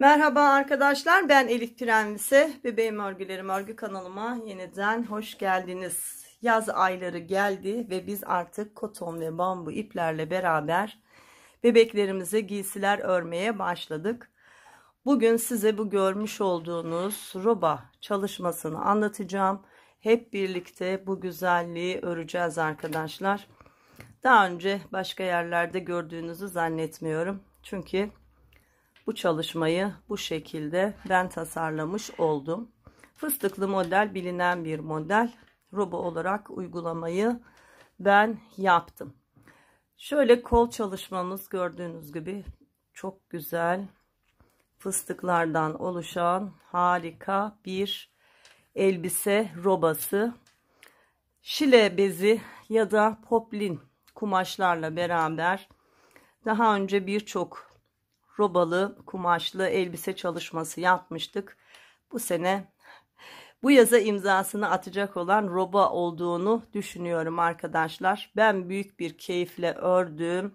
Merhaba arkadaşlar ben Elif Prenvise Bebeğim Örgülerim Örgü kanalıma yeniden hoş geldiniz. Yaz ayları geldi ve biz artık koton ve bambu iplerle beraber bebeklerimize giysiler örmeye başladık. Bugün size bu görmüş olduğunuz roba çalışmasını anlatacağım. Hep birlikte bu güzelliği öreceğiz arkadaşlar. Daha önce başka yerlerde gördüğünüzü zannetmiyorum. Çünkü bu çalışmayı bu şekilde ben tasarlamış oldum. Fıstıklı model bilinen bir model. Robo olarak uygulamayı ben yaptım. Şöyle kol çalışmamız gördüğünüz gibi çok güzel fıstıklardan oluşan harika bir elbise robası. Şile bezi ya da poplin kumaşlarla beraber daha önce birçok robalı kumaşlı elbise çalışması yapmıştık. Bu sene bu yaza imzasını atacak olan roba olduğunu düşünüyorum arkadaşlar. Ben büyük bir keyifle ördüm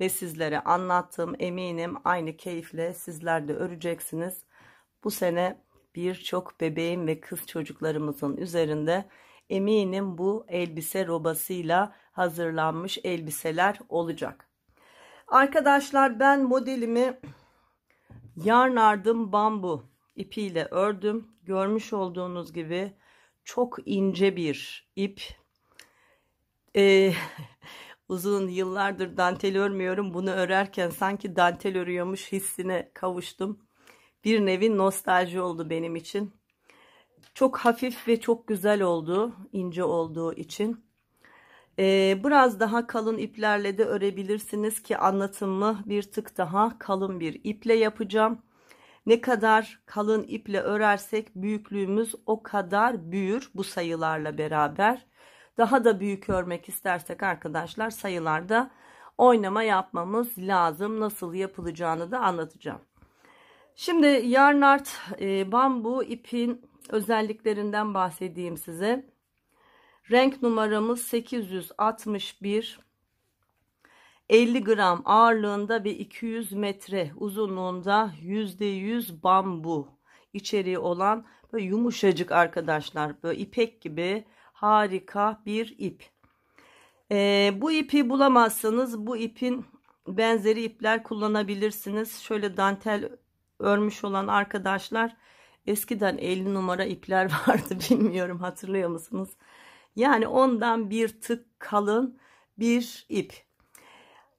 ve sizlere anlattım. Eminim aynı keyifle sizler de öreceksiniz. Bu sene birçok bebeğim ve kız çocuklarımızın üzerinde eminim bu elbise robasıyla hazırlanmış elbiseler olacak. Arkadaşlar ben modelimi yarn ardım bambu ipiyle ördüm. Görmüş olduğunuz gibi çok ince bir ip. Ee, uzun yıllardır dantel örmüyorum. Bunu örerken sanki dantel örüyormuş hissine kavuştum. Bir nevi nostalji oldu benim için. Çok hafif ve çok güzel oldu ince olduğu için. Ee, biraz daha kalın iplerle de örebilirsiniz ki anlatımı bir tık daha kalın bir iple yapacağım. Ne kadar kalın iple örersek büyüklüğümüz o kadar büyür bu sayılarla beraber. Daha da büyük örmek istersek arkadaşlar sayılarda oynama yapmamız lazım. Nasıl yapılacağını da anlatacağım. Şimdi Yarnart e, bambu ipin özelliklerinden bahsedeyim size. Renk numaramız 861. 50 gram ağırlığında ve 200 metre uzunluğunda %100 bambu içeriği olan böyle yumuşacık arkadaşlar böyle ipek gibi harika bir ip. Ee, bu ipi bulamazsanız bu ipin benzeri ipler kullanabilirsiniz. Şöyle dantel örmüş olan arkadaşlar eskiden 50 numara ipler vardı bilmiyorum hatırlıyor musunuz? Yani ondan bir tık kalın bir ip.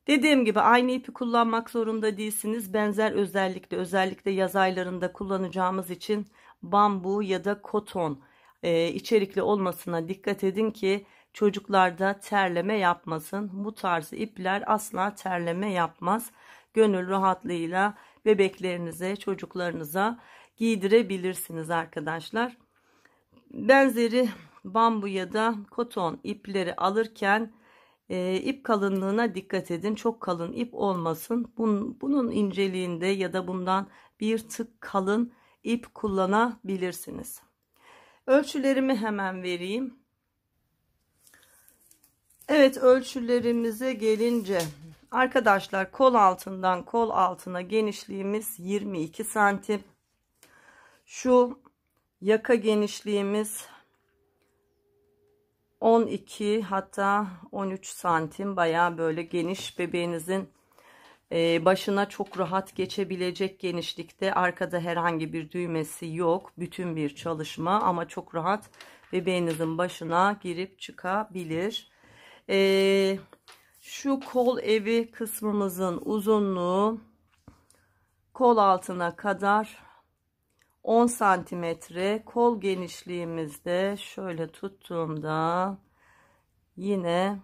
Dediğim gibi aynı ipi kullanmak zorunda değilsiniz. Benzer özellikle özellikle yaz aylarında kullanacağımız için bambu ya da koton e, içerikli olmasına dikkat edin ki çocuklarda terleme yapmasın. Bu tarz ipler asla terleme yapmaz. Gönül rahatlığıyla bebeklerinize, çocuklarınıza giydirebilirsiniz arkadaşlar. Benzeri bambu ya da koton ipleri alırken e, ip kalınlığına dikkat edin. Çok kalın ip olmasın. Bunun, bunun inceliğinde ya da bundan bir tık kalın ip kullanabilirsiniz. Ölçülerimi hemen vereyim. Evet ölçülerimize gelince arkadaşlar kol altından kol altına genişliğimiz 22 santim. Şu yaka genişliğimiz 12 hatta 13 santim baya böyle geniş bebeğinizin e, başına çok rahat geçebilecek genişlikte arkada herhangi bir düğmesi yok bütün bir çalışma ama çok rahat bebeğinizin başına girip çıkabilir e, şu kol evi kısmımızın uzunluğu kol altına kadar 10 santimetre kol genişliğimizde şöyle tuttuğumda yine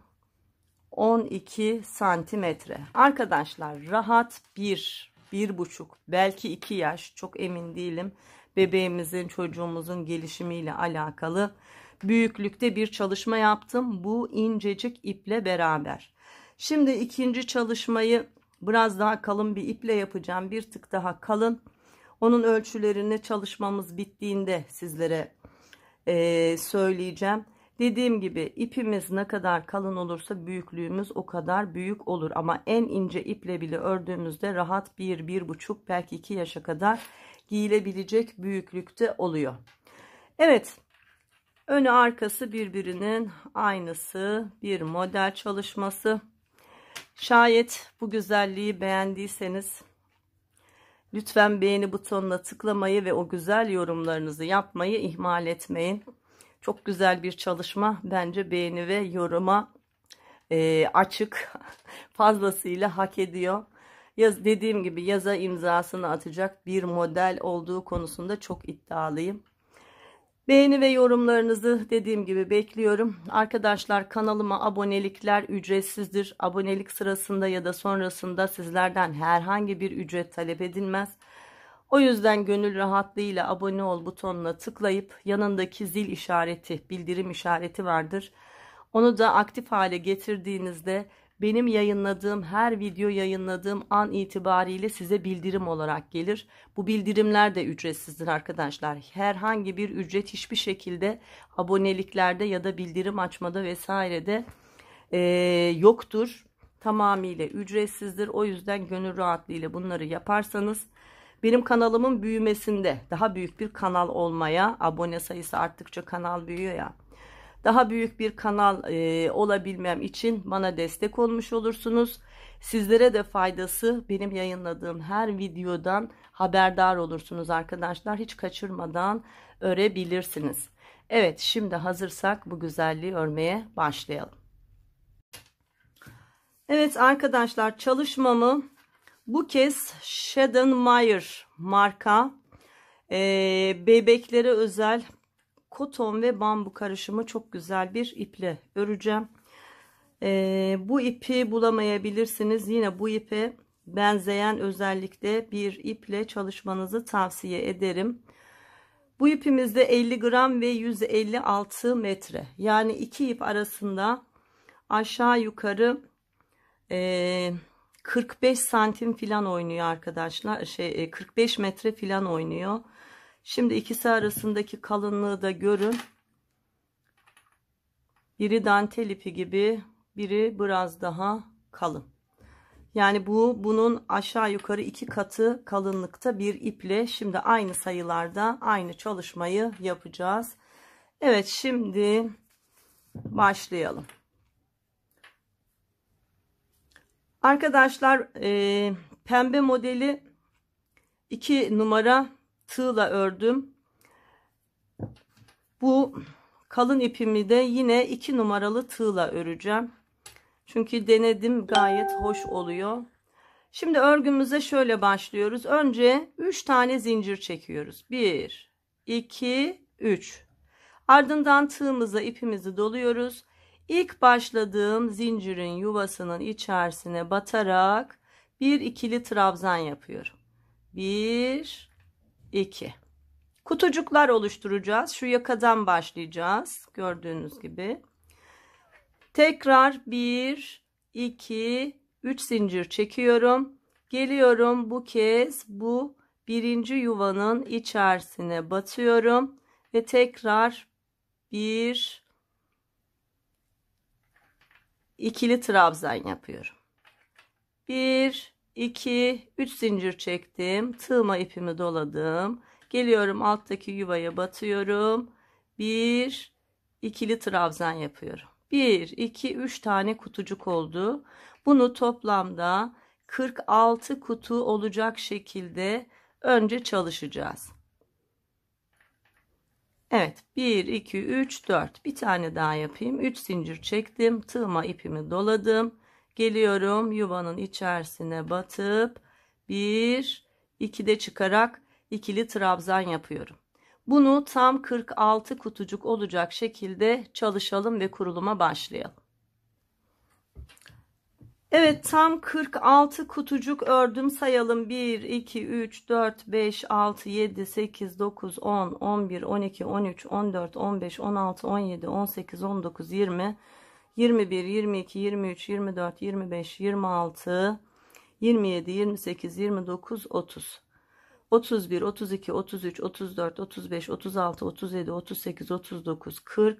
12 santimetre arkadaşlar rahat bir bir buçuk belki iki yaş çok emin değilim bebeğimizin çocuğumuzun gelişimiyle alakalı büyüklükte bir çalışma yaptım bu incecik iple beraber şimdi ikinci çalışmayı biraz daha kalın bir iple yapacağım bir tık daha kalın onun ölçülerini çalışmamız bittiğinde sizlere e, söyleyeceğim. Dediğim gibi ipimiz ne kadar kalın olursa büyüklüğümüz o kadar büyük olur. Ama en ince iple bile ördüğümüzde rahat 1-1,5 belki 2 yaşa kadar giyilebilecek büyüklükte oluyor. Evet önü arkası birbirinin aynısı bir model çalışması. Şayet bu güzelliği beğendiyseniz Lütfen beğeni butonuna tıklamayı ve o güzel yorumlarınızı yapmayı ihmal etmeyin. Çok güzel bir çalışma. Bence beğeni ve yoruma e, açık fazlasıyla hak ediyor. Yaz, dediğim gibi yaza imzasını atacak bir model olduğu konusunda çok iddialıyım. Beğeni ve yorumlarınızı dediğim gibi bekliyorum. Arkadaşlar kanalıma abonelikler ücretsizdir. Abonelik sırasında ya da sonrasında sizlerden herhangi bir ücret talep edilmez. O yüzden gönül rahatlığıyla abone ol butonuna tıklayıp yanındaki zil işareti, bildirim işareti vardır. Onu da aktif hale getirdiğinizde benim yayınladığım her video yayınladığım an itibariyle size bildirim olarak gelir. Bu bildirimler de ücretsizdir arkadaşlar. Herhangi bir ücret hiçbir şekilde aboneliklerde ya da bildirim açmada vesairede e, yoktur. Tamamıyla ücretsizdir. O yüzden gönül rahatlığıyla bunları yaparsanız benim kanalımın büyümesinde daha büyük bir kanal olmaya abone sayısı arttıkça kanal büyüyor ya daha büyük bir kanal e, olabilmem için bana destek olmuş olursunuz. Sizlere de faydası benim yayınladığım her videodan haberdar olursunuz arkadaşlar. Hiç kaçırmadan örebilirsiniz. Evet şimdi hazırsak bu güzelliği örmeye başlayalım. Evet arkadaşlar çalışmamı bu kez Shaden Meyer marka e, bebeklere özel koton ve bambu karışımı çok güzel bir iple öreceğim. Ee, bu ipi bulamayabilirsiniz. Yine bu ipe benzeyen özellikle bir iple çalışmanızı tavsiye ederim. Bu ipimizde 50 gram ve 156 metre. Yani iki ip arasında aşağı yukarı e, 45 santim filan oynuyor arkadaşlar. Şey, 45 e, metre filan oynuyor. Şimdi ikisi arasındaki kalınlığı da görün. Biri dantel ipi gibi, biri biraz daha kalın. Yani bu bunun aşağı yukarı iki katı kalınlıkta bir iple şimdi aynı sayılarda aynı çalışmayı yapacağız. Evet şimdi başlayalım. Arkadaşlar e, pembe modeli 2 numara tığla ördüm. Bu kalın ipimi de yine 2 numaralı tığla öreceğim. Çünkü denedim gayet hoş oluyor. Şimdi örgümüze şöyle başlıyoruz. Önce 3 tane zincir çekiyoruz. 1, 2, 3. Ardından tığımıza ipimizi doluyoruz. İlk başladığım zincirin yuvasının içerisine batarak bir ikili trabzan yapıyorum. 1 2. Kutucuklar oluşturacağız. Şu yakadan başlayacağız. Gördüğünüz gibi. Tekrar 1, 2, 3 zincir çekiyorum. Geliyorum bu kez bu birinci yuvanın içerisine batıyorum. Ve tekrar 1, ikili trabzan yapıyorum. 1, 2 3 zincir çektim tığma ipimi doladım geliyorum alttaki yuvaya batıyorum 1 ikili trabzan yapıyorum 1 2 3 tane kutucuk oldu bunu toplamda 46 kutu olacak şekilde önce çalışacağız Evet 1 2 3 4 bir tane daha yapayım 3 zincir çektim tığma ipimi doladım Geliyorum yuvanın içerisine batıp bir iki de çıkarak ikili trabzan yapıyorum. Bunu tam 46 kutucuk olacak şekilde çalışalım ve kuruluma başlayalım. Evet tam 46 kutucuk ördüm sayalım 1 2 3 4 5 6 7 8 9 10 11 12 13 14 15 16 17 18 19 20 21, 22, 23, 24, 25, 26, 27, 28, 29, 30. 31, 32, 33, 34, 35, 36, 37, 38, 39, 40,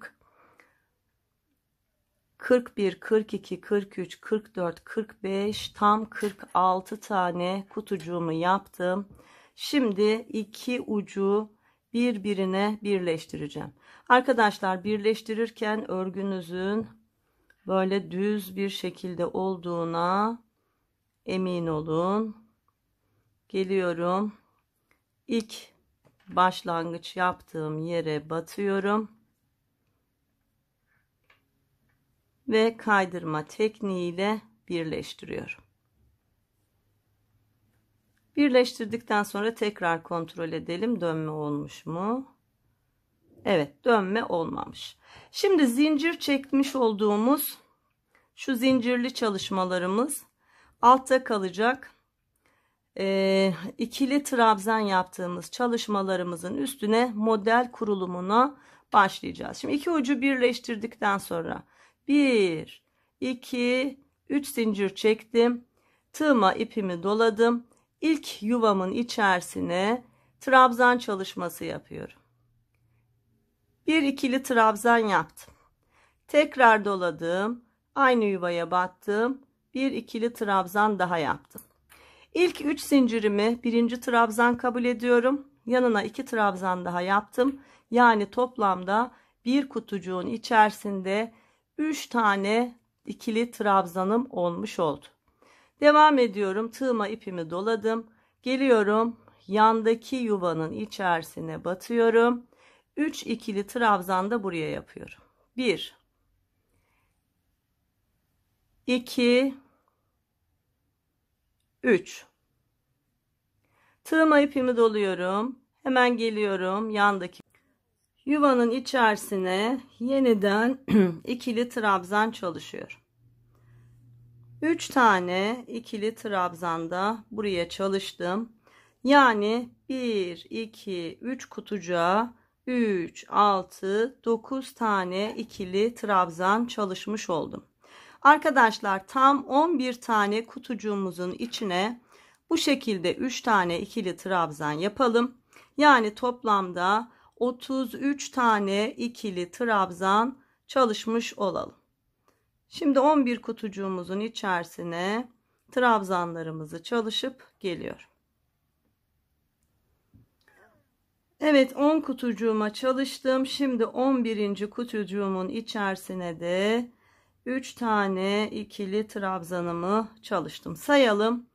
41, 42, 43, 44, 45 tam 46 tane kutucuğumu yaptım. Şimdi iki ucu birbirine birleştireceğim. Arkadaşlar birleştirirken örgünüzün böyle düz bir şekilde olduğuna emin olun. Geliyorum. İlk başlangıç yaptığım yere batıyorum. Ve kaydırma tekniğiyle birleştiriyorum. Birleştirdikten sonra tekrar kontrol edelim dönme olmuş mu? Evet dönme olmamış. Şimdi zincir çekmiş olduğumuz şu zincirli çalışmalarımız altta kalacak. Ee, ikili trabzan yaptığımız çalışmalarımızın üstüne model kurulumuna başlayacağız. Şimdi iki ucu birleştirdikten sonra 1, 2, 3 zincir çektim. Tığıma ipimi doladım. İlk yuvamın içerisine trabzan çalışması yapıyorum bir ikili trabzan yaptım tekrar doladım aynı yuvaya battım bir ikili trabzan daha yaptım İlk 3 zincirimi birinci trabzan kabul ediyorum yanına iki trabzan daha yaptım yani toplamda bir kutucuğun içerisinde 3 tane ikili trabzanım olmuş oldu devam ediyorum tığıma ipimi doladım geliyorum yandaki yuvanın içerisine batıyorum 3 ikili trabzanda buraya yapıyorum. 1 2 3 Tığıma ipimi doluyorum. Hemen geliyorum yandaki yuvanın içerisine yeniden ikili trabzan çalışıyorum. 3 tane ikili trabzanda buraya çalıştım. Yani 1 2 3 kutucuğa 3, 6, 9 tane ikili trabzan çalışmış oldum. Arkadaşlar tam 11 tane kutucuğumuzun içine bu şekilde 3 tane ikili trabzan yapalım. Yani toplamda 33 tane ikili trabzan çalışmış olalım. Şimdi 11 kutucuğumuzun içerisine trabzanlarımızı çalışıp geliyorum. Evet 10 kutucuğuma çalıştım. Şimdi 11. kutucuğumun içerisine de 3 tane ikili trabzanımı çalıştım. Sayalım.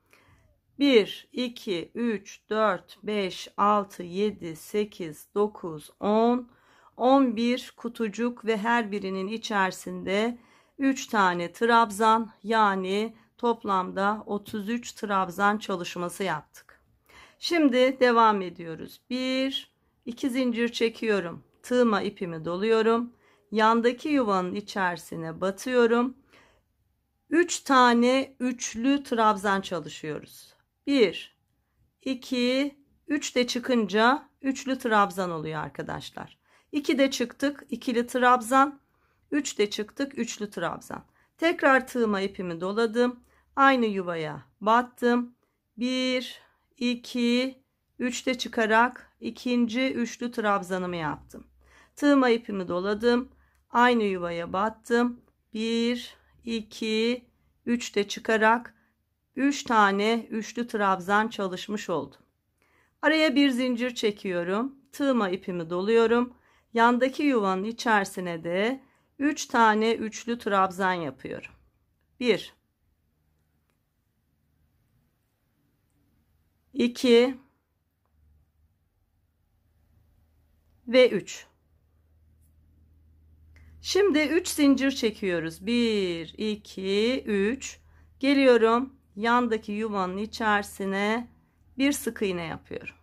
1, 2, 3, 4, 5, 6, 7, 8, 9, 10, 11 kutucuk ve her birinin içerisinde 3 tane trabzan yani toplamda 33 trabzan çalışması yaptık. Şimdi devam ediyoruz. 1, 2 zincir çekiyorum. Tığıma ipimi doluyorum. Yandaki yuvanın içerisine batıyorum. 3 tane üçlü trabzan çalışıyoruz. 1 2 3 de çıkınca üçlü trabzan oluyor arkadaşlar. 2 de çıktık, ikili trabzan. 3 de çıktık, üçlü trabzan. Tekrar tığıma ipimi doladım. Aynı yuvaya battım. 1 2 3 de çıkarak ikinci üçlü trabzanımı yaptım. Tığma ipimi doladım. Aynı yuvaya battım. 1 2 3 de çıkarak 3 tane üçlü trabzan çalışmış oldum. Araya bir zincir çekiyorum. Tığma ipimi doluyorum. Yandaki yuvanın içerisine de 3 tane üçlü trabzan yapıyorum. 1 2 ve 3 şimdi 3 zincir çekiyoruz 1 2 3 geliyorum yandaki yuvanın içerisine bir sık iğne yapıyorum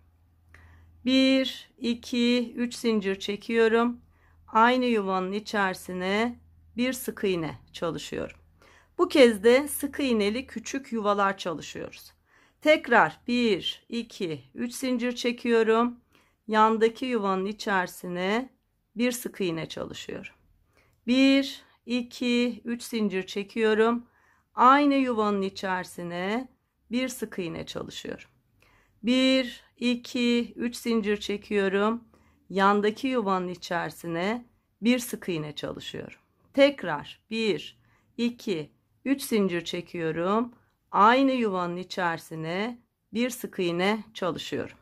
1 2 3 zincir çekiyorum aynı yuvanın içerisine bir sık iğne çalışıyorum bu kez de sık iğneli küçük yuvalar çalışıyoruz tekrar 1 2 3 zincir çekiyorum yandaki yuvanın içerisine bir sık iğne çalışıyorum. 1 2 3 zincir çekiyorum. Aynı yuvanın içerisine bir sık iğne çalışıyorum. 1 2 3 zincir çekiyorum. Yandaki yuvanın içerisine bir sık iğne çalışıyorum. Tekrar 1 2 3 zincir çekiyorum. Aynı yuvanın içerisine bir sık iğne çalışıyorum.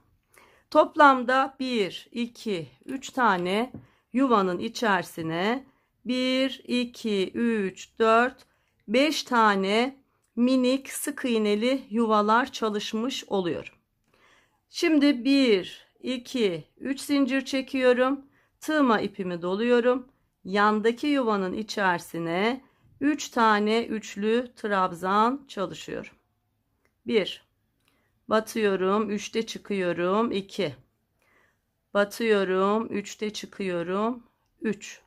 Toplamda 1, 2, 3 tane yuvanın içerisine 1, 2, 3, 4, 5 tane minik sık iğneli yuvalar çalışmış oluyor. Şimdi 1, 2, 3 zincir çekiyorum. Tığıma ipimi doluyorum. Yandaki yuvanın içerisine 3 tane üçlü trabzan çalışıyorum. 1 Batıyorum 3'te çıkıyorum 2. Batıyorum 3'te çıkıyorum 3.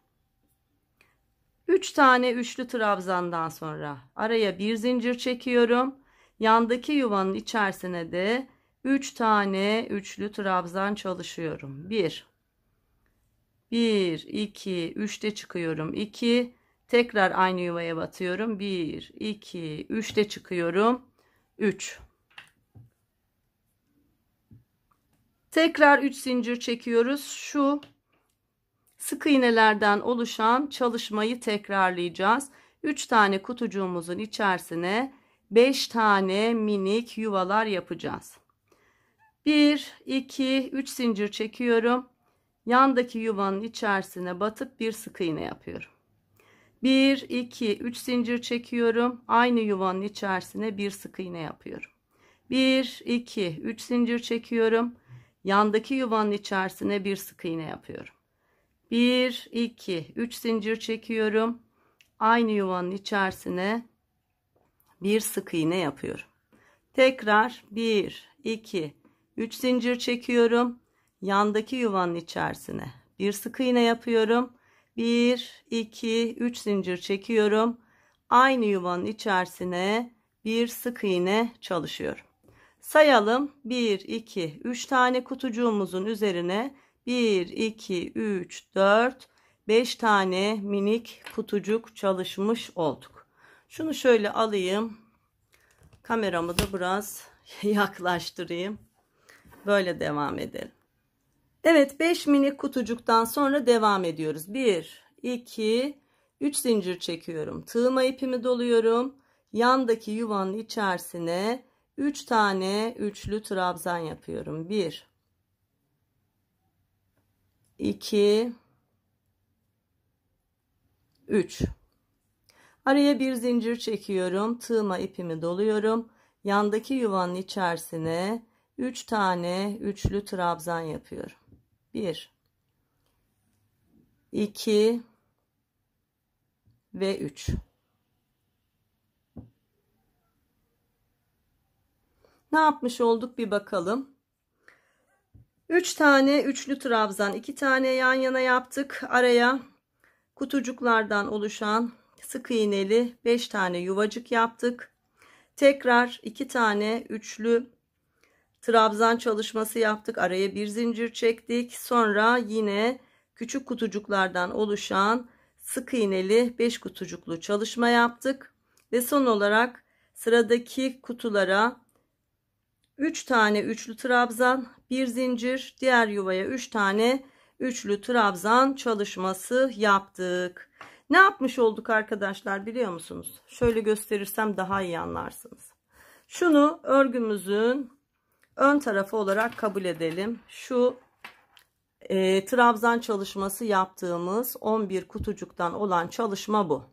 3 tane üçlü trabzandan sonra araya bir zincir çekiyorum. Yandaki yuvanın içerisine de 3 tane üçlü trabzan çalışıyorum. 1 1 2 3'te çıkıyorum. 2 tekrar aynı yuvaya batıyorum. 1 2 3'te çıkıyorum. 3 Tekrar 3 zincir çekiyoruz. Şu sık iğnelerden oluşan çalışmayı tekrarlayacağız. 3 tane kutucuğumuzun içerisine 5 tane minik yuvalar yapacağız. 1 2 3 zincir çekiyorum. Yandaki yuvanın içerisine batıp bir sık iğne yapıyorum. 1 2 3 zincir çekiyorum. Aynı yuvanın içerisine bir sık iğne yapıyorum. 1 2 3 zincir çekiyorum yandaki yuvanın içerisine bir sık iğne yapıyorum 1 2 3 zincir çekiyorum aynı yuvanın içerisine bir sık iğne yapıyorum tekrar 1 2 3 zincir çekiyorum yandaki yuvanın içerisine bir sık iğne yapıyorum 1 2 3 zincir çekiyorum aynı yuvanın içerisine bir sık iğne çalışıyorum Sayalım 1, 2, 3 tane kutucuğumuzun üzerine 1, 2, 3, 4, 5 tane minik kutucuk çalışmış olduk. Şunu şöyle alayım. Kameramı da biraz yaklaştırayım. Böyle devam edelim. Evet 5 minik kutucuktan sonra devam ediyoruz. 1, 2, 3 zincir çekiyorum. Tığıma ipimi doluyorum. Yandaki yuvanın içerisine 3 tane üçlü trabzan yapıyorum. 1 2 3 Araya bir zincir çekiyorum. Tığıma ipimi doluyorum. Yandaki yuvanın içerisine 3 tane üçlü trabzan yapıyorum. 1 2 ve 3 ne yapmış olduk bir bakalım. 3 tane üçlü trabzan, 2 tane yan yana yaptık. Araya kutucuklardan oluşan sık iğneli 5 tane yuvacık yaptık. Tekrar 2 tane üçlü trabzan çalışması yaptık. Araya bir zincir çektik. Sonra yine küçük kutucuklardan oluşan sık iğneli 5 kutucuklu çalışma yaptık. Ve son olarak sıradaki kutulara 3 tane üçlü trabzan, bir zincir, diğer yuvaya 3 tane üçlü trabzan çalışması yaptık. Ne yapmış olduk arkadaşlar biliyor musunuz? Şöyle gösterirsem daha iyi anlarsınız. Şunu örgümüzün ön tarafı olarak kabul edelim. Şu e, trabzan çalışması yaptığımız 11 kutucuktan olan çalışma bu.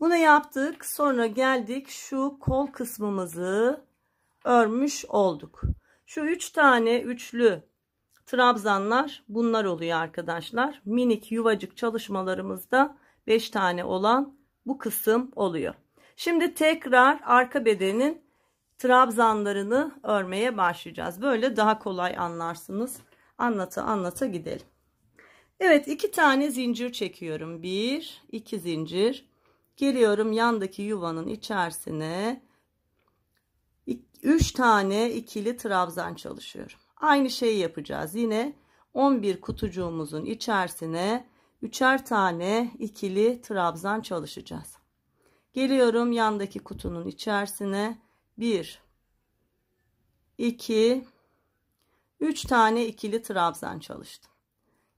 Bunu yaptık. Sonra geldik şu kol kısmımızı örmüş olduk. Şu üç tane üçlü trabzanlar bunlar oluyor arkadaşlar. Minik yuvacık çalışmalarımızda 5 tane olan bu kısım oluyor. Şimdi tekrar arka bedenin trabzanlarını örmeye başlayacağız. Böyle daha kolay anlarsınız. Anlata anlata gidelim. Evet iki tane zincir çekiyorum. Bir, iki zincir. Geliyorum yandaki yuvanın içerisine 3 tane ikili trabzan çalışıyorum. Aynı şeyi yapacağız. Yine 11 kutucuğumuzun içerisine üçer tane ikili trabzan çalışacağız. Geliyorum yandaki kutunun içerisine 1 2 3 tane ikili trabzan çalıştım.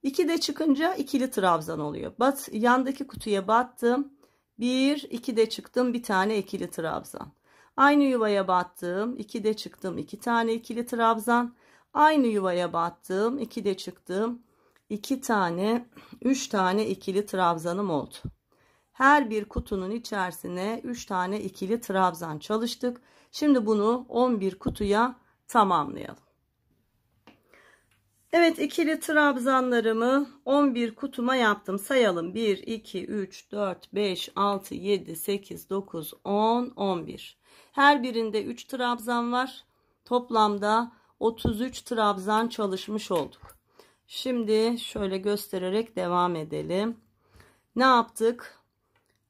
2 de çıkınca ikili trabzan oluyor. Bat yandaki kutuya battım. 1 2 de çıktım bir tane ikili trabzan. Aynı yuvaya battım. 2 de çıktım. 2 iki tane ikili trabzan. Aynı yuvaya battım. 2 de çıktım. 2 tane 3 tane ikili trabzanım oldu. Her bir kutunun içerisine 3 tane ikili trabzan çalıştık. Şimdi bunu 11 kutuya tamamlayalım. Evet ikili trabzanlarımı 11 kutuma yaptım. Sayalım 1, 2, 3, 4, 5, 6, 7, 8, 9, 10, 11. Her birinde 3 trabzan var. Toplamda 33 trabzan çalışmış olduk. Şimdi şöyle göstererek devam edelim. Ne yaptık?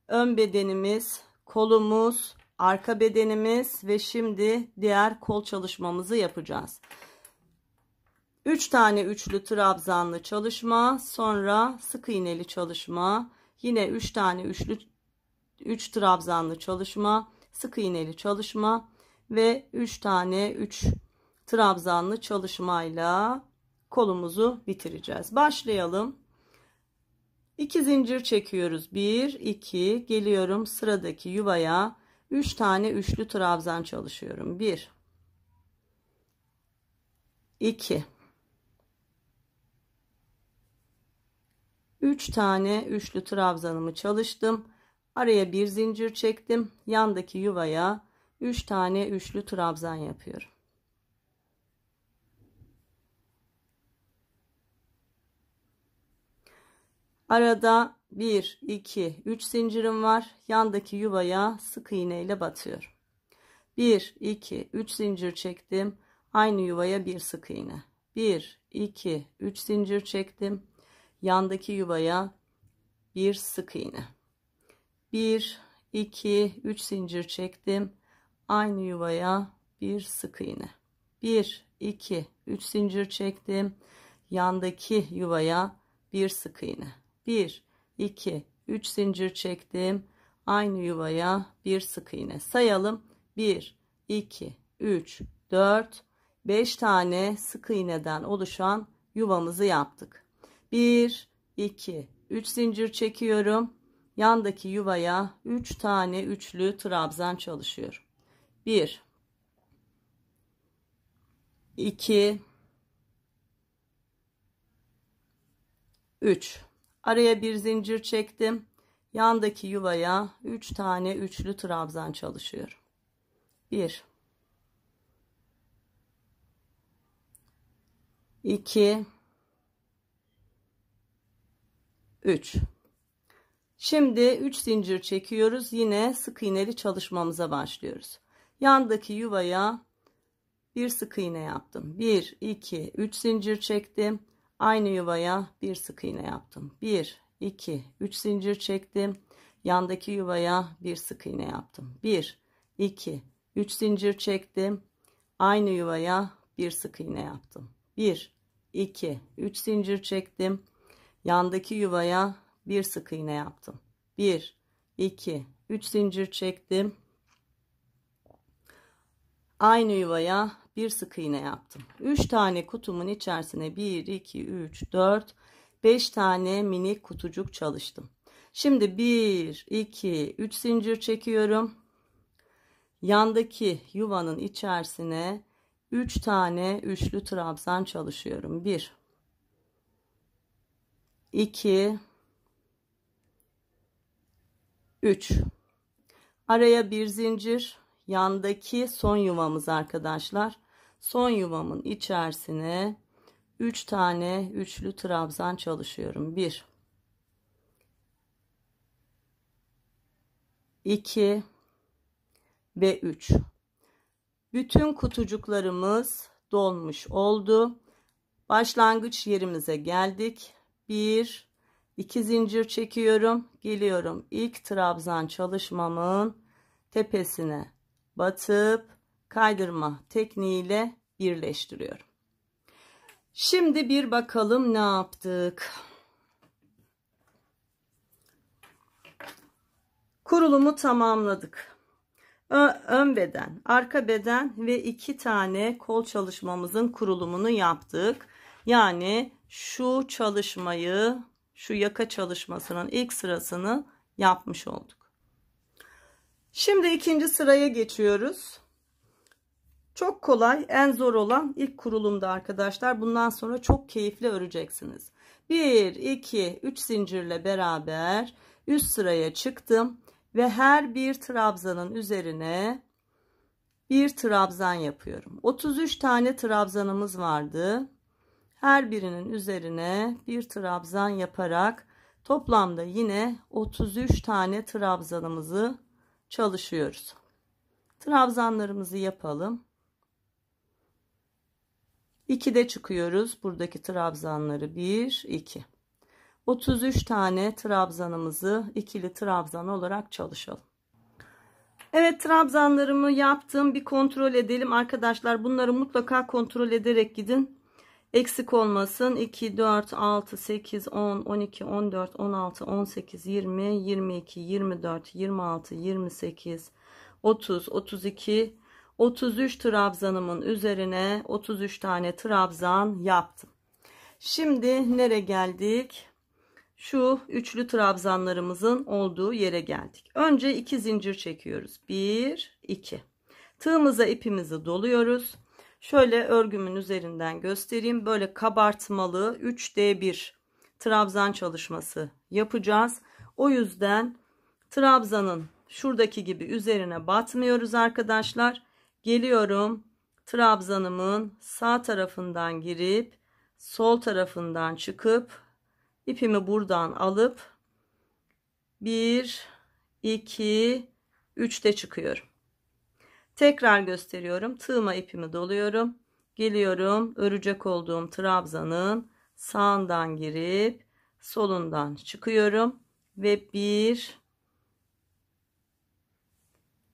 Ön bedenimiz, kolumuz, arka bedenimiz ve şimdi diğer kol çalışmamızı yapacağız. 3 tane üçlü trabzanlı çalışma, sonra sık iğneli çalışma, yine 3 tane üçlü 3 üç trabzanlı çalışma, sık iğneli çalışma ve 3 tane 3 trabzanlı çalışmayla kolumuzu bitireceğiz. Başlayalım. 2 zincir çekiyoruz. 1 2 geliyorum sıradaki yuvaya. 3 üç tane üçlü trabzan çalışıyorum. 1 2 3 tane üçlü trabzanımı çalıştım. Araya bir zincir çektim. Yandaki yuvaya 3 tane üçlü trabzan yapıyorum. Arada 1, 2, 3 zincirim var. Yandaki yuvaya sık iğne ile batıyorum. 1, 2, 3 zincir çektim. Aynı yuvaya bir sık iğne. 1, 2, 3 zincir çektim. Yandaki yuvaya bir sık iğne. 1 2 3 zincir çektim aynı yuvaya bir sık iğne 1 2 3 zincir çektim yandaki yuvaya bir sık iğne 1 2 3 zincir çektim aynı yuvaya bir sık iğne sayalım 1 2 3 4 5 tane sık iğneden oluşan yuvamızı yaptık 1 2 3 zincir çekiyorum Yandaki yuvaya 3 tane üçlü trabzan çalışıyorum. 1 2 3 araya bir zincir çektim yandaki yuvaya 3 üç tane üçlü trabzan çalışıyorum 1 2 3 Şimdi 3 zincir çekiyoruz. Yine sık iğneli çalışmamıza başlıyoruz. Yandaki yuvaya bir sık iğne yaptım. 1 2 3 zincir çektim. Aynı yuvaya bir sık iğne yaptım. 1 2 3 zincir çektim. Yandaki yuvaya bir sık iğne yaptım. 1 2 3 zincir çektim. Aynı yuvaya bir sık iğne yaptım. 1 2 3 zincir çektim. Yandaki yuvaya bir sık iğne yaptım 1 2 3 zincir çektim aynı yuvaya bir sık iğne yaptım 3 tane kutumun içerisine 1 2 3 4 5 tane minik kutucuk çalıştım şimdi 1 2 3 zincir çekiyorum yandaki yuvanın içerisine 3 tane üçlü trabzan çalışıyorum 1 2 3 araya bir zincir yandaki son yuvamız arkadaşlar son yuvamın içerisine 3 tane üçlü trabzan çalışıyorum 1 2 ve 3 bütün kutucuklarımız dolmuş oldu başlangıç yerimize geldik 1 2 zincir çekiyorum geliyorum ilk trabzan çalışmamın tepesine batıp kaydırma tekniğiyle birleştiriyorum şimdi bir bakalım ne yaptık kurulumu tamamladık ön beden arka beden ve iki tane kol çalışmamızın kurulumunu yaptık yani şu çalışmayı şu yaka çalışmasının ilk sırasını yapmış olduk. Şimdi ikinci sıraya geçiyoruz. Çok kolay en zor olan ilk kurulumda arkadaşlar. Bundan sonra çok keyifli öreceksiniz. 1, 2, 3 zincirle beraber üst sıraya çıktım. Ve her bir trabzanın üzerine bir trabzan yapıyorum. 33 tane trabzanımız vardı. Her birinin üzerine bir trabzan yaparak toplamda yine 33 tane trabzanımızı çalışıyoruz. Trabzanlarımızı yapalım. 2'de çıkıyoruz. Buradaki trabzanları 1, 2. 33 tane trabzanımızı ikili trabzan olarak çalışalım. Evet trabzanlarımı yaptım. Bir kontrol edelim arkadaşlar. Bunları mutlaka kontrol ederek gidin. Eksik olmasın. 2, 4, 6, 8, 10, 12, 14, 16, 18, 20, 22, 24, 26, 28, 30, 32, 33 trabzanımın üzerine 33 tane trabzan yaptım. Şimdi nereye geldik? Şu üçlü trabzanlarımızın olduğu yere geldik. Önce iki zincir çekiyoruz. 1, 2. Tığımıza ipimizi doluyoruz. Şöyle örgümün üzerinden göstereyim. Böyle kabartmalı 3D1 trabzan çalışması yapacağız. O yüzden trabzanın şuradaki gibi üzerine batmıyoruz arkadaşlar. Geliyorum trabzanımın sağ tarafından girip sol tarafından çıkıp ipimi buradan alıp 1 2 3'te çıkıyorum. Tekrar gösteriyorum. Tığıma ipimi doluyorum. Geliyorum. Örecek olduğum trabzanın sağından girip solundan çıkıyorum. Ve bir,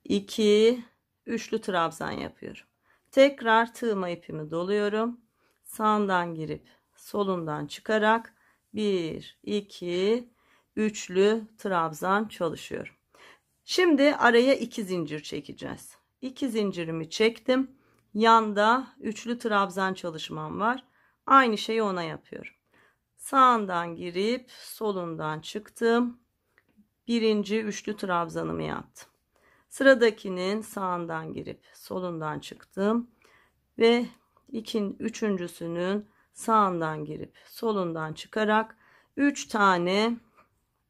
iki, üçlü trabzan yapıyorum. Tekrar tığıma ipimi doluyorum. Sağından girip solundan çıkarak 1, 2, üçlü trabzan çalışıyorum. Şimdi araya iki zincir çekeceğiz. 2 zincirimi çektim. Yanda üçlü trabzan çalışmam var. Aynı şeyi ona yapıyorum. Sağından girip solundan çıktım. Birinci üçlü trabzanımı yaptım. Sıradakinin sağından girip solundan çıktım ve ikin üçüncüsünün sağından girip solundan çıkarak 3 üç tane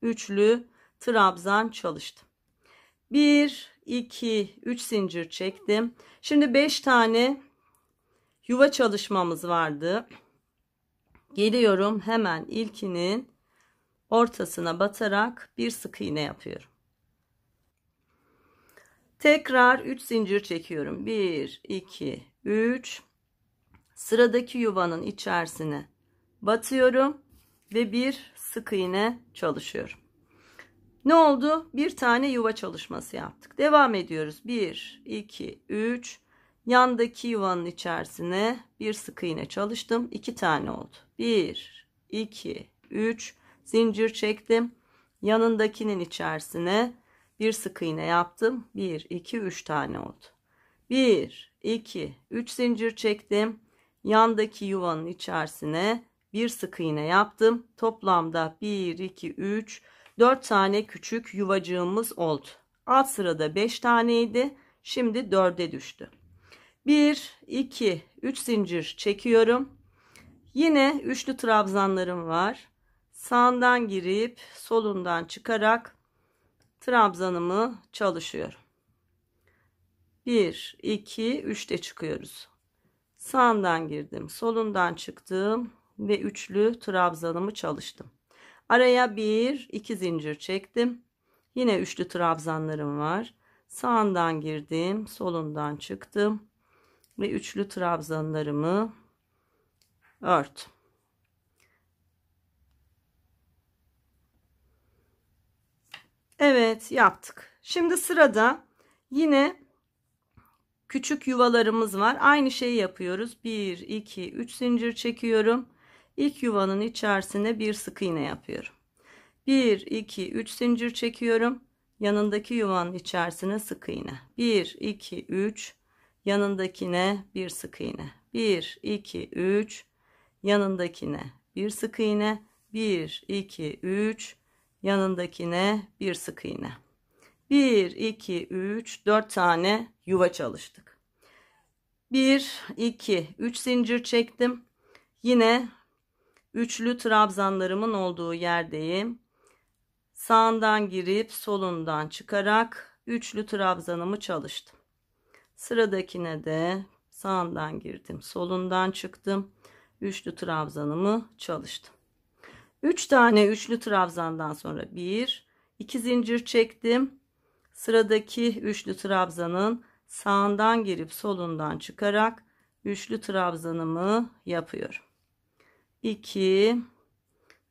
üçlü trabzan çalıştım. 1 2 3 zincir çektim şimdi 5 tane yuva çalışmamız vardı geliyorum hemen ilkinin ortasına batarak bir sık iğne yapıyorum tekrar 3 zincir çekiyorum 1 2 3 sıradaki yuvanın içerisine batıyorum ve bir sık iğne çalışıyorum ne oldu? Bir tane yuva çalışması yaptık. Devam ediyoruz. 1, 2, 3. Yandaki yuvanın içerisine bir sık iğne çalıştım. 2 tane oldu. 1, 2, 3. Zincir çektim. Yanındakinin içerisine bir sık iğne yaptım. 1, 2, 3 tane oldu. 1, 2, 3 zincir çektim. Yandaki yuvanın içerisine bir sık iğne yaptım. Toplamda 1, 2, 3, 4. 4 tane küçük yuvacığımız oldu. Alt sırada 5 taneydi. Şimdi 4'e düştü. 1, 2, 3 zincir çekiyorum. Yine üçlü trabzanlarım var. Sağından girip solundan çıkarak trabzanımı çalışıyorum. 1, 2, 3'te çıkıyoruz. Sağından girdim, solundan çıktım ve üçlü trabzanımı çalıştım. Araya bir iki zincir çektim. Yine üçlü trabzanlarım var. Sağından girdim, solundan çıktım ve üçlü trabzanlarımı ört. Evet, yaptık. Şimdi sırada yine küçük yuvalarımız var. Aynı şeyi yapıyoruz. 1 2 3 zincir çekiyorum ilk yuvanın içerisine bir sık iğne yapıyorum. 1 2 3 zincir çekiyorum. Yanındaki yuvanın içerisine sık iğne. 1 2 3 yanındakine bir sık iğne. 1 2 3 yanındakine bir sık iğne. 1 2 3 yanındakine bir sık iğne. 1 2 3 4 tane yuva çalıştık. 1 2 3 zincir çektim. Yine Üçlü trabzanlarımın olduğu yerdeyim. Sağından girip solundan çıkarak üçlü trabzanımı çalıştım. Sıradakine de sağından girdim, solundan çıktım. Üçlü trabzanımı çalıştım. 3 tane üçlü trabzandan sonra 1, 2 zincir çektim. Sıradaki üçlü trabzanın sağından girip solundan çıkarak üçlü trabzanımı yapıyorum. 2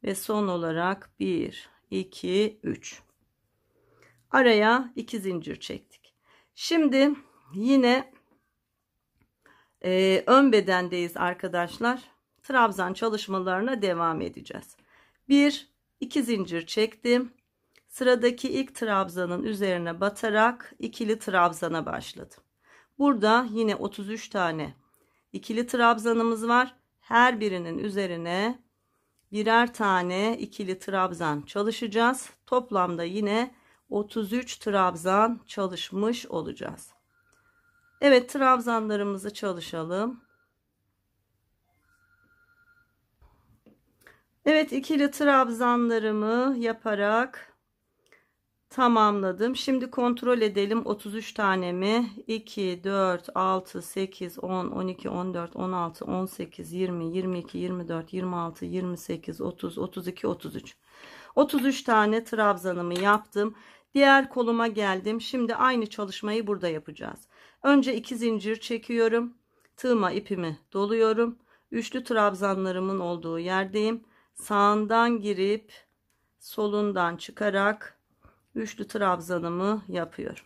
ve son olarak 1 2 3 araya 2 zincir çektik şimdi yine e, ön bedendeyiz arkadaşlar trabzan çalışmalarına devam edeceğiz 1 2 zincir çektim sıradaki ilk trabzanın üzerine batarak ikili trabzana başladım burada yine 33 tane ikili trabzanımız var her birinin üzerine birer tane ikili trabzan çalışacağız. Toplamda yine 33 trabzan çalışmış olacağız. Evet trabzanlarımızı çalışalım. Evet ikili trabzanlarımı yaparak tamamladım. Şimdi kontrol edelim 33 tane mi? 2, 4, 6, 8, 10, 12, 14, 16, 18, 20, 22, 24, 26, 28, 30, 32, 33. 33 tane trabzanımı yaptım. Diğer koluma geldim. Şimdi aynı çalışmayı burada yapacağız. Önce 2 zincir çekiyorum. Tığıma ipimi doluyorum. Üçlü trabzanlarımın olduğu yerdeyim. Sağından girip solundan çıkarak üçlü trabzanımı yapıyorum.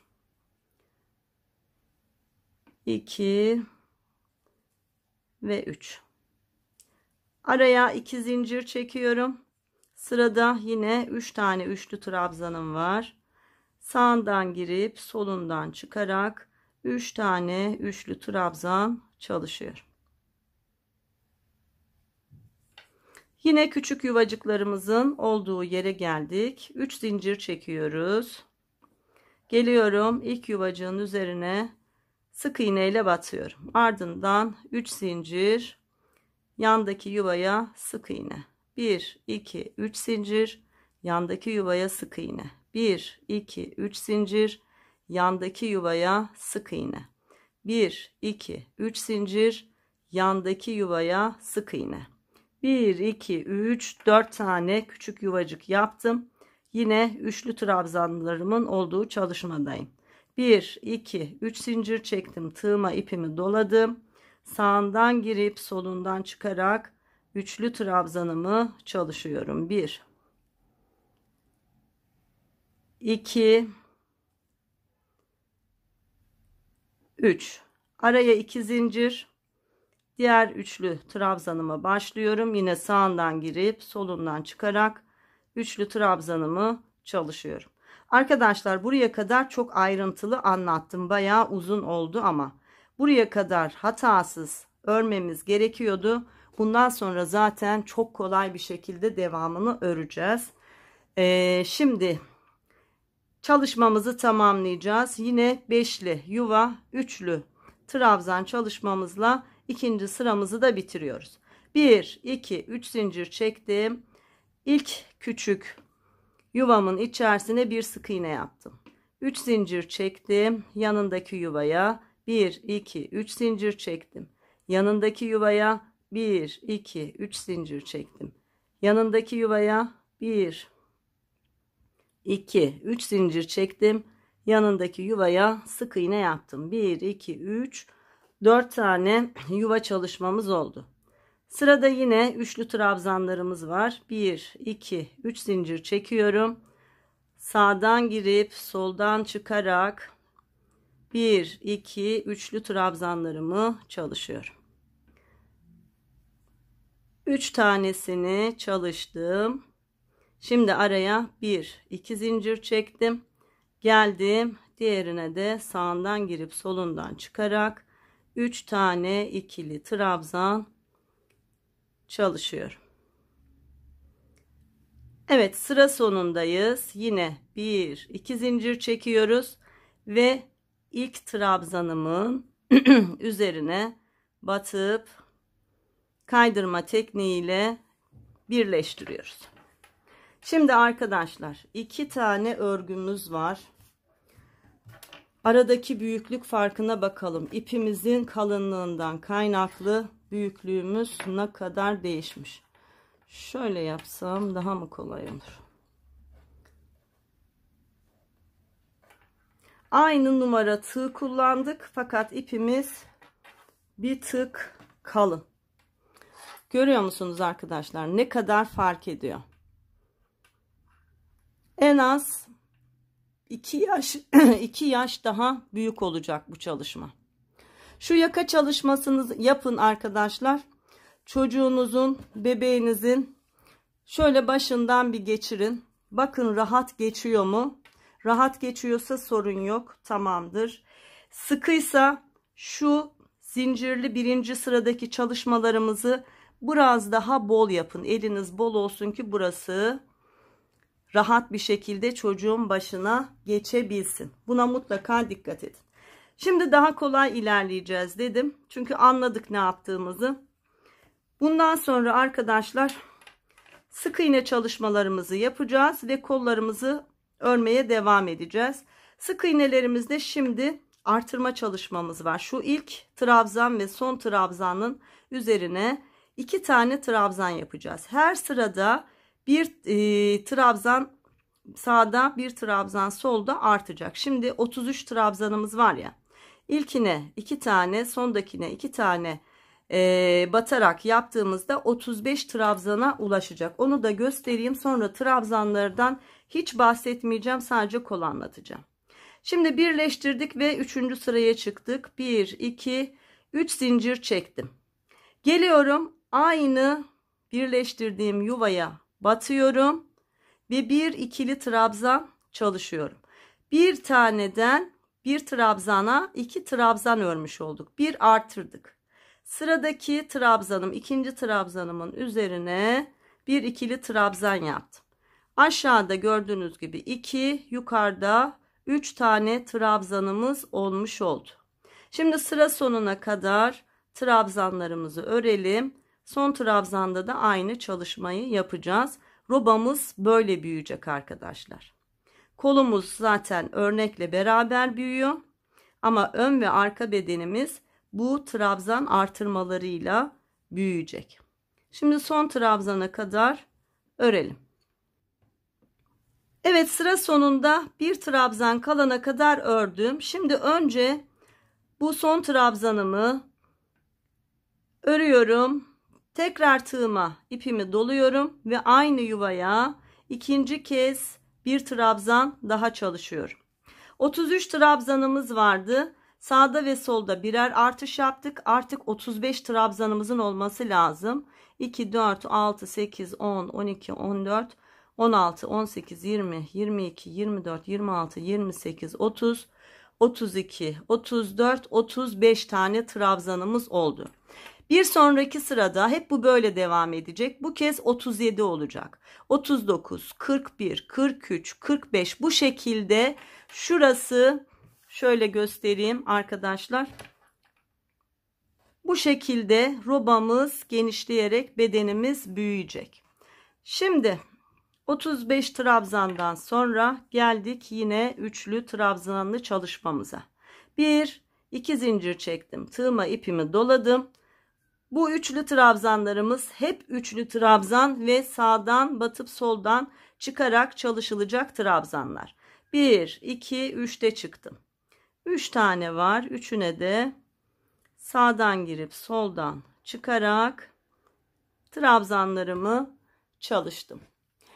2 ve 3. Araya 2 zincir çekiyorum. Sırada yine 3 üç tane üçlü trabzanım var. Sağından girip solundan çıkarak 3 üç tane üçlü trabzan çalışıyorum. Yine küçük yuvacıklarımızın olduğu yere geldik. 3 zincir çekiyoruz. Geliyorum ilk yuvacığın üzerine sık iğne ile batıyorum. Ardından 3 zincir yandaki yuvaya sık iğne. 1 2 3 zincir yandaki yuvaya sık iğne. 1 2 3 zincir yandaki yuvaya sık iğne. 1 2 3 zincir yandaki yuvaya sık iğne. 1 2 3 4 tane küçük yuvacık yaptım yine üçlü trabzanlarımın olduğu çalışmadayım 1 2 3 zincir çektim tığıma ipimi doladım sağından girip solundan çıkarak üçlü trabzanımı çalışıyorum 1 2 3 araya 2 zincir Diğer üçlü trabzanımı başlıyorum. Yine sağından girip solundan çıkarak üçlü trabzanımı çalışıyorum. Arkadaşlar buraya kadar çok ayrıntılı anlattım. Bayağı uzun oldu ama buraya kadar hatasız örmemiz gerekiyordu. Bundan sonra zaten çok kolay bir şekilde devamını öreceğiz. Ee, şimdi çalışmamızı tamamlayacağız. Yine beşli yuva, üçlü trabzan çalışmamızla ikinci sıramızı da bitiriyoruz. 1 2 3 zincir çektim. İlk küçük yuvamın içerisine bir sık iğne yaptım. 3 zincir çektim yanındaki yuvaya 1 2 3 zincir çektim. Yanındaki yuvaya 1 2 3 zincir çektim. Yanındaki yuvaya 1 2 3 zincir çektim. Yanındaki yuvaya sık iğne yaptım. 1 2 3 4 tane yuva çalışmamız oldu. Sırada yine üçlü trabzanlarımız var. 1, 2, 3 zincir çekiyorum. Sağdan girip soldan çıkarak 1, 2, üçlü trabzanlarımı çalışıyorum. 3 tanesini çalıştım. Şimdi araya 1, 2 zincir çektim. Geldim. Diğerine de sağından girip solundan çıkarak 3 tane ikili trabzan çalışıyorum. Evet sıra sonundayız. Yine bir iki zincir çekiyoruz ve ilk trabzanımın üzerine batıp kaydırma tekniğiyle birleştiriyoruz. Şimdi arkadaşlar iki tane örgümüz var. Aradaki büyüklük farkına bakalım. İpimizin kalınlığından kaynaklı büyüklüğümüz ne kadar değişmiş. Şöyle yapsam daha mı kolay olur? Aynı numara tığ kullandık fakat ipimiz bir tık kalın. Görüyor musunuz arkadaşlar ne kadar fark ediyor? En az 2 yaş 2 yaş daha büyük olacak bu çalışma. Şu yaka çalışmasınız yapın arkadaşlar. Çocuğunuzun, bebeğinizin şöyle başından bir geçirin. Bakın rahat geçiyor mu? Rahat geçiyorsa sorun yok. Tamamdır. Sıkıysa şu zincirli birinci sıradaki çalışmalarımızı biraz daha bol yapın. Eliniz bol olsun ki burası rahat bir şekilde çocuğun başına geçebilsin. Buna mutlaka dikkat edin. Şimdi daha kolay ilerleyeceğiz dedim. Çünkü anladık ne yaptığımızı. Bundan sonra arkadaşlar sık iğne çalışmalarımızı yapacağız ve kollarımızı örmeye devam edeceğiz. Sık iğnelerimizde şimdi artırma çalışmamız var. Şu ilk trabzan ve son trabzanın üzerine iki tane trabzan yapacağız. Her sırada bir e, trabzan sağda bir trabzan solda artacak. Şimdi 33 trabzanımız var ya. İlkine 2 tane sondakine 2 tane e, batarak yaptığımızda 35 trabzana ulaşacak. Onu da göstereyim. Sonra trabzanlardan hiç bahsetmeyeceğim. Sadece kol anlatacağım. Şimdi birleştirdik ve 3. sıraya çıktık. 1, 2, 3 zincir çektim. Geliyorum aynı birleştirdiğim yuvaya batıyorum ve bir ikili trabzan çalışıyorum. Bir taneden bir trabzana iki trabzan örmüş olduk. Bir artırdık. Sıradaki trabzanım ikinci trabzanımın üzerine bir ikili trabzan yaptım. Aşağıda gördüğünüz gibi iki yukarıda üç tane trabzanımız olmuş oldu. Şimdi sıra sonuna kadar trabzanlarımızı örelim Son trabzanda da aynı çalışmayı yapacağız. Robamız böyle büyüyecek arkadaşlar. Kolumuz zaten örnekle beraber büyüyor. Ama ön ve arka bedenimiz bu trabzan artırmalarıyla büyüyecek. Şimdi son trabzana kadar örelim. Evet sıra sonunda bir trabzan kalana kadar ördüm. Şimdi önce bu son trabzanımı örüyorum Tekrar tığıma ipimi doluyorum ve aynı yuvaya ikinci kez bir trabzan daha çalışıyorum. 33 trabzanımız vardı. Sağda ve solda birer artış yaptık. Artık 35 trabzanımızın olması lazım. 2, 4, 6, 8, 10, 12, 14, 16, 18, 20, 22, 24, 26, 28, 30, 32, 34, 35 tane trabzanımız oldu. Bir sonraki sırada hep bu böyle devam edecek. Bu kez 37 olacak. 39, 41, 43, 45 bu şekilde şurası şöyle göstereyim arkadaşlar. Bu şekilde robamız genişleyerek bedenimiz büyüyecek. Şimdi 35 trabzandan sonra geldik yine üçlü trabzanlı çalışmamıza. 1 2 zincir çektim. Tığıma ipimi doladım. Bu üçlü trabzanlarımız hep üçlü trabzan ve sağdan batıp soldan çıkarak çalışılacak trabzanlar. 1, 2, 3'te çıktım. 3 tane var. Üçüne de sağdan girip soldan çıkarak trabzanlarımı çalıştım.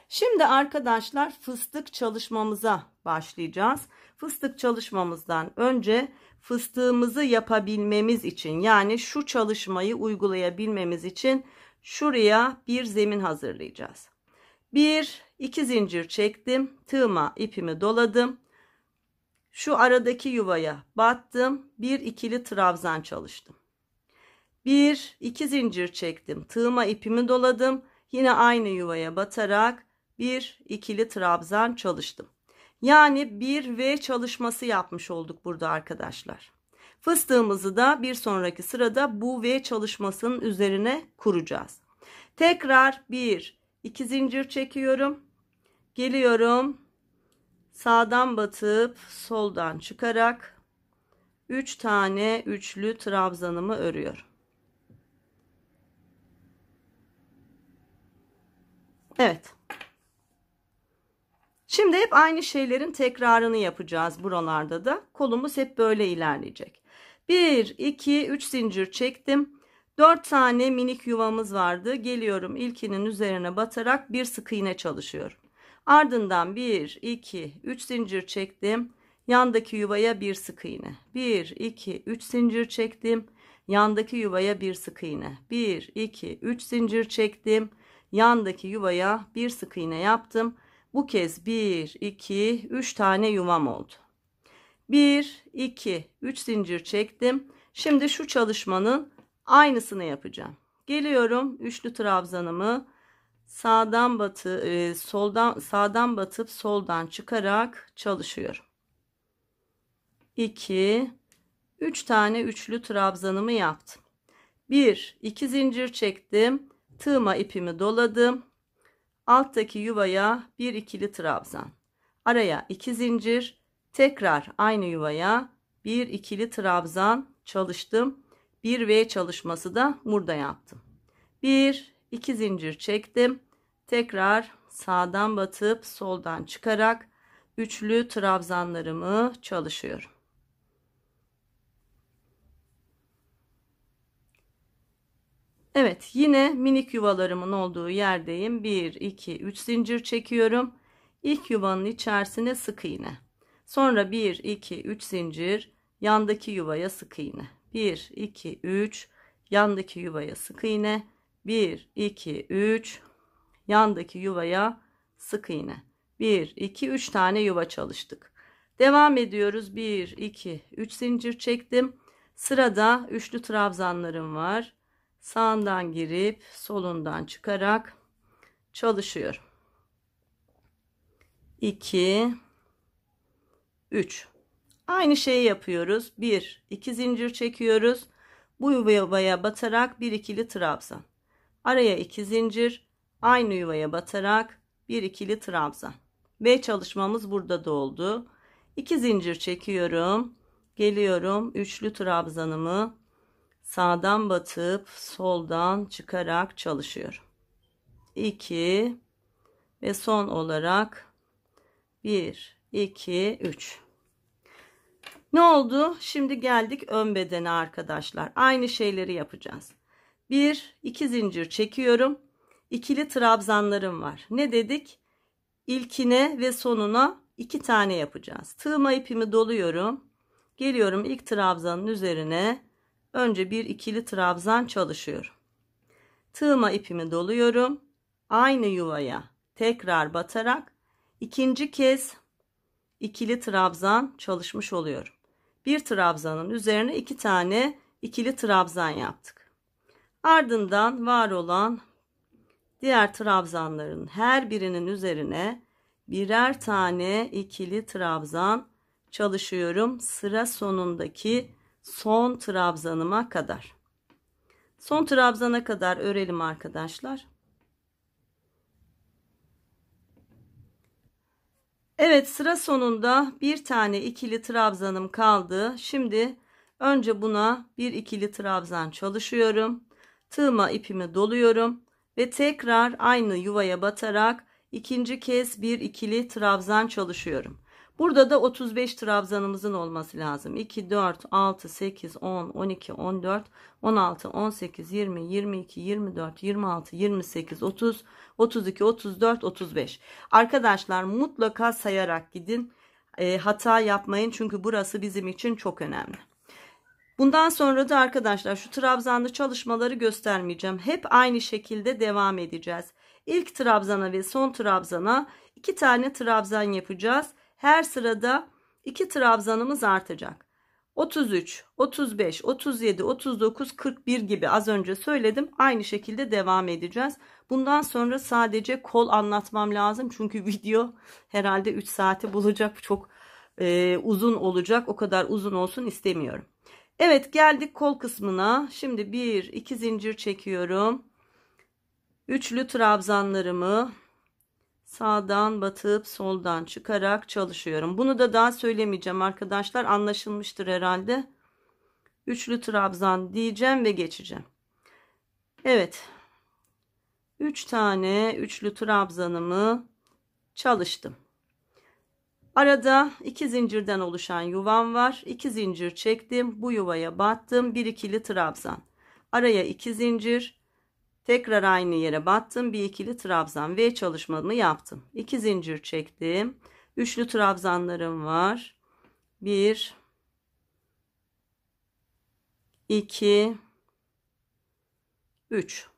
Şimdi arkadaşlar fıstık çalışmamıza başlayacağız. Fıstık çalışmamızdan önce fıstığımızı yapabilmemiz için yani şu çalışmayı uygulayabilmemiz için şuraya bir zemin hazırlayacağız. Bir iki zincir çektim. Tığıma ipimi doladım. Şu aradaki yuvaya battım. Bir ikili trabzan çalıştım. Bir iki zincir çektim. Tığıma ipimi doladım. Yine aynı yuvaya batarak bir ikili trabzan çalıştım. Yani bir V çalışması yapmış olduk burada arkadaşlar. Fıstığımızı da bir sonraki sırada bu V çalışmasının üzerine kuracağız. Tekrar bir, iki zincir çekiyorum. Geliyorum. Sağdan batıp soldan çıkarak 3 tane üçlü trabzanımı örüyorum. Evet. Şimdi hep aynı şeylerin tekrarını yapacağız buralarda da. Kolumuz hep böyle ilerleyecek. 1, 2, 3 zincir çektim. 4 tane minik yuvamız vardı. Geliyorum ilkinin üzerine batarak bir sık iğne çalışıyorum. Ardından 1, 2, 3 zincir çektim. Yandaki yuvaya bir sık iğne. 1, 2, 3 zincir çektim. Yandaki yuvaya bir sık iğne. 1, 2, 3 zincir çektim. Yandaki yuvaya bir sık iğne yaptım. Bu kez 1, 2, 3 tane yuvam oldu. 1, 2, 3 zincir çektim. Şimdi şu çalışmanın aynısını yapacağım. Geliyorum üçlü trabzanımı sağdan batı e, soldan sağdan batıp soldan çıkarak çalışıyorum. 2 3 tane üçlü trabzanımı yaptım. 1 2 zincir çektim. Tığıma ipimi doladım alttaki yuvaya bir ikili trabzan. Araya iki zincir, tekrar aynı yuvaya bir ikili trabzan çalıştım. Bir V çalışması da burada yaptım. Bir, iki zincir çektim. Tekrar sağdan batıp soldan çıkarak üçlü trabzanlarımı çalışıyorum. Evet yine minik yuvalarımın olduğu yerdeyim. 1, 2, 3 zincir çekiyorum. İlk yuvanın içerisine sık iğne. Sonra 1, 2, 3 zincir yandaki yuvaya sık iğne. 1, 2, 3 yandaki yuvaya sık iğne. 1, 2, 3 yandaki yuvaya sık iğne. 1, 2, 3 tane yuva çalıştık. Devam ediyoruz. 1, 2, 3 zincir çektim. Sırada üçlü trabzanlarım var sağından girip solundan çıkarak çalışıyorum. 2 3 Aynı şeyi yapıyoruz. 1 2 zincir çekiyoruz. Bu yuvaya batarak bir ikili trabzan. Araya 2 zincir, aynı yuvaya batarak bir ikili trabzan. Ve çalışmamız burada da oldu. 2 zincir çekiyorum. Geliyorum üçlü trabzanımı sağdan batıp soldan çıkarak çalışıyorum. 2 ve son olarak 1 2 3 ne oldu? Şimdi geldik ön bedene arkadaşlar. Aynı şeyleri yapacağız. 1 2 zincir çekiyorum. İkili trabzanlarım var. Ne dedik? İlkine ve sonuna iki tane yapacağız. Tığma ipimi doluyorum. Geliyorum ilk trabzanın üzerine Önce bir ikili trabzan çalışıyorum. Tığıma ipimi doluyorum. Aynı yuvaya tekrar batarak ikinci kez ikili trabzan çalışmış oluyorum. Bir trabzanın üzerine iki tane ikili trabzan yaptık. Ardından var olan diğer trabzanların her birinin üzerine birer tane ikili trabzan çalışıyorum. Sıra sonundaki son trabzanıma kadar. Son trabzana kadar örelim arkadaşlar. Evet sıra sonunda bir tane ikili trabzanım kaldı. Şimdi önce buna bir ikili trabzan çalışıyorum. Tığıma ipimi doluyorum ve tekrar aynı yuvaya batarak ikinci kez bir ikili trabzan çalışıyorum. Burada da 35 trabzanımızın olması lazım. 2, 4, 6, 8, 10, 12, 14, 16, 18, 20, 22, 24, 26, 28, 30, 32, 34, 35. Arkadaşlar mutlaka sayarak gidin. E, hata yapmayın çünkü burası bizim için çok önemli. Bundan sonra da arkadaşlar şu trabzanlı çalışmaları göstermeyeceğim. Hep aynı şekilde devam edeceğiz. İlk trabzana ve son trabzana iki tane trabzan yapacağız. Her sırada 2 trabzanımız artacak. 33, 35, 37, 39, 41 gibi az önce söyledim. Aynı şekilde devam edeceğiz. Bundan sonra sadece kol anlatmam lazım. Çünkü video herhalde 3 saati bulacak. Çok e, uzun olacak. O kadar uzun olsun istemiyorum. Evet geldik kol kısmına. Şimdi 1, 2 zincir çekiyorum. Üçlü trabzanlarımı sağdan batıp soldan çıkarak çalışıyorum. Bunu da daha söylemeyeceğim arkadaşlar. Anlaşılmıştır herhalde. Üçlü trabzan diyeceğim ve geçeceğim. Evet. 3 üç tane üçlü trabzanımı çalıştım. Arada iki zincirden oluşan yuvam var. İki zincir çektim. Bu yuvaya battım. Bir ikili trabzan. Araya iki zincir. Tekrar aynı yere battım. Bir ikili trabzan V çalışmamı yaptım. 2 zincir çektim. Üçlü trabzanlarım var. 1 2 3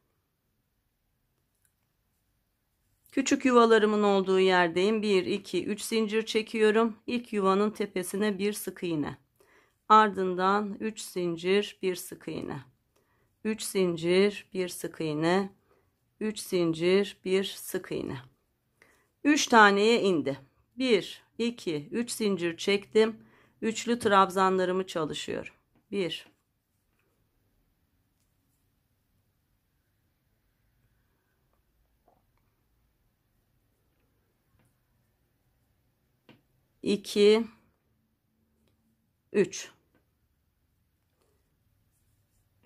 Küçük yuvalarımın olduğu yerdeyim. 1 2 3 zincir çekiyorum. İlk yuvanın tepesine bir sık iğne. Ardından 3 zincir, bir sık iğne. 3 zincir, 1 sık iğne, 3 zincir, 1 sık iğne. 3 taneye indi. 1 2 3 zincir çektim. Üçlü trabzanlarımı çalışıyorum. 1 2 3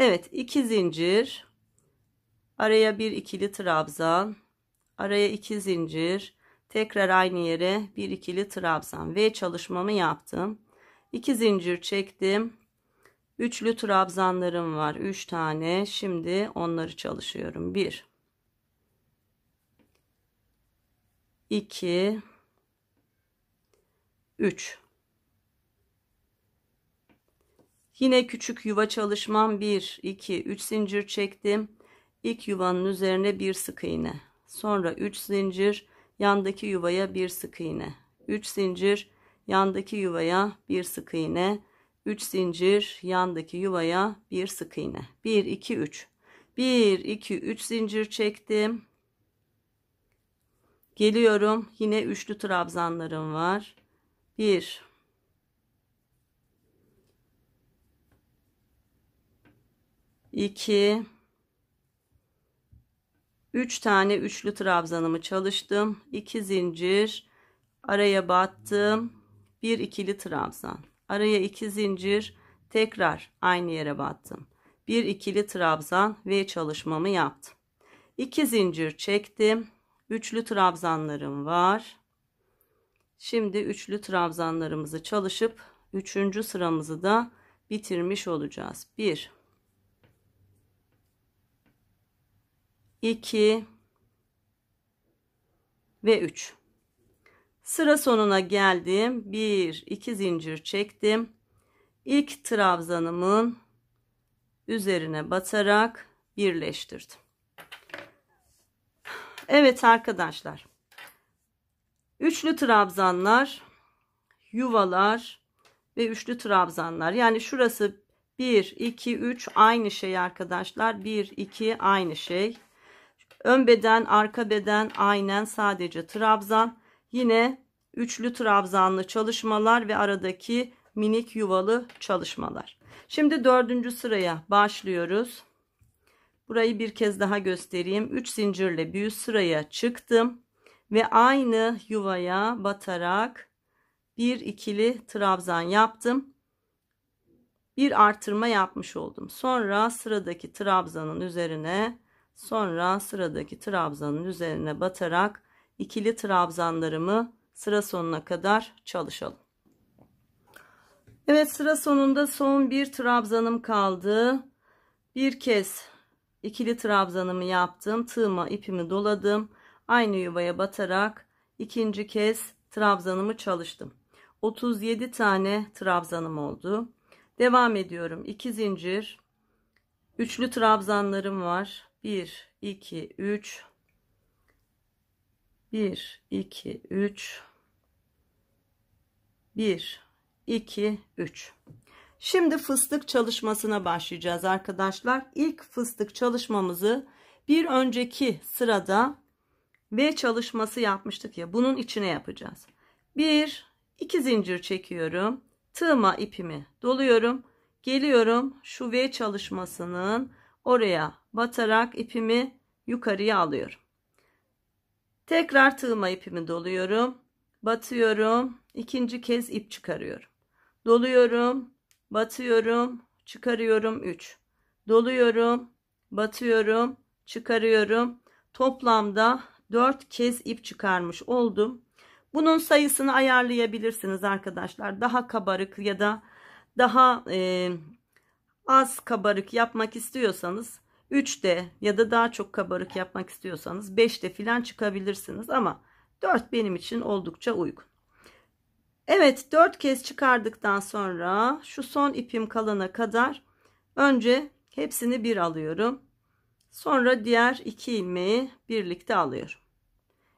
Evet iki zincir araya bir ikili trabzan araya iki zincir tekrar aynı yere bir ikili trabzan ve çalışmamı yaptım. İki zincir çektim. Üçlü trabzanlarım var. üç tane. Şimdi onları çalışıyorum. 1 2 üç. Yine küçük yuva çalışmam 1, 2, 3 zincir çektim. İlk yuvanın üzerine bir sık iğne. Sonra 3 zincir yandaki yuvaya bir sık iğne. 3 zincir yandaki yuvaya bir sık iğne. 3 zincir yandaki yuvaya bir sık iğne. 1, 2, 3. 1, 2, 3 zincir çektim. Geliyorum. Yine üçlü trabzanlarım var. 1, 2 3 tane üçlü trabzanımı çalıştım. 2 zincir araya battım. Bir ikili trabzan. Araya 2 zincir tekrar aynı yere battım. Bir ikili trabzan ve çalışmamı yaptım. 2 zincir çektim. Üçlü trabzanlarım var. Şimdi üçlü trabzanlarımızı çalışıp üçüncü sıramızı da bitirmiş olacağız. 1 2 ve 3 sıra sonuna geldim 1 2 zincir çektim ilk trabzanımın üzerine batarak birleştirdim Evet arkadaşlar üçlü trabzanlar yuvalar ve üçlü trabzanlar yani şurası 1 2 3 aynı şey arkadaşlar 1 2 aynı şey Ön beden, arka beden aynen sadece trabzan. Yine üçlü trabzanlı çalışmalar ve aradaki minik yuvalı çalışmalar. Şimdi dördüncü sıraya başlıyoruz. Burayı bir kez daha göstereyim. 3 zincirle büyü sıraya çıktım ve aynı yuvaya batarak bir ikili trabzan yaptım. Bir artırma yapmış oldum. Sonra sıradaki trabzanın üzerine Sonra sıradaki trabzanın üzerine batarak ikili trabzanlarımı sıra sonuna kadar çalışalım. Evet sıra sonunda son bir trabzanım kaldı. Bir kez ikili trabzanımı yaptım. Tığıma ipimi doladım. Aynı yuvaya batarak ikinci kez trabzanımı çalıştım. 37 tane trabzanım oldu. Devam ediyorum. 2 zincir. Üçlü trabzanlarım var. 1 2 3 1 2 3 1 2 3 Şimdi fıstık çalışmasına başlayacağız arkadaşlar. İlk fıstık çalışmamızı bir önceki sırada V çalışması yapmıştık ya bunun içine yapacağız. 1 2 zincir çekiyorum. Tığıma ipimi doluyorum. Geliyorum şu V çalışmasının oraya batarak ipimi yukarıya alıyorum. Tekrar tığıma ipimi doluyorum. Batıyorum. İkinci kez ip çıkarıyorum. Doluyorum. Batıyorum. Çıkarıyorum 3. Doluyorum. Batıyorum. Çıkarıyorum. Toplamda 4 kez ip çıkarmış oldum. Bunun sayısını ayarlayabilirsiniz arkadaşlar. Daha kabarık ya da daha e, az kabarık yapmak istiyorsanız 3 de ya da daha çok kabarık yapmak istiyorsanız 5 de filan çıkabilirsiniz ama 4 benim için oldukça uygun. Evet 4 kez çıkardıktan sonra şu son ipim kalana kadar önce hepsini bir alıyorum. Sonra diğer 2 ilmeği birlikte alıyorum.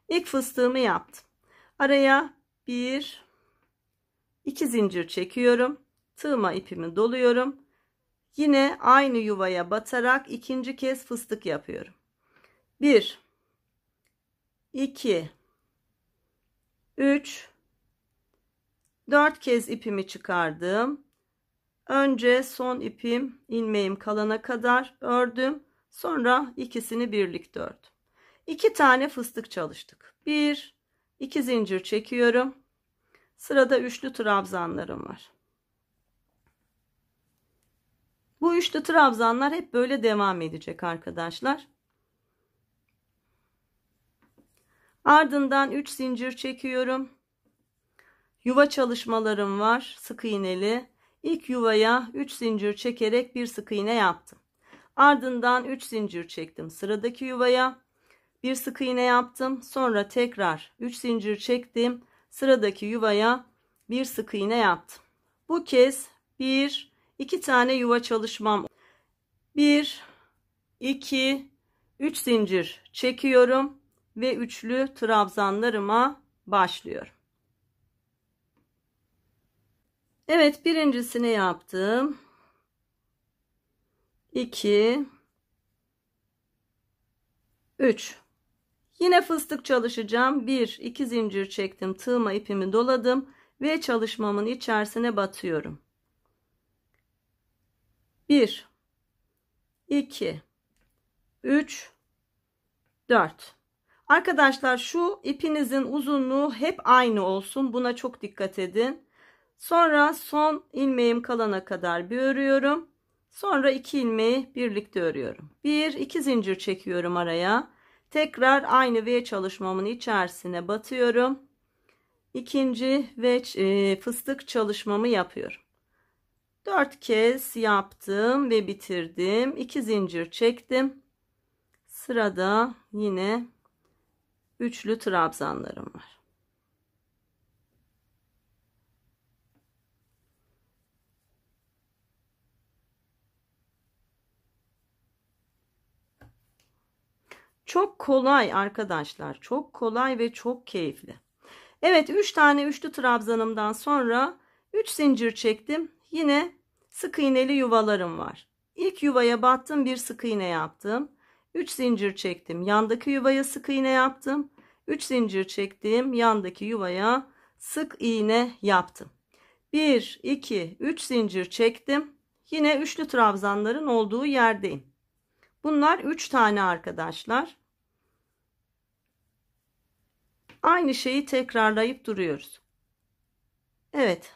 İlk fıstığımı yaptım. Araya 1, 2 zincir çekiyorum. Tığıma ipimi doluyorum. Yine aynı yuvaya batarak ikinci kez fıstık yapıyorum. 1 2 3 4 kez ipimi çıkardım. Önce son ipim ilmeğim kalana kadar ördüm. Sonra ikisini birlikte ördüm. 2 tane fıstık çalıştık. 1 2 zincir çekiyorum. Sırada üçlü trabzanlarım var. Bu üçlü trabzanlar hep böyle devam edecek arkadaşlar. Ardından 3 zincir çekiyorum. Yuva çalışmalarım var sık iğneli. İlk yuvaya 3 zincir çekerek bir sık iğne yaptım. Ardından 3 zincir çektim sıradaki yuvaya. Bir sık iğne yaptım. Sonra tekrar 3 zincir çektim. Sıradaki yuvaya bir sık iğne yaptım. Bu kez 1 2 tane yuva çalışmam Bir, iki, üç zincir çekiyorum ve üçlü trabzanlarıma başlıyorum. Evet birincisini yaptım. 2 3 Yine fıstık çalışacağım. 1 2 zincir çektim. Tığıma ipimi doladım ve çalışmamın içerisine batıyorum. 1 2 3 4 Arkadaşlar şu ipinizin uzunluğu hep aynı olsun. Buna çok dikkat edin. Sonra son ilmeğim kalana kadar bir örüyorum. Sonra iki ilmeği birlikte örüyorum. Bir, iki zincir çekiyorum araya. Tekrar aynı V çalışmamın içerisine batıyorum. İkinci ve fıstık çalışmamı yapıyorum. 4 kez yaptım ve bitirdim. 2 zincir çektim. Sırada yine üçlü trabzanlarım var. Çok kolay arkadaşlar. Çok kolay ve çok keyifli. Evet 3 üç tane üçlü trabzanımdan sonra 3 zincir çektim. Yine sık iğneli yuvalarım var. İlk yuvaya battım bir sık iğne yaptım. 3 zincir çektim. Yandaki yuvaya sık iğne yaptım. 3 zincir çektim. Yandaki yuvaya sık iğne yaptım. 1 2 3 zincir çektim. Yine üçlü trabzanların olduğu yerdeyim. Bunlar 3 tane arkadaşlar. Aynı şeyi tekrarlayıp duruyoruz. Evet,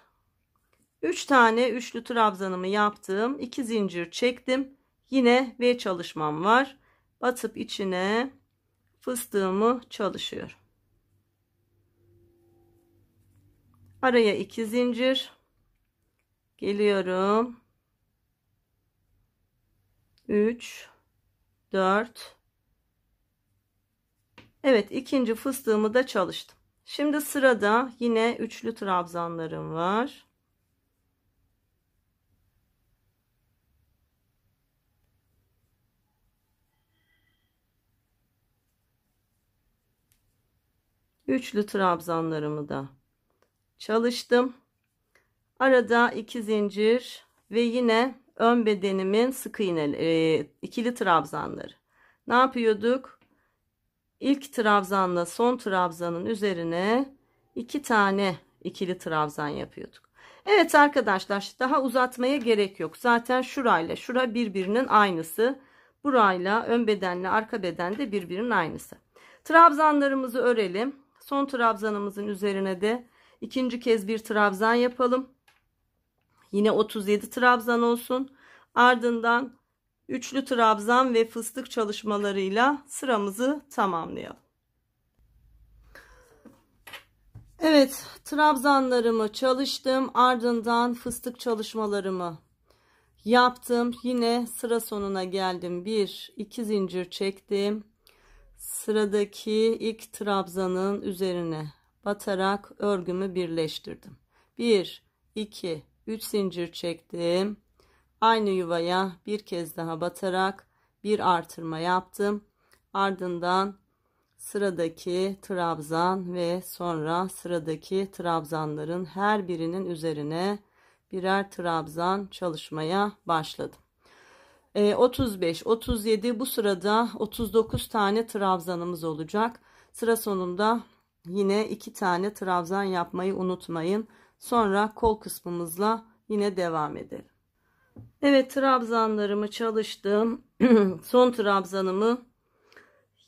3 tane üçlü trabzanımı yaptım. 2 zincir çektim. Yine V çalışmam var. Batıp içine fıstığımı çalışıyorum. Araya 2 zincir geliyorum. 3 4 Evet ikinci fıstığımı da çalıştım. Şimdi sırada yine üçlü trabzanlarım var. üçlü trabzanlarımı da çalıştım. Arada iki zincir ve yine ön bedenimin sık iğne e, ikili trabzanları. Ne yapıyorduk? İlk trabzanla son trabzanın üzerine iki tane ikili trabzan yapıyorduk. Evet arkadaşlar daha uzatmaya gerek yok. Zaten şurayla şura birbirinin aynısı. Burayla ön bedenle arka beden de birbirinin aynısı. Trabzanlarımızı örelim. Son trabzanımızın üzerine de ikinci kez bir trabzan yapalım. Yine 37 trabzan olsun. Ardından üçlü trabzan ve fıstık çalışmalarıyla sıramızı tamamlayalım. Evet, trabzanlarımı çalıştım. Ardından fıstık çalışmalarımı yaptım. Yine sıra sonuna geldim. Bir, iki zincir çektim sıradaki ilk trabzanın üzerine batarak örgümü birleştirdim. 1 2 3 zincir çektim. Aynı yuvaya bir kez daha batarak bir artırma yaptım. Ardından sıradaki trabzan ve sonra sıradaki trabzanların her birinin üzerine birer trabzan çalışmaya başladım. 35, ee, 37 bu sırada 39 tane trabzanımız olacak. Sıra sonunda yine 2 tane trabzan yapmayı unutmayın. Sonra kol kısmımızla yine devam edelim. Evet trabzanlarımı çalıştım. Son trabzanımı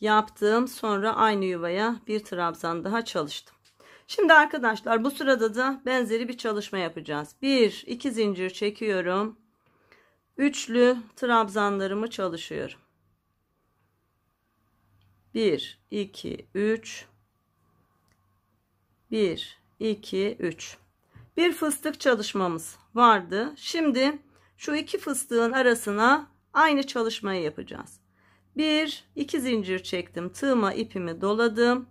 yaptım. Sonra aynı yuvaya bir trabzan daha çalıştım. Şimdi arkadaşlar bu sırada da benzeri bir çalışma yapacağız. 1 2 zincir çekiyorum üçlü trabzanlarımı çalışıyorum. 1 2 3 1 2 3 bir fıstık çalışmamız vardı. Şimdi şu iki fıstığın arasına aynı çalışmayı yapacağız. 1 2 zincir çektim. Tığıma ipimi doladım.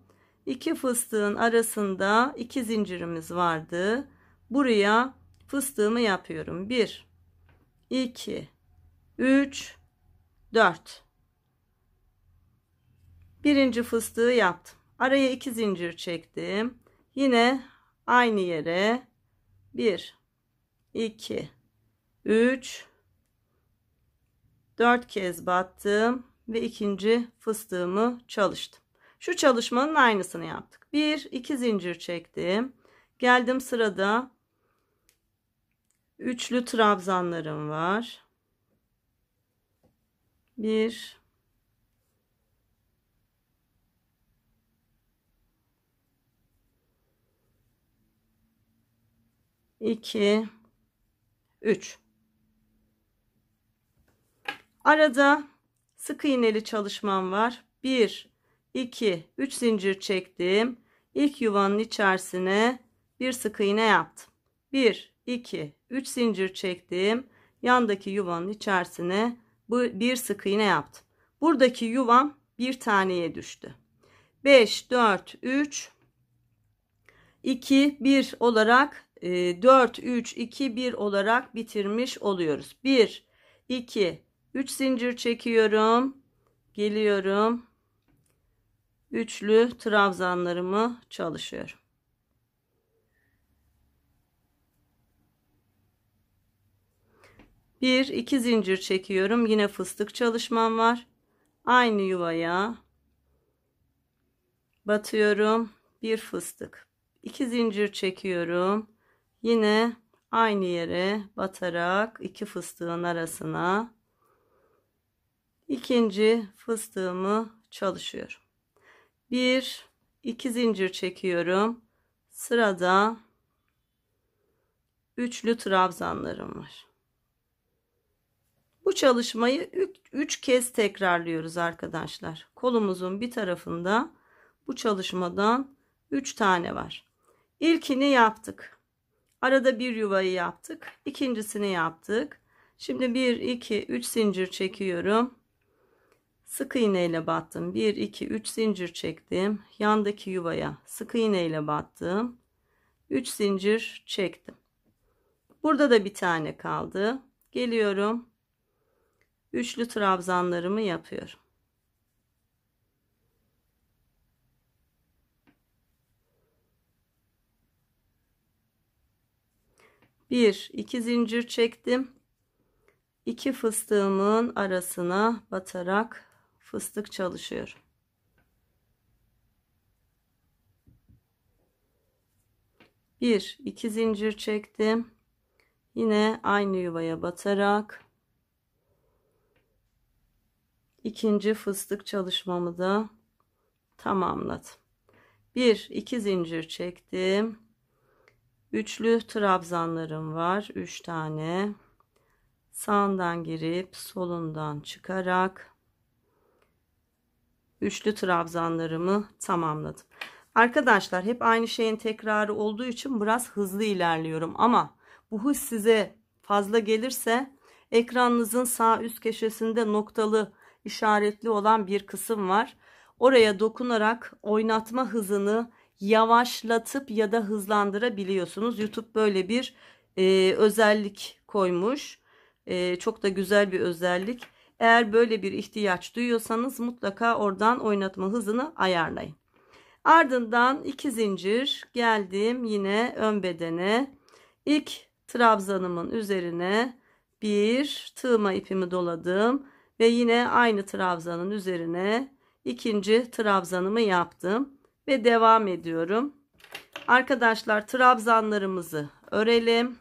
İki fıstığın arasında iki zincirimiz vardı. Buraya fıstığımı yapıyorum. 1 2, 3, 4. Birinci fıstığı yaptım. Araya iki zincir çektim. Yine aynı yere 1, 2, 3, 4 kez battım ve ikinci fıstığımı çalıştım. Şu çalışmanın aynısını yaptık. 1, 2 zincir çektim. Geldim sırada Üçlü trabzanlarım var. Bir. iki, üç. Arada sık iğneli çalışmam var. Bir, iki, üç zincir çektim. İlk yuvanın içerisine bir sık iğne yaptım. Bir, iki. 3 zincir çektim. Yandaki yuvanın içerisine bu bir sık iğne yaptım. Buradaki yuvam bir taneye düştü. 5 4 3 2 1 olarak 4 3 2 1 olarak bitirmiş oluyoruz. 1 2 3 zincir çekiyorum. Geliyorum. Üçlü trabzanlarımı çalışıyorum. 1 2 zincir çekiyorum yine fıstık çalışmam var aynı yuvaya batıyorum bir fıstık 2 zincir çekiyorum yine aynı yere batarak iki fıstığın arasına ikinci fıstığımı çalışıyorum 1 2 zincir çekiyorum sırada üçlü trabzanlarım var bu çalışmayı 3 kez tekrarlıyoruz arkadaşlar. Kolumuzun bir tarafında bu çalışmadan 3 tane var. İlkini yaptık. Arada bir yuvayı yaptık. İkincisini yaptık. Şimdi 1 2 3 zincir çekiyorum. Sık iğneyle battım. 1 2 3 zincir çektim. Yandaki yuvaya sık iğneyle battım. 3 zincir çektim. Burada da bir tane kaldı. Geliyorum üçlü trabzanlarımı yapıyorum. Bir, iki zincir çektim. İki fıstığımın arasına batarak fıstık çalışıyorum. Bir, iki zincir çektim. Yine aynı yuvaya batarak ikinci fıstık çalışmamı da tamamladım. 1 2 zincir çektim. Üçlü trabzanlarım var. 3 tane. Sağdan girip solundan çıkarak üçlü trabzanlarımı tamamladım. Arkadaşlar hep aynı şeyin tekrarı olduğu için biraz hızlı ilerliyorum ama bu hız size fazla gelirse ekranınızın sağ üst köşesinde noktalı işaretli olan bir kısım var. Oraya dokunarak oynatma hızını yavaşlatıp ya da hızlandırabiliyorsunuz. YouTube böyle bir e, özellik koymuş. E, çok da güzel bir özellik. Eğer böyle bir ihtiyaç duyuyorsanız mutlaka oradan oynatma hızını ayarlayın. Ardından iki zincir geldim yine ön bedene. İlk trabzanımın üzerine bir tığma ipimi doladım. Ve yine aynı trabzanın üzerine ikinci trabzanımı yaptım. Ve devam ediyorum. Arkadaşlar trabzanlarımızı örelim.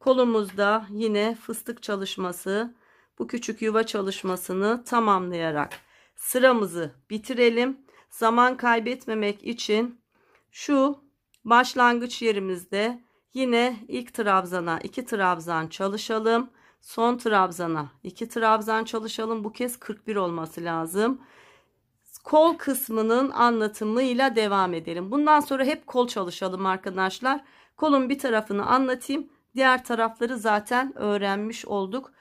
Kolumuzda yine fıstık çalışması bu küçük yuva çalışmasını tamamlayarak sıramızı bitirelim. Zaman kaybetmemek için şu başlangıç yerimizde yine ilk trabzana iki trabzan çalışalım. Son trabzana iki trabzan çalışalım. Bu kez 41 olması lazım. Kol kısmının anlatımıyla devam edelim. Bundan sonra hep kol çalışalım arkadaşlar. Kolun bir tarafını anlatayım. Diğer tarafları zaten öğrenmiş olduk.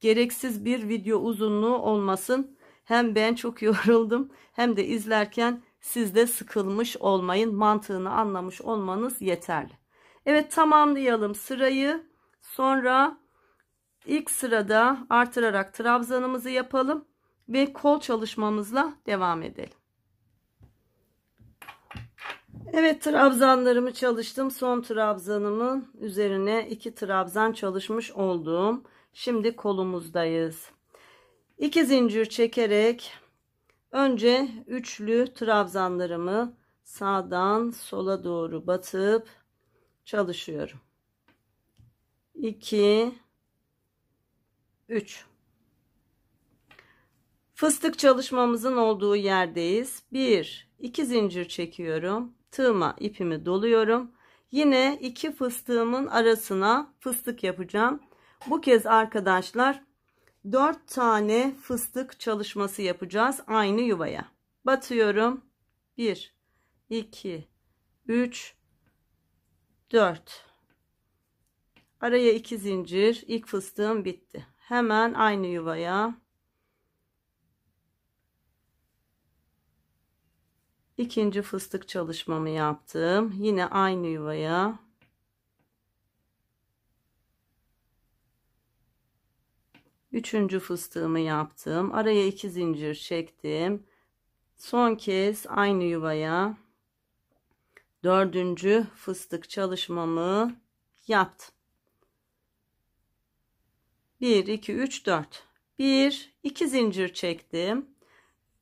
Gereksiz bir video uzunluğu olmasın. Hem ben çok yoruldum hem de izlerken siz de sıkılmış olmayın. Mantığını anlamış olmanız yeterli. Evet tamamlayalım sırayı. Sonra İlk sırada artırarak trabzanımızı yapalım ve kol çalışmamızla devam edelim. Evet trabzanlarımı çalıştım. Son trabzanımın üzerine iki trabzan çalışmış olduğum. Şimdi kolumuzdayız. İki zincir çekerek önce üçlü trabzanlarımı sağdan sola doğru batıp çalışıyorum. 2 3 fıstık çalışmamızın olduğu yerdeyiz 1 2 zincir çekiyorum tığıma ipimi doluyorum yine iki fıstığımın arasına fıstık yapacağım bu kez arkadaşlar 4 tane fıstık çalışması yapacağız aynı yuvaya batıyorum 1 2 3 4 araya 2 zincir ilk fıstığım bitti hemen aynı yuvaya ikinci fıstık çalışmamı yaptım. Yine aynı yuvaya üçüncü fıstığımı yaptım. Araya iki zincir çektim. Son kez aynı yuvaya dördüncü fıstık çalışmamı yaptım. 1 2 3 4 1 2 zincir çektim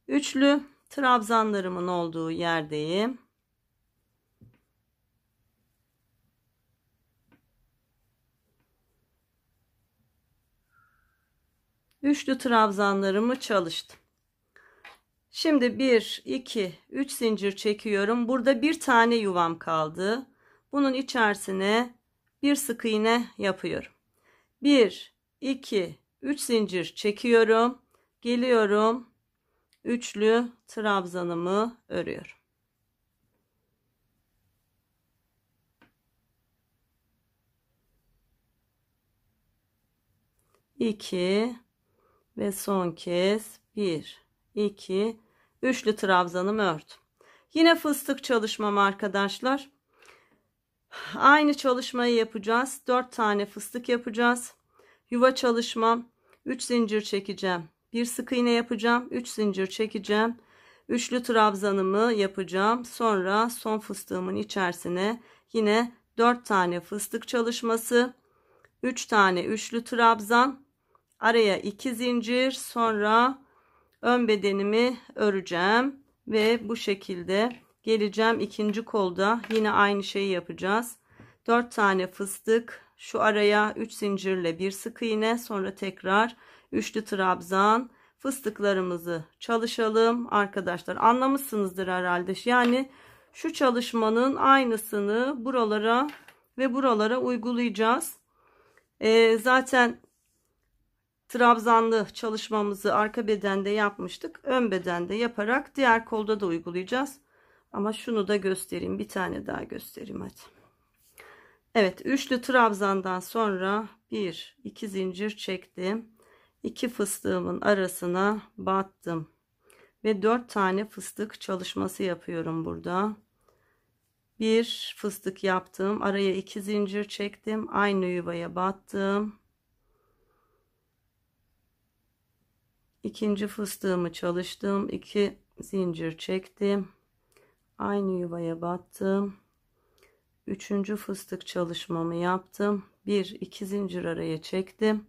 üçlü trabzanlarımın olduğu yerdeyim üçlü trabzanlarımı çalıştım şimdi 1 2 3 zincir çekiyorum burada bir tane yuvam kaldı bunun içerisine bir sık iğne yapıyorum 1 2 3 zincir çekiyorum geliyorum üçlü trabzanımı örüyorum iki ve son kez bir iki üçlü trabzanımı ördüm yine fıstık çalışmam arkadaşlar aynı çalışmayı yapacağız dört tane fıstık yapacağız yuva çalışmam 3 zincir çekeceğim bir sık iğne yapacağım 3 zincir çekeceğim üçlü trabzanımı yapacağım sonra son fıstığımın içerisine yine 4 tane fıstık çalışması 3 tane üçlü trabzan araya 2 zincir sonra ön bedenimi öreceğim ve bu şekilde geleceğim ikinci kolda yine aynı şeyi yapacağız 4 tane fıstık şu araya 3 zincirle bir sık iğne sonra tekrar üçlü trabzan fıstıklarımızı çalışalım arkadaşlar anlamışsınızdır herhalde yani şu çalışmanın aynısını buralara ve buralara uygulayacağız ee, zaten trabzanlı çalışmamızı arka bedende yapmıştık ön bedende yaparak diğer kolda da uygulayacağız ama şunu da göstereyim bir tane daha göstereyim hadi Evet üçlü trabzandan sonra bir iki zincir çektim. iki fıstığımın arasına battım. Ve dört tane fıstık çalışması yapıyorum burada. Bir fıstık yaptım. Araya iki zincir çektim. Aynı yuvaya battım. ikinci fıstığımı çalıştım iki zincir çektim aynı yuvaya battım üçüncü fıstık çalışmamı yaptım. Bir iki zincir araya çektim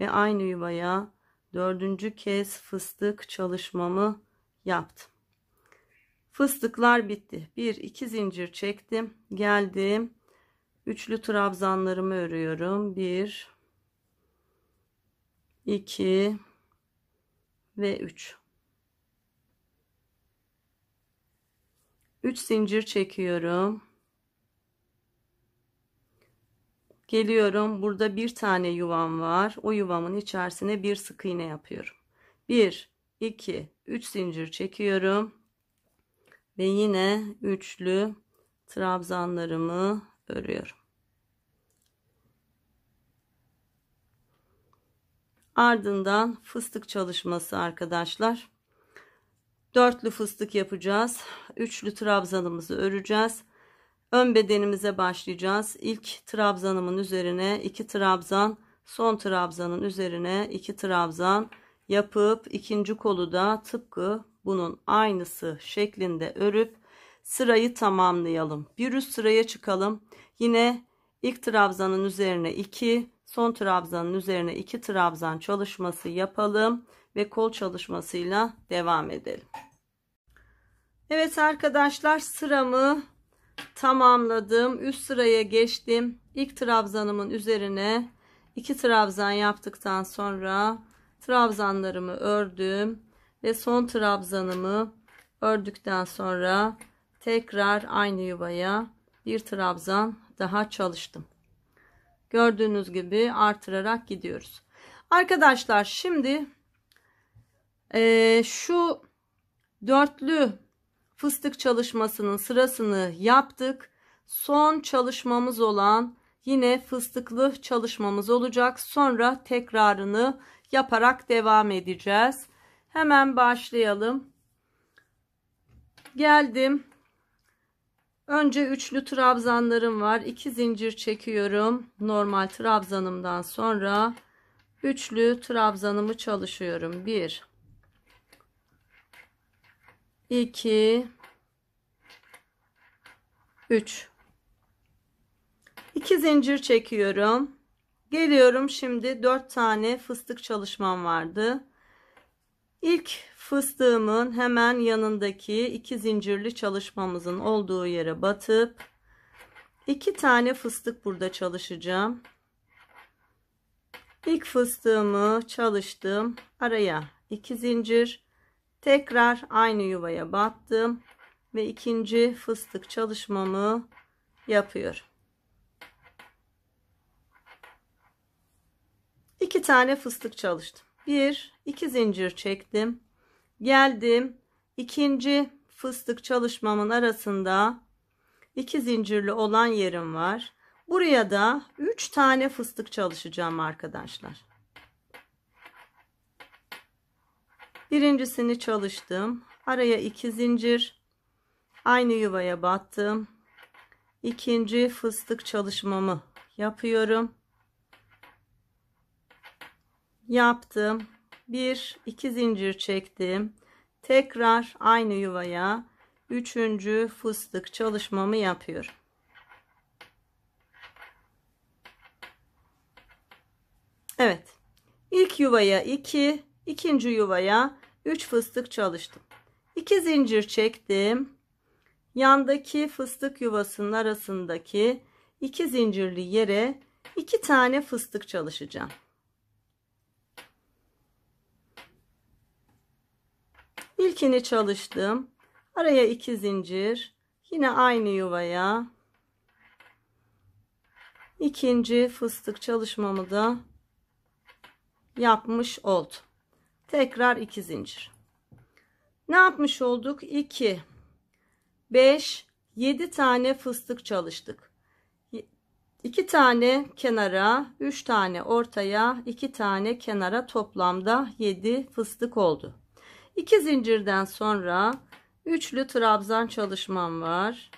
ve aynı yuvaya dördüncü kez fıstık çalışmamı yaptım. Fıstıklar bitti. Bir iki zincir çektim. Geldim. Üçlü trabzanlarımı örüyorum. Bir, iki ve üç. Üç zincir çekiyorum. Geliyorum burada bir tane yuvam var. O yuvamın içerisine bir sık iğne yapıyorum. 1, 2, 3 zincir çekiyorum. Ve yine üçlü trabzanlarımı örüyorum. Ardından fıstık çalışması arkadaşlar. Dörtlü fıstık yapacağız. Üçlü trabzanımızı öreceğiz. Ön bedenimize başlayacağız. İlk trabzanımın üzerine 2 trabzan, son trabzanın üzerine 2 trabzan yapıp ikinci kolu da tıpkı bunun aynısı şeklinde örüp sırayı tamamlayalım. Bir üst sıraya çıkalım. Yine ilk trabzanın üzerine 2, son trabzanın üzerine 2 trabzan çalışması yapalım ve kol çalışmasıyla devam edelim. Evet arkadaşlar sıramı tamamladım. Üst sıraya geçtim. İlk trabzanımın üzerine iki trabzan yaptıktan sonra trabzanlarımı ördüm ve son trabzanımı ördükten sonra tekrar aynı yuvaya bir trabzan daha çalıştım. Gördüğünüz gibi artırarak gidiyoruz. Arkadaşlar şimdi e, şu dörtlü fıstık çalışmasının sırasını yaptık. Son çalışmamız olan yine fıstıklı çalışmamız olacak. Sonra tekrarını yaparak devam edeceğiz. Hemen başlayalım. Geldim. Önce üçlü trabzanlarım var. 2 zincir çekiyorum. Normal trabzanımdan sonra üçlü trabzanımı çalışıyorum. 1 2 3 2 zincir çekiyorum. Geliyorum şimdi 4 tane fıstık çalışmam vardı. İlk fıstığımın hemen yanındaki 2 zincirli çalışmamızın olduğu yere batıp 2 tane fıstık burada çalışacağım. İlk fıstığımı çalıştım. Araya 2 zincir Tekrar aynı yuvaya battım ve ikinci fıstık çalışmamı yapıyorum. İki tane fıstık çalıştım. Bir, iki zincir çektim. Geldim İkinci fıstık çalışmamın arasında iki zincirli olan yerim var. Buraya da üç tane fıstık çalışacağım arkadaşlar. birincisini çalıştım araya iki zincir aynı yuvaya battım ikinci fıstık çalışmamı yapıyorum yaptım bir iki zincir çektim tekrar aynı yuvaya üçüncü fıstık çalışmamı yapıyorum Evet ilk yuvaya 2 ikinci yuvaya 3 fıstık çalıştım 2 zincir çektim yandaki fıstık yuvasının arasındaki 2 zincirli yere 2 tane fıstık çalışacağım ilkini çalıştım araya 2 zincir yine aynı yuvaya ikinci fıstık çalışmamı da yapmış oldum tekrar 2 zincir ne yapmış olduk 2 5 7 tane fıstık çalıştık 2 tane kenara 3 tane ortaya 2 tane kenara toplamda 7 fıstık oldu 2 zincirden sonra üçlü trabzan çalışmam var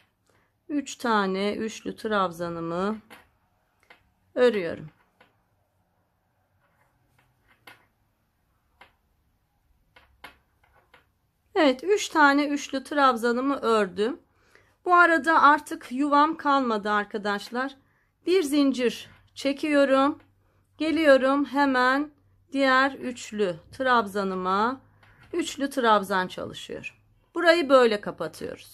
3 tane üçlü trabzanımı örüyorum Evet 3 tane üçlü trabzanımı ördüm. Bu arada artık yuvam kalmadı arkadaşlar. Bir zincir çekiyorum. Geliyorum hemen diğer üçlü trabzanıma. Üçlü trabzan çalışıyor. Burayı böyle kapatıyoruz.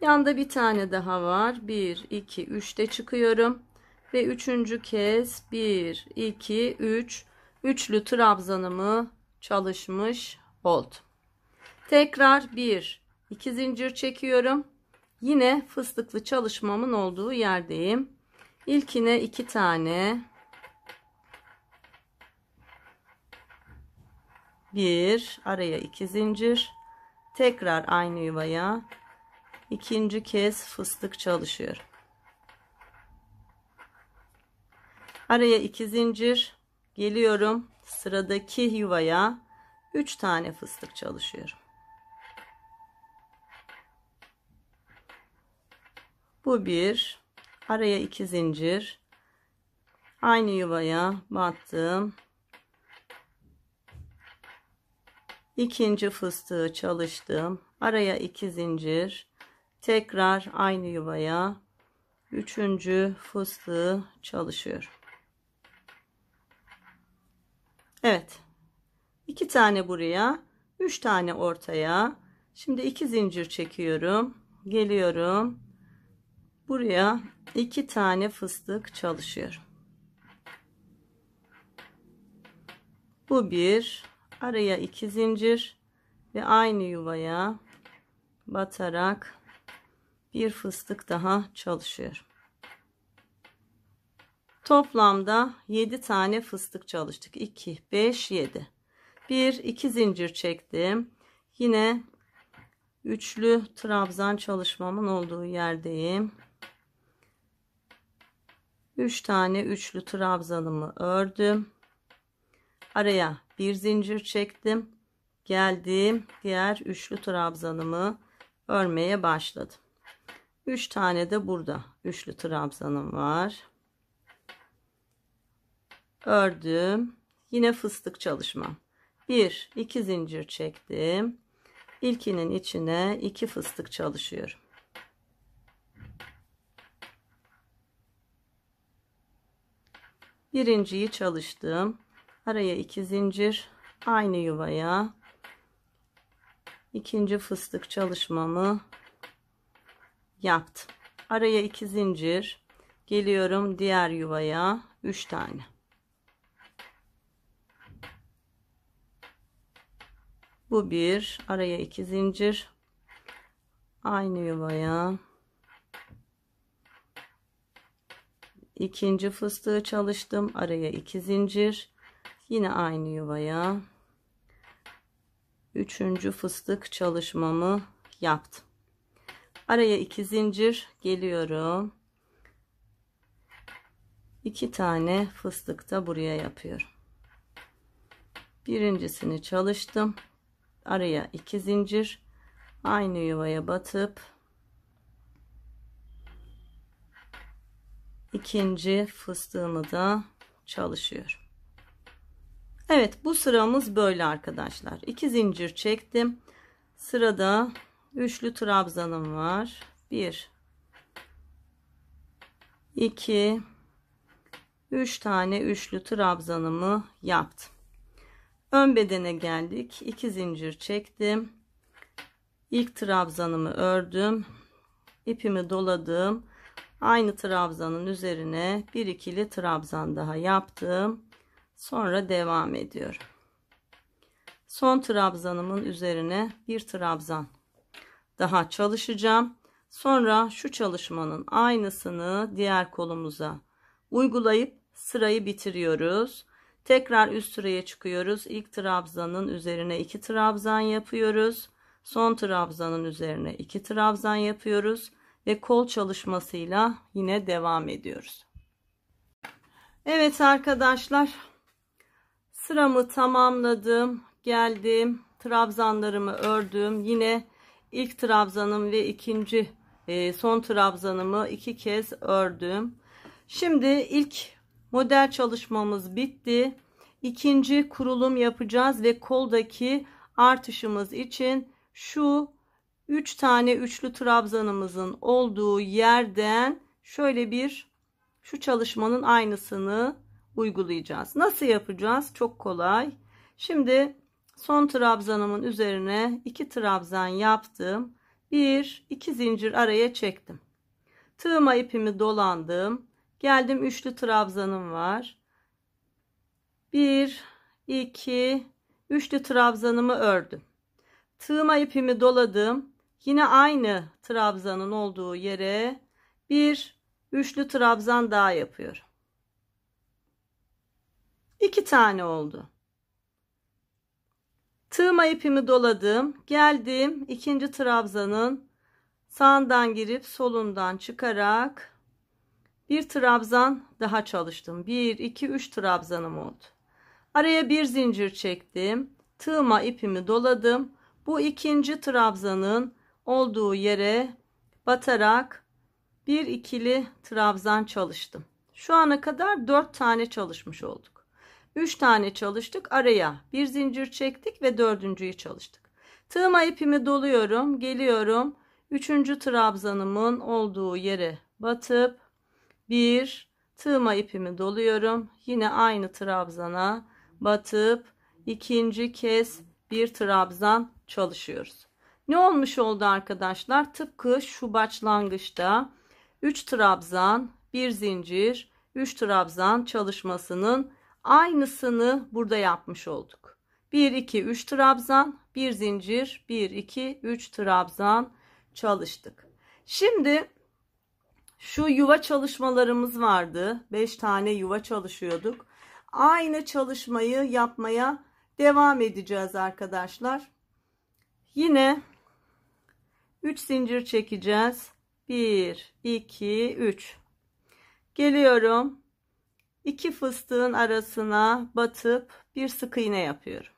Yanda bir tane daha var. 1, 2, 3 de çıkıyorum. Ve üçüncü kez 1, 2, 3. Üç, üçlü trabzanımı çalışmış oldum. Tekrar 1 2 zincir çekiyorum. Yine fıstıklı çalışmamın olduğu yerdeyim. İlkine 2 tane 1 araya 2 zincir tekrar aynı yuvaya ikinci kez fıstık çalışıyorum. Araya 2 zincir geliyorum. Sıradaki yuvaya 3 tane fıstık çalışıyorum. bu bir araya iki zincir aynı yuvaya battım ikinci fıstığı çalıştım araya iki zincir tekrar aynı yuvaya üçüncü fıstığı çalışıyorum Evet iki tane buraya üç tane ortaya şimdi iki zincir çekiyorum geliyorum buraya iki tane fıstık çalışıyorum bu bir araya iki zincir ve aynı yuvaya batarak bir fıstık daha çalışıyorum toplamda 7 tane fıstık çalıştık 2 5 7 1 2 zincir çektim yine üçlü trabzan çalışmamın olduğu yerdeyim 3 tane üçlü trabzanımı ördüm araya bir zincir çektim geldim diğer üçlü trabzanımı örmeye başladım 3 tane de burada üçlü trabzanım var ördüm yine fıstık çalışma. 1 2 zincir çektim ilkinin içine 2 fıstık çalışıyorum birinciyi çalıştım araya iki zincir aynı yuvaya ikinci fıstık çalışmamı yaptım araya iki zincir geliyorum diğer yuvaya üç tane bu bir araya iki zincir aynı yuvaya ikinci fıstığı çalıştım araya iki zincir yine aynı yuvaya üçüncü fıstık çalışmamı yaptım araya iki zincir geliyorum iki tane fıstık da buraya yapıyorum birincisini çalıştım araya iki zincir aynı yuvaya batıp ikinci fıstığımı da çalışıyorum. Evet bu sıramız böyle arkadaşlar. İki zincir çektim. Sırada üçlü trabzanım var. Bir, iki, üç tane üçlü trabzanımı yaptım. Ön bedene geldik. İki zincir çektim. İlk trabzanımı ördüm. İpimi doladım Aynı trabzanın üzerine bir ikili trabzan daha yaptım. Sonra devam ediyorum. Son trabzanımın üzerine bir trabzan daha çalışacağım. Sonra şu çalışmanın aynısını diğer kolumuza uygulayıp sırayı bitiriyoruz. Tekrar üst sıraya çıkıyoruz. İlk trabzanın üzerine iki trabzan yapıyoruz. Son trabzanın üzerine iki trabzan yapıyoruz ve kol çalışmasıyla yine devam ediyoruz. Evet arkadaşlar sıramı tamamladım. Geldim trabzanlarımı ördüm. Yine ilk trabzanım ve ikinci e, son trabzanımı iki kez ördüm. Şimdi ilk model çalışmamız bitti. İkinci kurulum yapacağız ve koldaki artışımız için şu 3 tane üçlü trabzanımızın olduğu yerden şöyle bir şu çalışmanın aynısını uygulayacağız. Nasıl yapacağız? Çok kolay. Şimdi son trabzanımın üzerine 2 trabzan yaptım. 1 2 zincir araya çektim. Tığıma ipimi dolandım. Geldim üçlü trabzanım var. 1 2 üçlü trabzanımı ördüm. Tığıma ipimi doladım. Yine aynı trabzanın olduğu yere bir üçlü trabzan daha yapıyorum. İki tane oldu. Tığma ipimi doladım. Geldim ikinci trabzanın sağından girip solundan çıkarak bir trabzan daha çalıştım. 1 2 3 trabzanım oldu. Araya bir zincir çektim. Tığma ipimi doladım. Bu ikinci trabzanın olduğu yere batarak bir ikili trabzan çalıştım. Şu ana kadar 4 tane çalışmış olduk. 3 tane çalıştık araya bir zincir çektik ve dördüncüyü çalıştık. Tığıma ipimi doluyorum geliyorum. Üçüncü trabzanımın olduğu yere batıp bir tığıma ipimi doluyorum. Yine aynı trabzana batıp ikinci kez bir trabzan çalışıyoruz. Ne olmuş oldu arkadaşlar? Tıpkı şu başlangıçta 3 trabzan, 1 zincir, 3 trabzan çalışmasının aynısını burada yapmış olduk. 1 2 3 trabzan, 1 zincir, 1 2 3 trabzan çalıştık. Şimdi şu yuva çalışmalarımız vardı. 5 tane yuva çalışıyorduk. Aynı çalışmayı yapmaya devam edeceğiz arkadaşlar. Yine 3 zincir çekeceğiz. 1 2 3 geliyorum. 2 fıstığın arasına batıp bir sık iğne yapıyorum.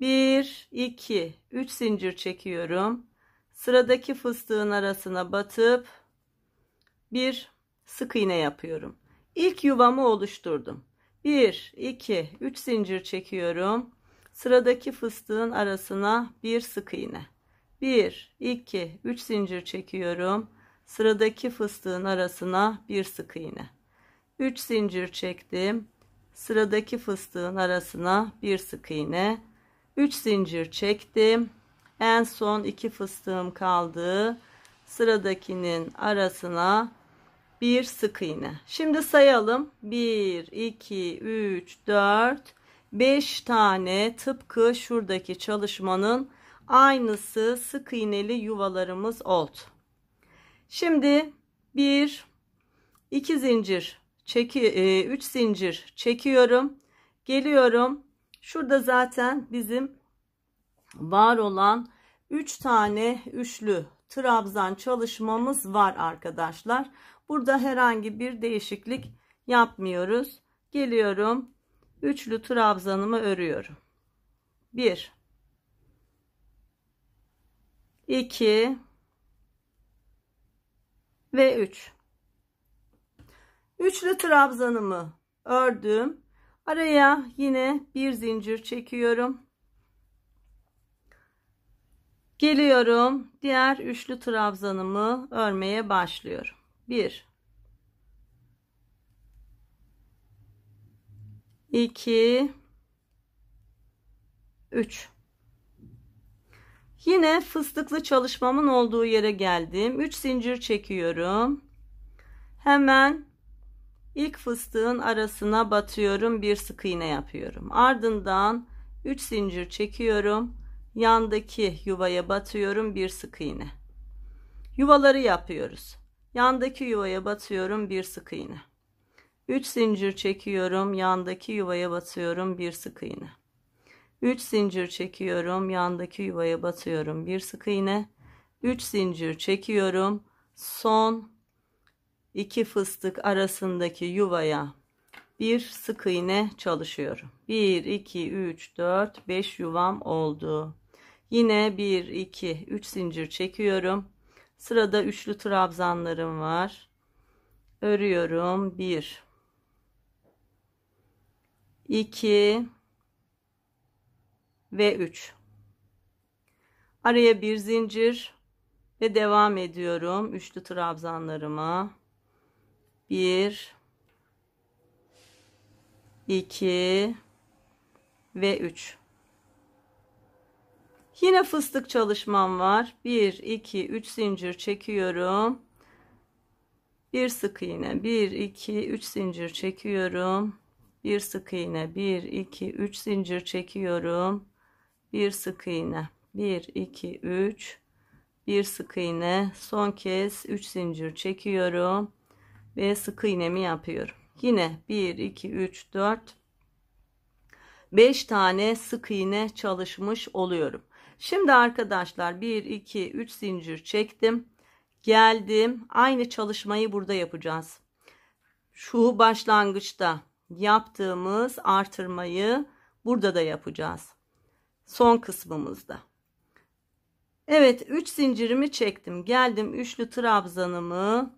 1 2 3 zincir çekiyorum. Sıradaki fıstığın arasına batıp bir sık iğne yapıyorum. İlk yuvamı oluşturdum. 1 2 3 zincir çekiyorum. Sıradaki fıstığın arasına bir sık iğne. 1 2 3 zincir çekiyorum sıradaki fıstığın arasına bir sık iğne 3 zincir çektim sıradaki fıstığın arasına bir sık iğne 3 zincir çektim en son iki fıstığım kaldı sıradakinin arasına bir sık iğne şimdi sayalım 1 2 3 4 5 tane tıpkı şuradaki çalışmanın Aynısı sık iğneli yuvalarımız oldu. Şimdi bir, iki zincir çeki 3 e, zincir çekiyorum. Geliyorum. Şurada zaten bizim var olan 3 tane üçlü trabzan çalışmamız var arkadaşlar. Burada herhangi bir değişiklik yapmıyoruz. Geliyorum. Üçlü trabzanımı örüyorum. 1 2 ve 3 üçlü trabzanımı ördüm araya yine bir zincir çekiyorum geliyorum diğer üçlü trabzanımı örmeye başlıyorum 1 2 3 Yine fıstıklı çalışmamın olduğu yere geldim. 3 zincir çekiyorum. Hemen ilk fıstığın arasına batıyorum. Bir sık iğne yapıyorum. Ardından 3 zincir çekiyorum. Yandaki yuvaya batıyorum. Bir sık iğne. Yuvaları yapıyoruz. Yandaki yuvaya batıyorum. Bir sık iğne. 3 zincir çekiyorum. Yandaki yuvaya batıyorum. Bir sık iğne. 3 zincir çekiyorum yandaki yuvaya batıyorum bir sık iğne 3 zincir çekiyorum son iki fıstık arasındaki yuvaya bir sık iğne çalışıyorum 1 2 3 4 5 yuvam oldu yine 1 2 3 zincir çekiyorum sırada üçlü trabzanlarım var örüyorum 1 2 ve 3 araya bir zincir ve devam ediyorum üçlü trabzanlarıma 1 2 ve 3 yine fıstık çalışmam var 1 2 3 zincir çekiyorum bir sık iğne 1 2 3 zincir çekiyorum bir sık iğne 1 2 3 zincir çekiyorum bir sık iğne 1 2 3 bir sık iğne son kez 3 zincir çekiyorum ve sık iğnemi yapıyorum yine 1 2 3 4 5 tane sık iğne çalışmış oluyorum şimdi arkadaşlar 1 2 3 zincir çektim geldim aynı çalışmayı burada yapacağız şu başlangıçta yaptığımız artırmayı burada da yapacağız son kısmımızda. Evet 3 zincirimi çektim. Geldim üçlü trabzanımı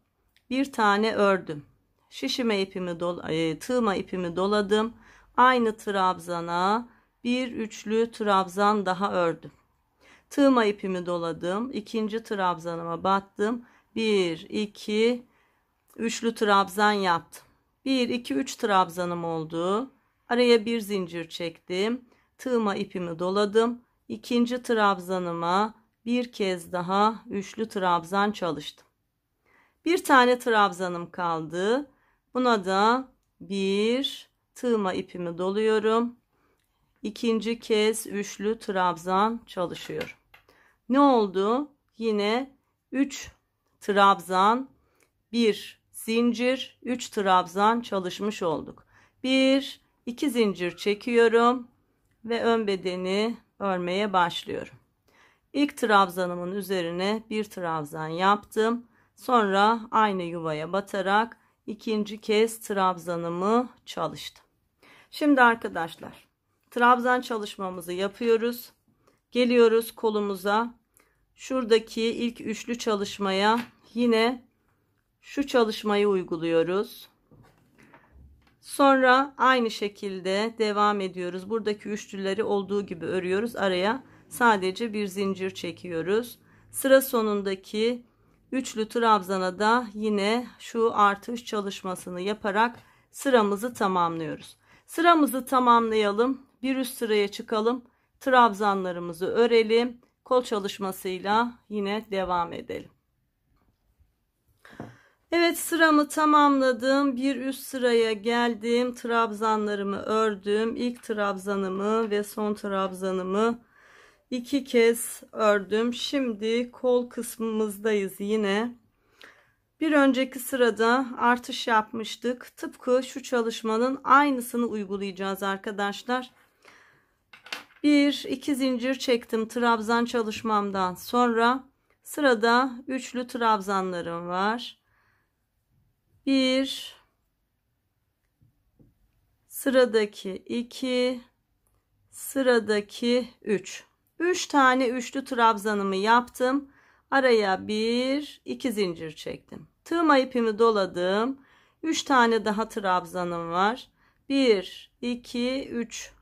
bir tane ördüm. Şişime ipimi dola, e, tığıma ipimi doladım. Aynı trabzana bir üçlü trabzan daha ördüm. Tığıma ipimi doladım. ikinci trabzanıma battım. 1 2 üçlü trabzan yaptım. 1 2 3 trabzanım oldu. Araya bir zincir çektim. Tığma ipimi doladım. İkinci trabzanıma bir kez daha üçlü trabzan çalıştım. Bir tane trabzanım kaldı. Buna da bir tığma ipimi doluyorum. İkinci kez üçlü trabzan çalışıyorum. Ne oldu? Yine 3 trabzan, 1 zincir, 3 trabzan çalışmış olduk. 1 2 zincir çekiyorum ve ön bedeni örmeye başlıyorum. İlk trabzanımın üzerine bir trabzan yaptım. Sonra aynı yuvaya batarak ikinci kez trabzanımı çalıştım. Şimdi arkadaşlar trabzan çalışmamızı yapıyoruz. Geliyoruz kolumuza. Şuradaki ilk üçlü çalışmaya yine şu çalışmayı uyguluyoruz. Sonra aynı şekilde devam ediyoruz. Buradaki üçlüleri olduğu gibi örüyoruz. Araya sadece bir zincir çekiyoruz. Sıra sonundaki üçlü trabzana da yine şu artış çalışmasını yaparak sıramızı tamamlıyoruz. Sıramızı tamamlayalım. Bir üst sıraya çıkalım. Trabzanlarımızı örelim. Kol çalışmasıyla yine devam edelim. Evet sıramı tamamladım. Bir üst sıraya geldim. Trabzanlarımı ördüm. İlk trabzanımı ve son trabzanımı iki kez ördüm. Şimdi kol kısmımızdayız yine. Bir önceki sırada artış yapmıştık. Tıpkı şu çalışmanın aynısını uygulayacağız arkadaşlar. Bir iki zincir çektim trabzan çalışmamdan sonra sırada üçlü trabzanlarım var. 1 sıradaki 2 sıradaki 3 3 tane üçlü trabzanımı yaptım araya 1 2 zincir çektim tığma ipimi doladım 3 tane daha trabzanım var 1 2 3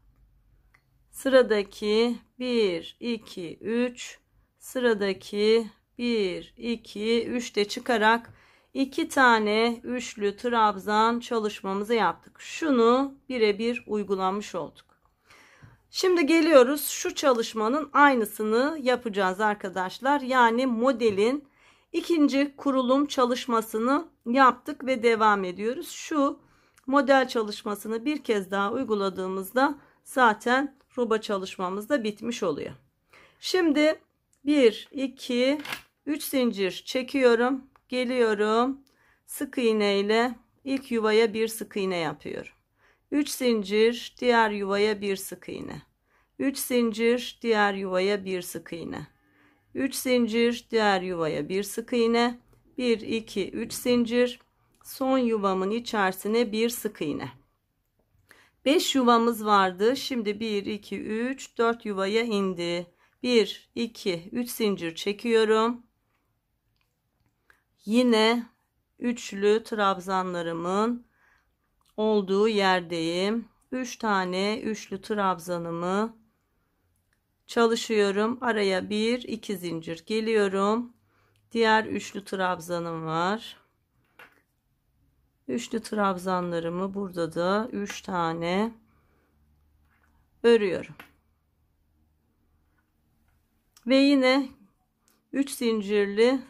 sıradaki 1 2 3 sıradaki 1 2 3 de çıkarak iki tane üçlü trabzan çalışmamızı yaptık. Şunu birebir uygulanmış olduk. Şimdi geliyoruz şu çalışmanın aynısını yapacağız arkadaşlar. Yani modelin ikinci kurulum çalışmasını yaptık ve devam ediyoruz. Şu model çalışmasını bir kez daha uyguladığımızda zaten ruba çalışmamız da bitmiş oluyor. Şimdi 1 2 3 zincir çekiyorum geliyorum sık iğne ile ilk yuvaya bir sık iğne yapıyorum 3 zincir diğer yuvaya bir sık iğne 3 zincir diğer yuvaya bir sık iğne 3 zincir diğer yuvaya bir sık iğne 1 2 3 zincir son yuvamın içerisine bir sık iğne 5 yuvamız vardı şimdi 1 2 3 4 yuvaya indi 1 2 3 zincir çekiyorum yine üçlü trabzanlarımın olduğu yerdeyim. 3 tane üçlü trabzanımı çalışıyorum. Araya 1 2 zincir geliyorum. Diğer üçlü trabzanım var. Üçlü trabzanlarımı burada da 3 tane örüyorum. Ve yine 3 zincirli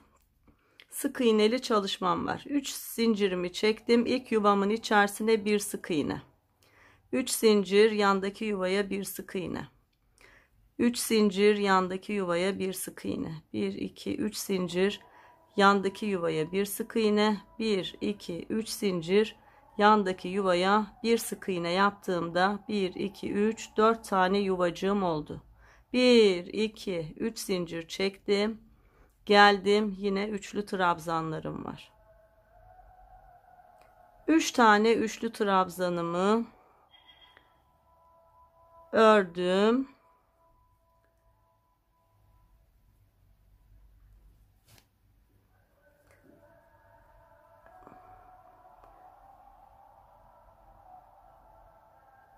sık iğneli çalışmam var 3 zincirimi çektim İlk yuvamın içerisine bir sık iğne 3 zincir yandaki yuvaya bir sık iğne 3 zincir yandaki yuvaya bir sık iğne 1 2 3 zincir yandaki yuvaya bir sık iğne 1 2 3 zincir yandaki yuvaya bir sık iğne yaptığımda 1 2 3 4 tane yuvacığım oldu 1 2 3 zincir çektim Geldim yine üçlü trabzanlarım var. Üç tane üçlü trabzanımı ördüm.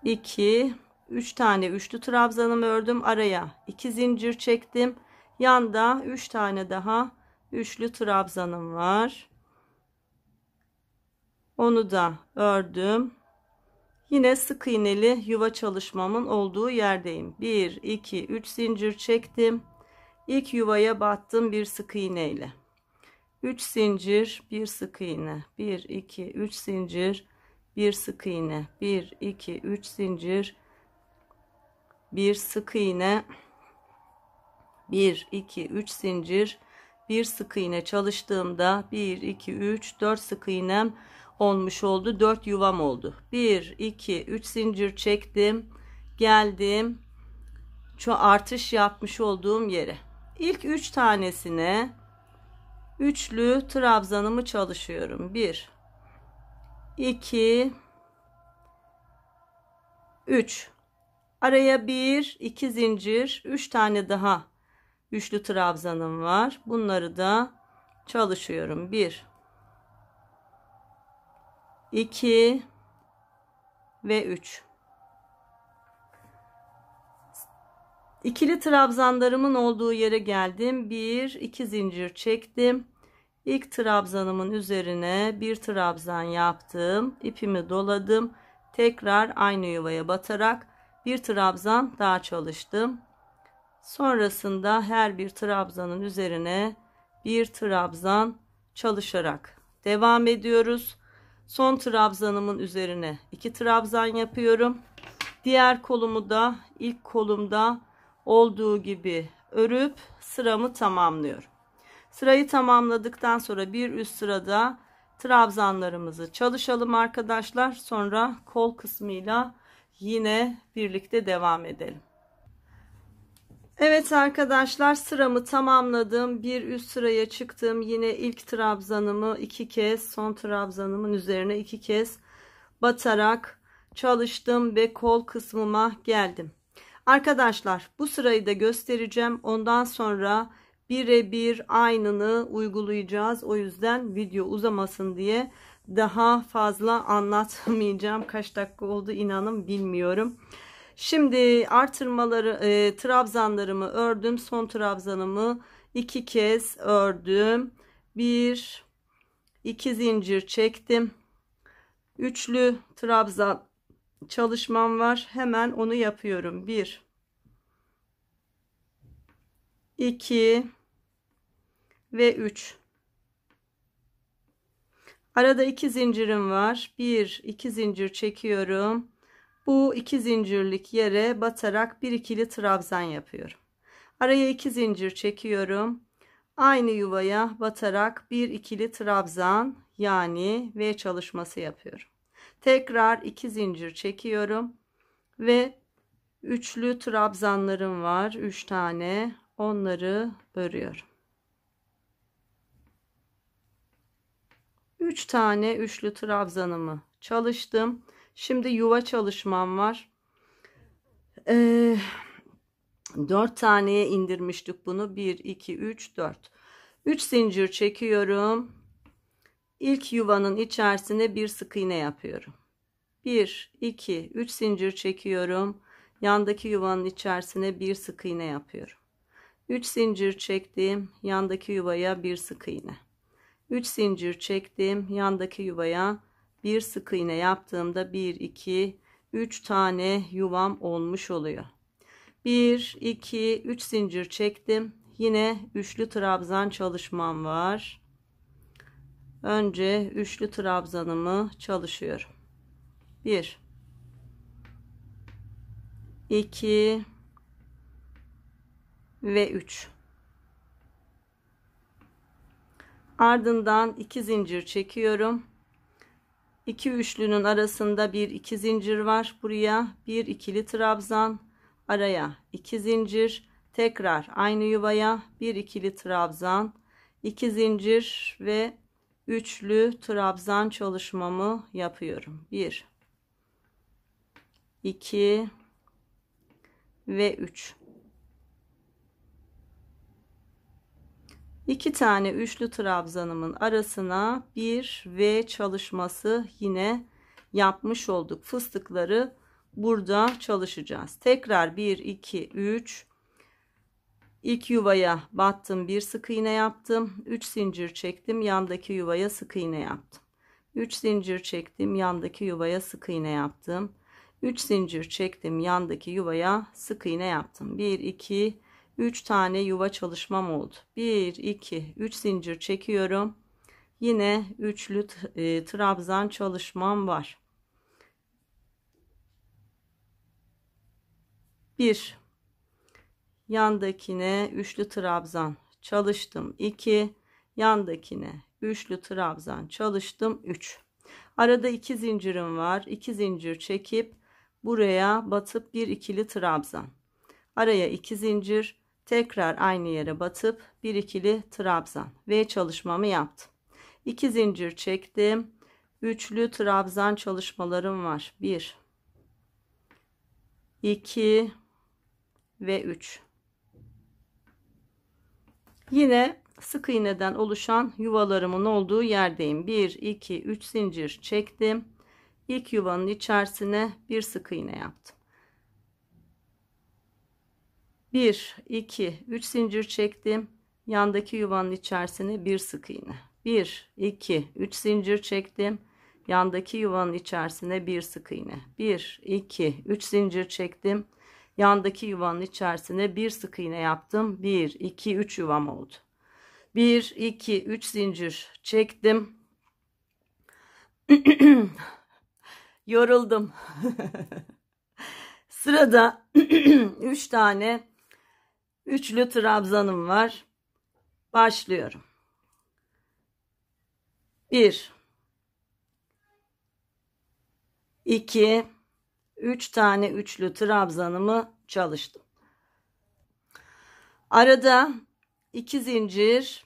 İki, üç tane üçlü trabzanımı ördüm araya iki zincir çektim Yanda 3 tane daha üçlü trabzanım var. Onu da ördüm. Yine sık iğneli yuva çalışmamın olduğu yerdeyim. 1 2 3 zincir çektim. İlk yuvaya battım bir sık iğneyle. ile. 3 zincir, bir sık iğne. 1 2 3 zincir, bir sık iğne. 1 2 3 zincir, bir sık iğne. 1 2 3 zincir bir sık iğne çalıştığımda 1 2 3 4 sık iğnem olmuş oldu 4 yuvam oldu 1 2 3 zincir çektim geldim şu artış yapmış olduğum yere ilk 3 tanesine üçlü trabzanımı çalışıyorum 1 2 3 araya 1 2 zincir 3 tane daha üçlü trabzanım var. Bunları da çalışıyorum. 1 2 ve 3 İkili trabzanlarımın olduğu yere geldim. 1 2 zincir çektim. İlk trabzanımın üzerine bir trabzan yaptım. İpimi doladım. Tekrar aynı yuvaya batarak bir trabzan daha çalıştım. Sonrasında her bir trabzanın üzerine bir trabzan çalışarak devam ediyoruz. Son trabzanımın üzerine iki trabzan yapıyorum. Diğer kolumu da ilk kolumda olduğu gibi örüp sıramı tamamlıyorum. Sırayı tamamladıktan sonra bir üst sırada trabzanlarımızı çalışalım arkadaşlar. Sonra kol kısmıyla yine birlikte devam edelim. Evet arkadaşlar sıramı tamamladım. Bir üst sıraya çıktım. Yine ilk trabzanımı iki kez son trabzanımın üzerine iki kez batarak çalıştım ve kol kısmıma geldim. Arkadaşlar bu sırayı da göstereceğim. Ondan sonra birebir aynını uygulayacağız. O yüzden video uzamasın diye daha fazla anlatmayacağım. Kaç dakika oldu inanın bilmiyorum. Şimdi artırmaları e, trabzanlarımı ördüm. Son trabzanımı iki kez ördüm. Bir, iki zincir çektim. Üçlü trabzan çalışmam var. Hemen onu yapıyorum. Bir, iki ve üç. Arada iki zincirim var. Bir, iki zincir çekiyorum bu iki zincirlik yere batarak bir ikili trabzan yapıyorum araya iki zincir çekiyorum aynı yuvaya batarak bir ikili trabzan yani V çalışması yapıyorum tekrar iki zincir çekiyorum ve üçlü trabzanlarım var üç tane onları örüyorum 3 tane üçlü trabzanımı çalıştım Şimdi yuva çalışmam var. Ee, 4 taneye indirmiştik bunu. 1, 2, 3, 4. 3 zincir çekiyorum. İlk yuvanın içerisine bir sık iğne yapıyorum. 1, 2, 3 zincir çekiyorum. Yandaki yuvanın içerisine bir sık iğne yapıyorum. 3 zincir çektim. Yandaki yuvaya bir sık iğne. 3 zincir çektim. Yandaki yuvaya bir sık iğne yaptığımda 1 2 3 tane yuvam olmuş oluyor 1 2 3 zincir çektim yine üçlü trabzan çalışmam var önce üçlü trabzanımı çalışıyorum 1 2 ve 3 ardından 2 zincir çekiyorum 2 üçlünün arasında bir iki zincir var. Buraya bir ikili trabzan, araya iki zincir, tekrar aynı yuvaya bir ikili trabzan, iki zincir ve üçlü trabzan çalışmamı yapıyorum. 1 2 ve 3 İki tane üçlü trabzanımın arasına bir V çalışması yine yapmış olduk. Fıstıkları burada çalışacağız. Tekrar 1 2 3 İlk yuvaya battım bir sık iğne yaptım 3 zincir çektim yandaki yuvaya sık iğne yaptım 3 zincir çektim yandaki yuvaya sık iğne yaptım 3 zincir çektim yandaki yuvaya sık iğne yaptım 1 2 3 tane yuva çalışmam oldu 1 2 3 zincir çekiyorum yine üçlü e, trabzan çalışmam var 1 yandakine üçlü trabzan çalıştım 2 yandakine üçlü trabzan çalıştım 3 arada 2 zincirim var 2 zincir çekip buraya batıp bir ikili trabzan araya 2 zincir tekrar aynı yere batıp bir ikili trabzan ve çalışmamı yaptım. 2 zincir çektim. Üçlü trabzan çalışmalarım var. 1 2 ve 3. Yine sık iğneden oluşan yuvalarımın olduğu yerdeyim. 1 2 3 zincir çektim. İlk yuvanın içerisine bir sık iğne yaptım. 1 2 3 zincir çektim yandaki yuvanın içerisine bir sık iğne 1 2 3 zincir çektim yandaki yuvanın içerisine bir sık iğne 1 2 3 zincir çektim yandaki yuvanın içerisine bir sık iğne yaptım 1 2 3 yuvam oldu 1 2 3 zincir çektim yoruldum sırada 3 tane Üçlü trabzanım var. Başlıyorum. 1 2 3 tane üçlü trabzanımı çalıştım. Arada 2 zincir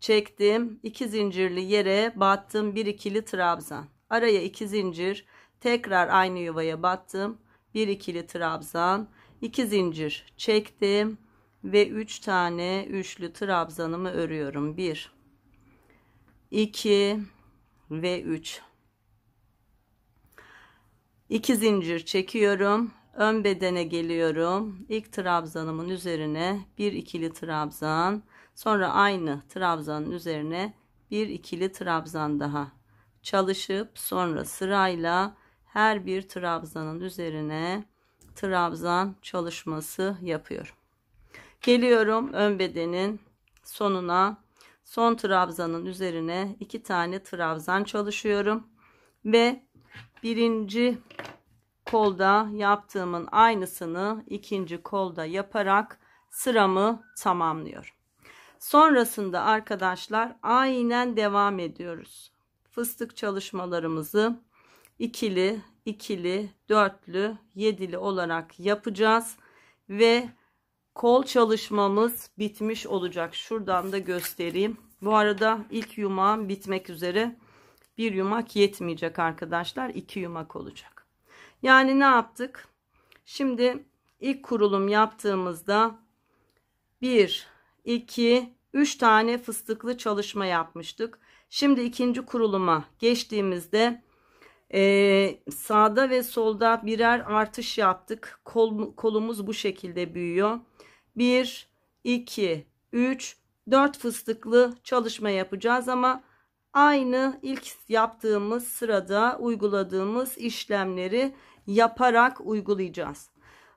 çektim. 2 zincirli yere battım. 1 ikili trabzan. Araya 2 zincir tekrar aynı yuvaya battım. 1 ikili trabzan. 2 zincir çektim ve 3 tane üçlü trabzanımı örüyorum. 1 2 ve 3 2 zincir çekiyorum. Ön bedene geliyorum. İlk trabzanımın üzerine bir ikili trabzan, sonra aynı trabzanın üzerine bir ikili trabzan daha çalışıp sonra sırayla her bir trabzanın üzerine trabzan çalışması yapıyorum. Geliyorum ön bedenin sonuna. Son trabzanın üzerine iki tane trabzan çalışıyorum. Ve birinci kolda yaptığımın aynısını ikinci kolda yaparak sıramı tamamlıyorum. Sonrasında arkadaşlar aynen devam ediyoruz. Fıstık çalışmalarımızı ikili, ikili, dörtlü, yedili olarak yapacağız ve kol çalışmamız bitmiş olacak. Şuradan da göstereyim. Bu arada ilk yumağım bitmek üzere. Bir yumak yetmeyecek arkadaşlar. iki yumak olacak. Yani ne yaptık? Şimdi ilk kurulum yaptığımızda 1, 2, 3 tane fıstıklı çalışma yapmıştık. Şimdi ikinci kuruluma geçtiğimizde ee, sağda ve solda birer artış yaptık. Kol, kolumuz bu şekilde büyüyor. 1, 2, 3, 4 fıstıklı çalışma yapacağız ama aynı ilk yaptığımız sırada uyguladığımız işlemleri yaparak uygulayacağız.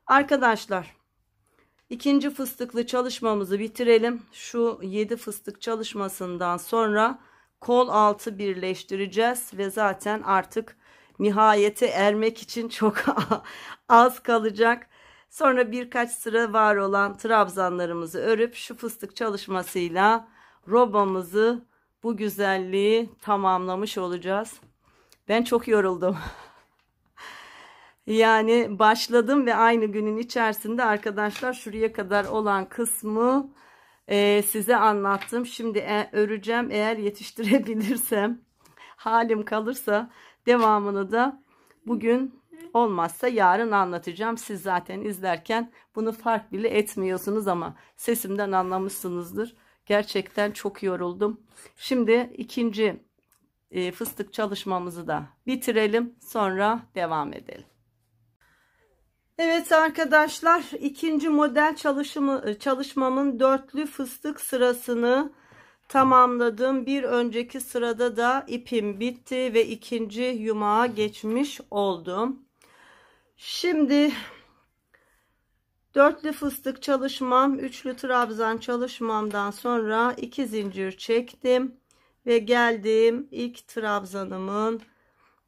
Arkadaşlar ikinci fıstıklı çalışmamızı bitirelim. Şu 7 fıstık çalışmasından sonra kol altı birleştireceğiz ve zaten artık nihayete ermek için çok az kalacak. Sonra birkaç sıra var olan trabzanlarımızı örüp şu fıstık çalışmasıyla robamızı bu güzelliği tamamlamış olacağız. Ben çok yoruldum. yani başladım ve aynı günün içerisinde arkadaşlar şuraya kadar olan kısmı e, size anlattım. Şimdi e, öreceğim eğer yetiştirebilirsem halim kalırsa devamını da bugün Olmazsa yarın anlatacağım. Siz zaten izlerken bunu fark bile etmiyorsunuz ama sesimden anlamışsınızdır. Gerçekten çok yoruldum. Şimdi ikinci e, fıstık çalışmamızı da bitirelim. Sonra devam edelim. Evet arkadaşlar ikinci model çalışımı, e, çalışmamın dörtlü fıstık sırasını tamamladım. Bir önceki sırada da ipim bitti ve ikinci yumağa geçmiş oldum. Şimdi dörtlü fıstık çalışmam, üçlü trabzan çalışmamdan sonra iki zincir çektim ve geldim ilk trabzanımın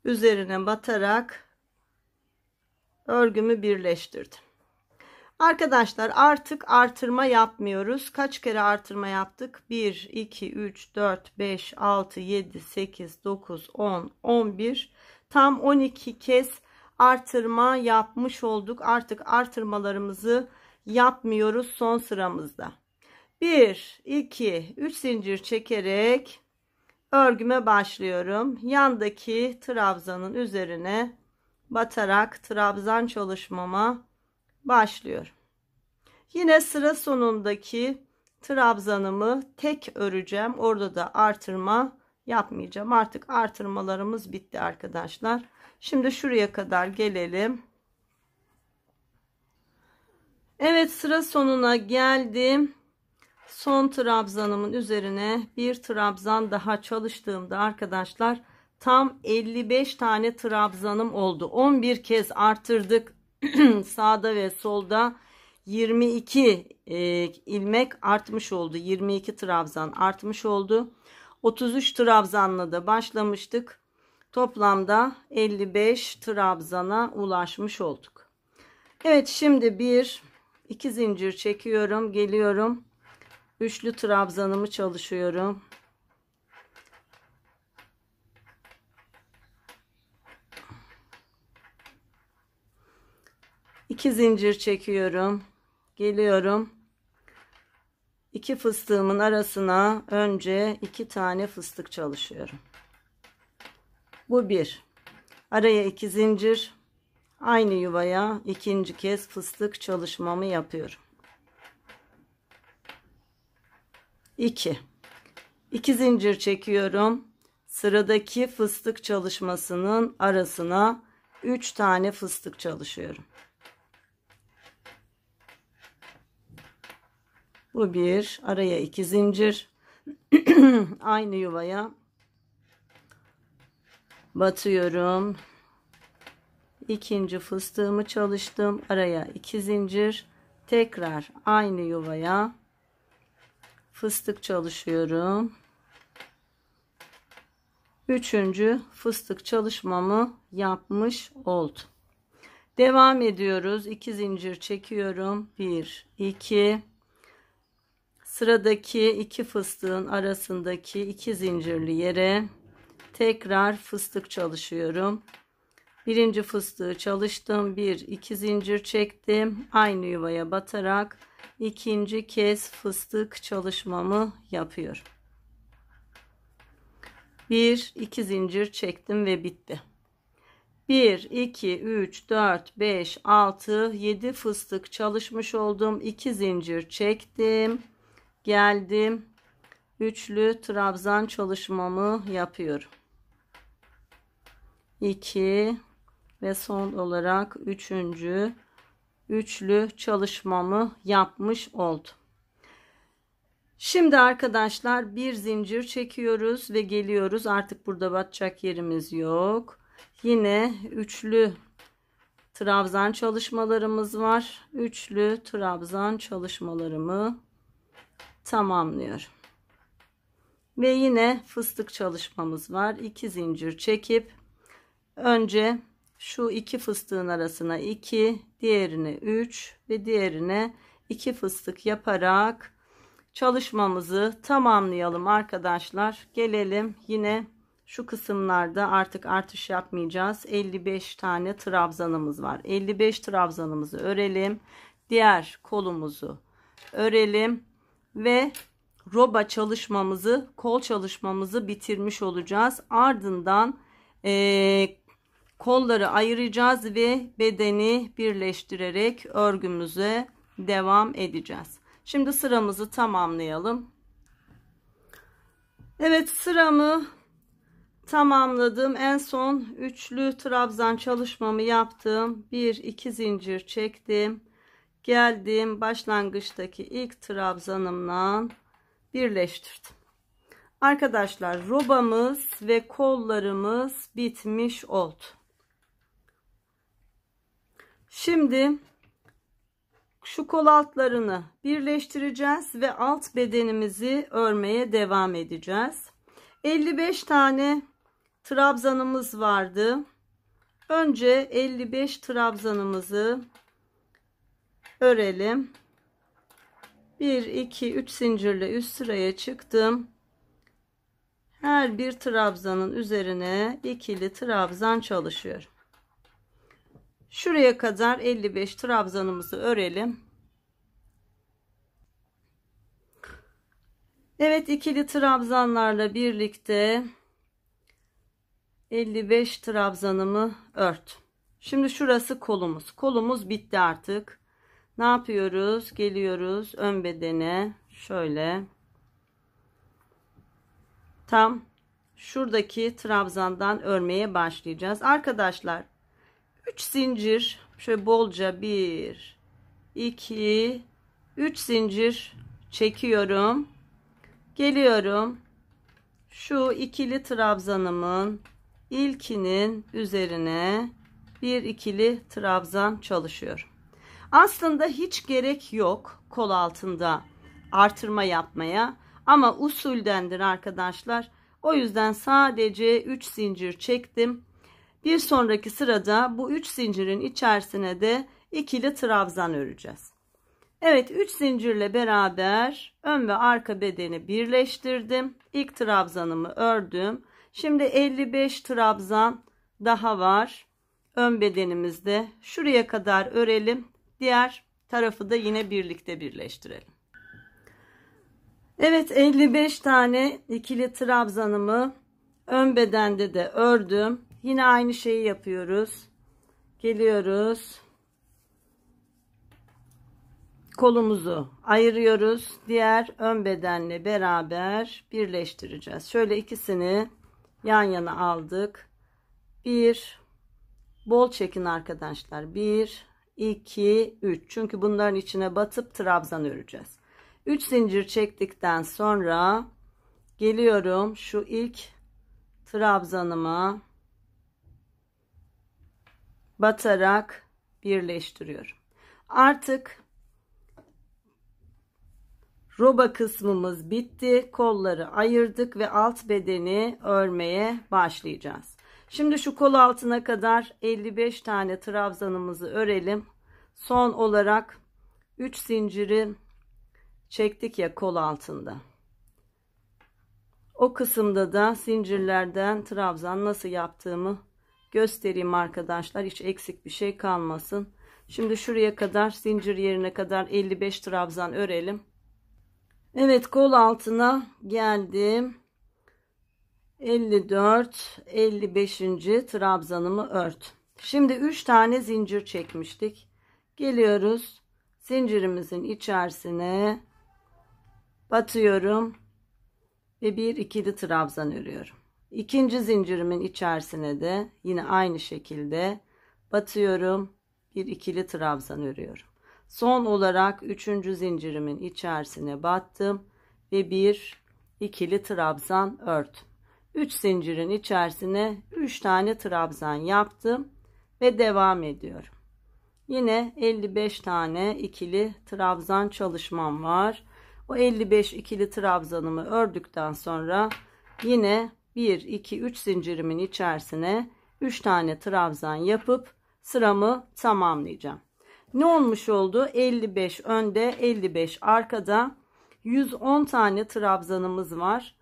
üzerine batarak örgümü birleştirdim. Arkadaşlar artık artırma yapmıyoruz. Kaç kere artırma yaptık? 1, 2, 3, 4, 5, 6, 7, 8, 9, 10, 11. Tam 12 kez artırma yapmış olduk. Artık artırmalarımızı yapmıyoruz son sıramızda. 1, 2, 3 zincir çekerek örgüme başlıyorum. Yandaki trabzanın üzerine batarak trabzan çalışmama başlıyorum. Yine sıra sonundaki trabzanımı tek öreceğim. Orada da artırma yapmayacağım. Artık artırmalarımız bitti arkadaşlar. Şimdi şuraya kadar gelelim. Evet sıra sonuna geldim. Son trabzanımın üzerine bir trabzan daha çalıştığımda arkadaşlar tam 55 tane trabzanım oldu. 11 kez artırdık. Sağda ve solda 22 e, ilmek artmış oldu. 22 trabzan artmış oldu. 33 trabzanla da başlamıştık. Toplamda 55 trabzana ulaşmış olduk. Evet şimdi bir iki zincir çekiyorum. Geliyorum. Üçlü trabzanımı çalışıyorum. iki zincir çekiyorum. Geliyorum. iki fıstığımın arasına önce iki tane fıstık çalışıyorum. Bu bir. Araya iki zincir. Aynı yuvaya ikinci kez fıstık çalışmamı yapıyorum. 2 2 zincir çekiyorum. Sıradaki fıstık çalışmasının arasına 3 tane fıstık çalışıyorum. Bu bir araya iki zincir. Aynı yuvaya batıyorum İkinci fıstığımı çalıştım araya iki zincir tekrar aynı yuvaya fıstık çalışıyorum üçüncü fıstık çalışmamı yapmış oldum devam ediyoruz İki zincir çekiyorum bir iki sıradaki iki fıstığın arasındaki iki zincirli yere tekrar fıstık çalışıyorum. Birinci fıstığı çalıştım. Bir, iki zincir çektim. Aynı yuvaya batarak ikinci kez fıstık çalışmamı yapıyorum. Bir, iki zincir çektim ve bitti. 1, 2, 3, 4, 5, 6, 7 fıstık çalışmış oldum. 2 zincir çektim. Geldim. Üçlü trabzan çalışmamı yapıyorum. 2 ve son olarak üçüncü üçlü çalışmamı yapmış oldum. Şimdi arkadaşlar bir zincir çekiyoruz ve geliyoruz. Artık burada batacak yerimiz yok. Yine üçlü trabzan çalışmalarımız var. Üçlü trabzan çalışmalarımı tamamlıyorum. Ve yine fıstık çalışmamız var. İki zincir çekip önce şu iki fıstığın arasına 2 diğerine 3 ve diğerine 2 fıstık yaparak çalışmamızı tamamlayalım arkadaşlar gelelim yine şu kısımlarda artık artış yapmayacağız 55 tane trabzanımız var 55 trabzanımızı örelim diğer kolumuzu örelim ve roba çalışmamızı kol çalışmamızı bitirmiş olacağız ardından e, kolları ayıracağız ve bedeni birleştirerek örgümüze devam edeceğiz. Şimdi sıramızı tamamlayalım. Evet sıramı tamamladım. En son üçlü trabzan çalışmamı yaptım. 1 2 zincir çektim. Geldim başlangıçtaki ilk trabzanımla birleştirdim. Arkadaşlar robamız ve kollarımız bitmiş oldu. Şimdi şu kol altlarını birleştireceğiz ve alt bedenimizi örmeye devam edeceğiz. 55 tane trabzanımız vardı. Önce 55 trabzanımızı örelim. 1 2 3 zincirle üst sıraya çıktım. Her bir trabzanın üzerine ikili trabzan çalışıyorum. Şuraya kadar 55 trabzanımızı örelim. Evet ikili trabzanlarla birlikte 55 trabzanımı ört. Şimdi şurası kolumuz. Kolumuz bitti artık. Ne yapıyoruz? Geliyoruz ön bedene. Şöyle. Tam şuradaki trabzandan örmeye başlayacağız. Arkadaşlar 3 zincir şöyle bolca 1 2 3 zincir çekiyorum. Geliyorum. Şu ikili trabzanımın ilkinin üzerine bir ikili trabzan çalışıyorum. Aslında hiç gerek yok kol altında artırma yapmaya ama usuldendir arkadaşlar. O yüzden sadece 3 zincir çektim. Bir sonraki sırada bu 3 zincirin içerisine de ikili trabzan öreceğiz. Evet 3 zincirle beraber ön ve arka bedeni birleştirdim. İlk trabzanımı ördüm. Şimdi 55 trabzan daha var. Ön bedenimizde şuraya kadar örelim. Diğer tarafı da yine birlikte birleştirelim. Evet 55 tane ikili trabzanımı ön bedende de ördüm. Yine aynı şeyi yapıyoruz. Geliyoruz. Kolumuzu ayırıyoruz. Diğer ön bedenle beraber birleştireceğiz. Şöyle ikisini yan yana aldık. Bir bol çekin arkadaşlar. Bir iki üç, Çünkü bunların içine batıp trabzan öreceğiz. Üç zincir çektikten sonra geliyorum şu ilk trabzanıma batarak birleştiriyorum. Artık roba kısmımız bitti. Kolları ayırdık ve alt bedeni örmeye başlayacağız. Şimdi şu kol altına kadar 55 tane trabzanımızı örelim. Son olarak 3 zinciri çektik ya kol altında. O kısımda da zincirlerden trabzan nasıl yaptığımı göstereyim arkadaşlar. Hiç eksik bir şey kalmasın. Şimdi şuraya kadar zincir yerine kadar 55 trabzan örelim. Evet kol altına geldim. 54 55. trabzanımı ört. Şimdi 3 tane zincir çekmiştik. Geliyoruz zincirimizin içerisine batıyorum ve bir ikili trabzan örüyorum. İkinci zincirimin içerisine de yine aynı şekilde batıyorum bir ikili trabzan örüyorum son olarak üçüncü zincirimin içerisine battım ve bir ikili trabzan örtüm Üç zincirin içerisine üç tane trabzan yaptım ve devam ediyorum yine 55 tane ikili trabzan çalışmam var o 55 ikili trabzanımı ördükten sonra yine 1 2 3 zincirimin içerisine 3 tane trabzan yapıp sıramı tamamlayacağım. Ne olmuş oldu? 55 önde, 55 arkada 110 tane trabzanımız var.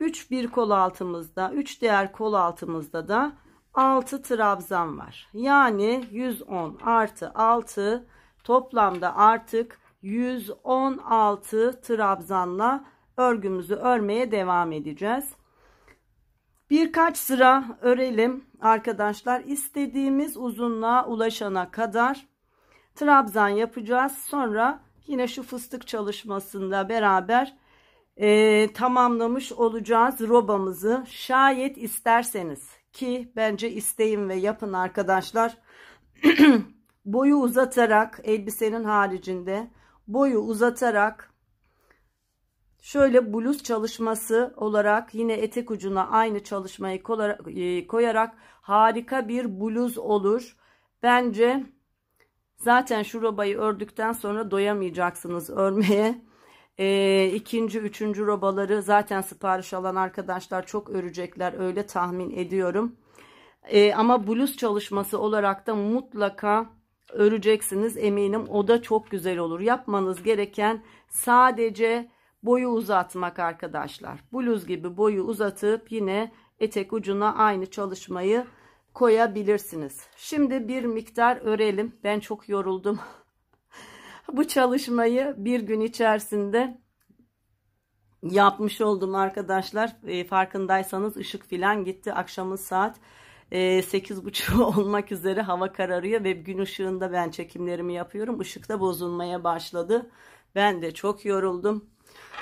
3 bir kol altımızda, 3 diğer kol altımızda da 6 trabzan var. Yani 110 artı 6 toplamda artık 116 trabzanla örgümüzü örmeye devam edeceğiz. Birkaç sıra örelim arkadaşlar. İstediğimiz uzunluğa ulaşana kadar trabzan yapacağız. Sonra yine şu fıstık çalışmasında beraber e, tamamlamış olacağız robamızı. Şayet isterseniz ki bence isteyin ve yapın arkadaşlar. boyu uzatarak elbisenin haricinde boyu uzatarak Şöyle bluz çalışması olarak yine etek ucuna aynı çalışmayı e, koyarak harika bir bluz olur. Bence zaten şu robayı ördükten sonra doyamayacaksınız örmeye. E, ikinci, üçüncü robaları zaten sipariş alan arkadaşlar çok örecekler öyle tahmin ediyorum. E, ama bluz çalışması olarak da mutlaka öreceksiniz eminim. O da çok güzel olur. Yapmanız gereken sadece boyu uzatmak arkadaşlar. Bluz gibi boyu uzatıp yine etek ucuna aynı çalışmayı koyabilirsiniz. Şimdi bir miktar örelim. Ben çok yoruldum. Bu çalışmayı bir gün içerisinde yapmış oldum arkadaşlar. E, farkındaysanız ışık filan gitti. Akşamın saat e, sekiz buçuk olmak üzere hava kararıyor ve gün ışığında ben çekimlerimi yapıyorum. Işık da bozulmaya başladı. Ben de çok yoruldum.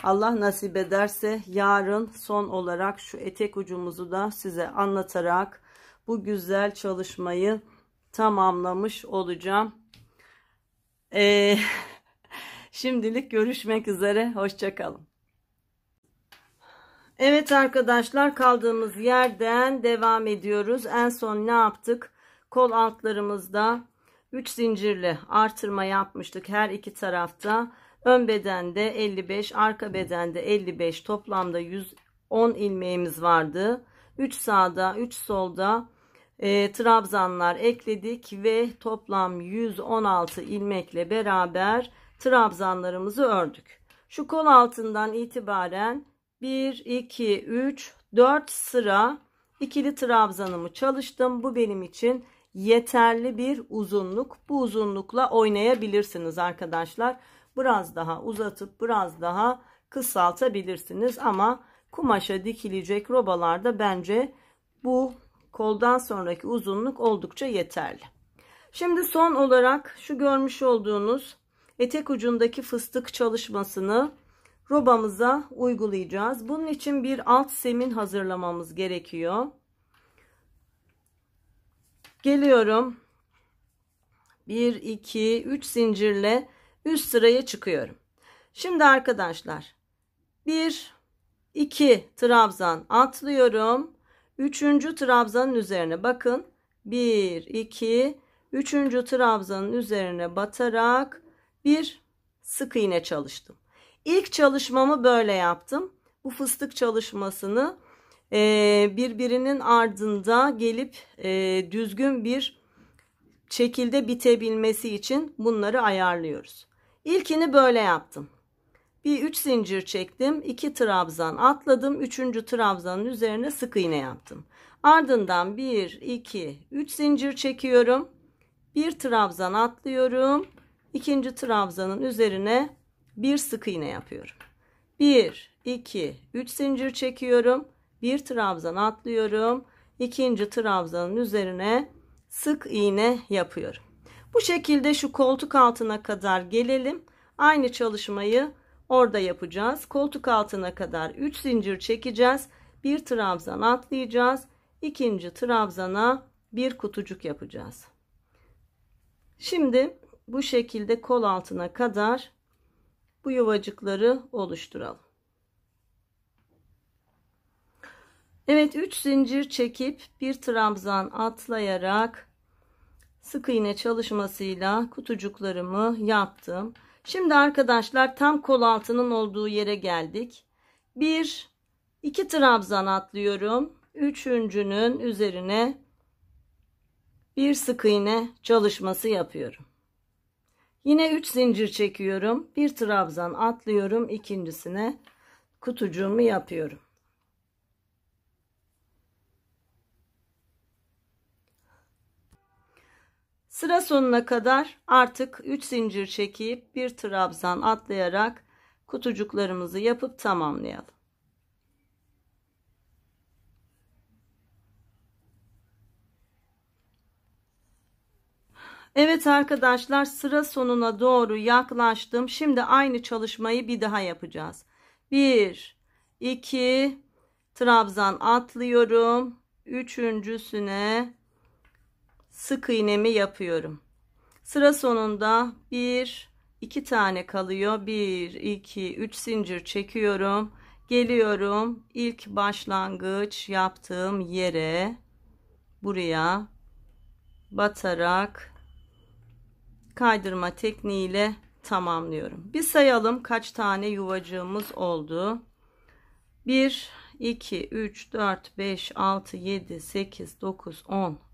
Allah nasip ederse yarın son olarak şu etek ucumuzu da size anlatarak bu güzel çalışmayı tamamlamış olacağım. Ee, şimdilik görüşmek üzere. Hoşçakalın. Evet arkadaşlar kaldığımız yerden devam ediyoruz. En son ne yaptık? Kol altlarımızda 3 zincirli artırma yapmıştık her iki tarafta. Ön bedende 55, arka bedende 55, toplamda 110 ilmeğimiz vardı. 3 sağda, 3 solda e, trabzanlar ekledik ve toplam 116 ilmekle beraber trabzanlarımızı ördük. Şu kol altından itibaren 1, 2, 3, 4 sıra ikili trabzanımı çalıştım. Bu benim için yeterli bir uzunluk. Bu uzunlukla oynayabilirsiniz arkadaşlar biraz daha uzatıp biraz daha kısaltabilirsiniz. Ama kumaşa dikilecek robalarda bence bu koldan sonraki uzunluk oldukça yeterli. Şimdi son olarak şu görmüş olduğunuz etek ucundaki fıstık çalışmasını robamıza uygulayacağız. Bunun için bir alt semin hazırlamamız gerekiyor. Geliyorum. 1 2 3 zincirle üst sıraya çıkıyorum. Şimdi arkadaşlar 1 2 trabzan atlıyorum. 3. trabzanın üzerine bakın. 1 2 3. trabzanın üzerine batarak bir sık iğne çalıştım. İlk çalışmamı böyle yaptım. Bu fıstık çalışmasını e, birbirinin ardında gelip e, düzgün bir şekilde bitebilmesi için bunları ayarlıyoruz. İlkini böyle yaptım. Bir 3 zincir çektim. 2 trabzan atladım. 3. trabzanın üzerine sık iğne yaptım. Ardından 1, 2, 3 zincir çekiyorum. Bir trabzan atlıyorum. ikinci trabzanın üzerine bir sık iğne yapıyorum. 1, 2, 3 zincir çekiyorum. Bir trabzan atlıyorum. ikinci trabzanın üzerine sık iğne yapıyorum. Bu şekilde şu koltuk altına kadar gelelim. Aynı çalışmayı orada yapacağız. Koltuk altına kadar 3 zincir çekeceğiz. Bir trabzan atlayacağız. ikinci trabzana bir kutucuk yapacağız. Şimdi bu şekilde kol altına kadar bu yuvacıkları oluşturalım. Evet 3 zincir çekip bir trabzan atlayarak sık iğne çalışmasıyla kutucuklarımı yaptım. Şimdi arkadaşlar tam kol altının olduğu yere geldik. 1 2 trabzan atlıyorum. Üçüncünün üzerine bir sık iğne çalışması yapıyorum. Yine 3 zincir çekiyorum. Bir trabzan atlıyorum ikincisine kutucuğumu yapıyorum. Sıra sonuna kadar artık 3 zincir çekip bir trabzan atlayarak kutucuklarımızı yapıp tamamlayalım. Evet arkadaşlar sıra sonuna doğru yaklaştım. Şimdi aynı çalışmayı bir daha yapacağız. 1 2 trabzan atlıyorum. Üçüncüsüne sık iğnemi yapıyorum. Sıra sonunda bir iki tane kalıyor. Bir iki üç zincir çekiyorum. Geliyorum ilk başlangıç yaptığım yere buraya batarak kaydırma tekniğiyle tamamlıyorum. Bir sayalım kaç tane yuvacığımız oldu. 1 2 3 4 5 6 7 8 9 10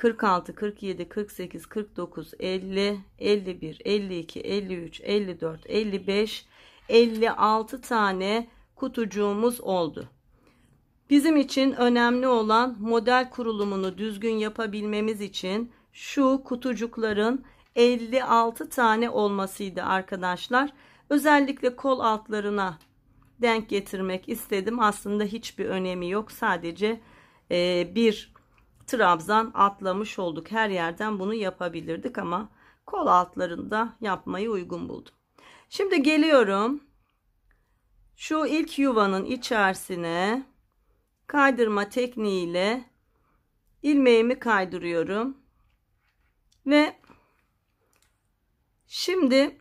46, 47, 48, 49, 50, 51, 52, 53, 54, 55, 56 tane kutucuğumuz oldu. Bizim için önemli olan model kurulumunu düzgün yapabilmemiz için şu kutucukların 56 tane olmasıydı arkadaşlar. Özellikle kol altlarına denk getirmek istedim. Aslında hiçbir önemi yok. Sadece bir trabzan atlamış olduk. Her yerden bunu yapabilirdik ama kol altlarında yapmayı uygun buldum. Şimdi geliyorum. Şu ilk yuvanın içerisine kaydırma tekniğiyle ilmeğimi kaydırıyorum. Ve şimdi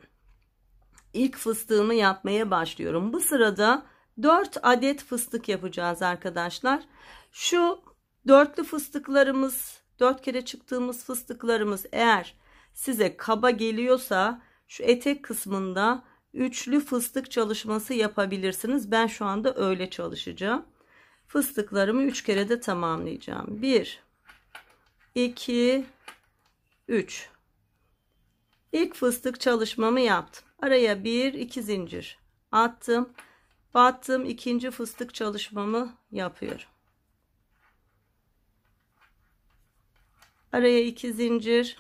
ilk fıstığımı yapmaya başlıyorum. Bu sırada 4 adet fıstık yapacağız arkadaşlar. Şu Dörtlü fıstıklarımız, dört kere çıktığımız fıstıklarımız eğer size kaba geliyorsa şu etek kısmında üçlü fıstık çalışması yapabilirsiniz. Ben şu anda öyle çalışacağım. Fıstıklarımı üç kere de tamamlayacağım. Bir, iki, üç. İlk fıstık çalışmamı yaptım. Araya bir, iki zincir attım. Battım. ikinci fıstık çalışmamı yapıyorum. araya iki zincir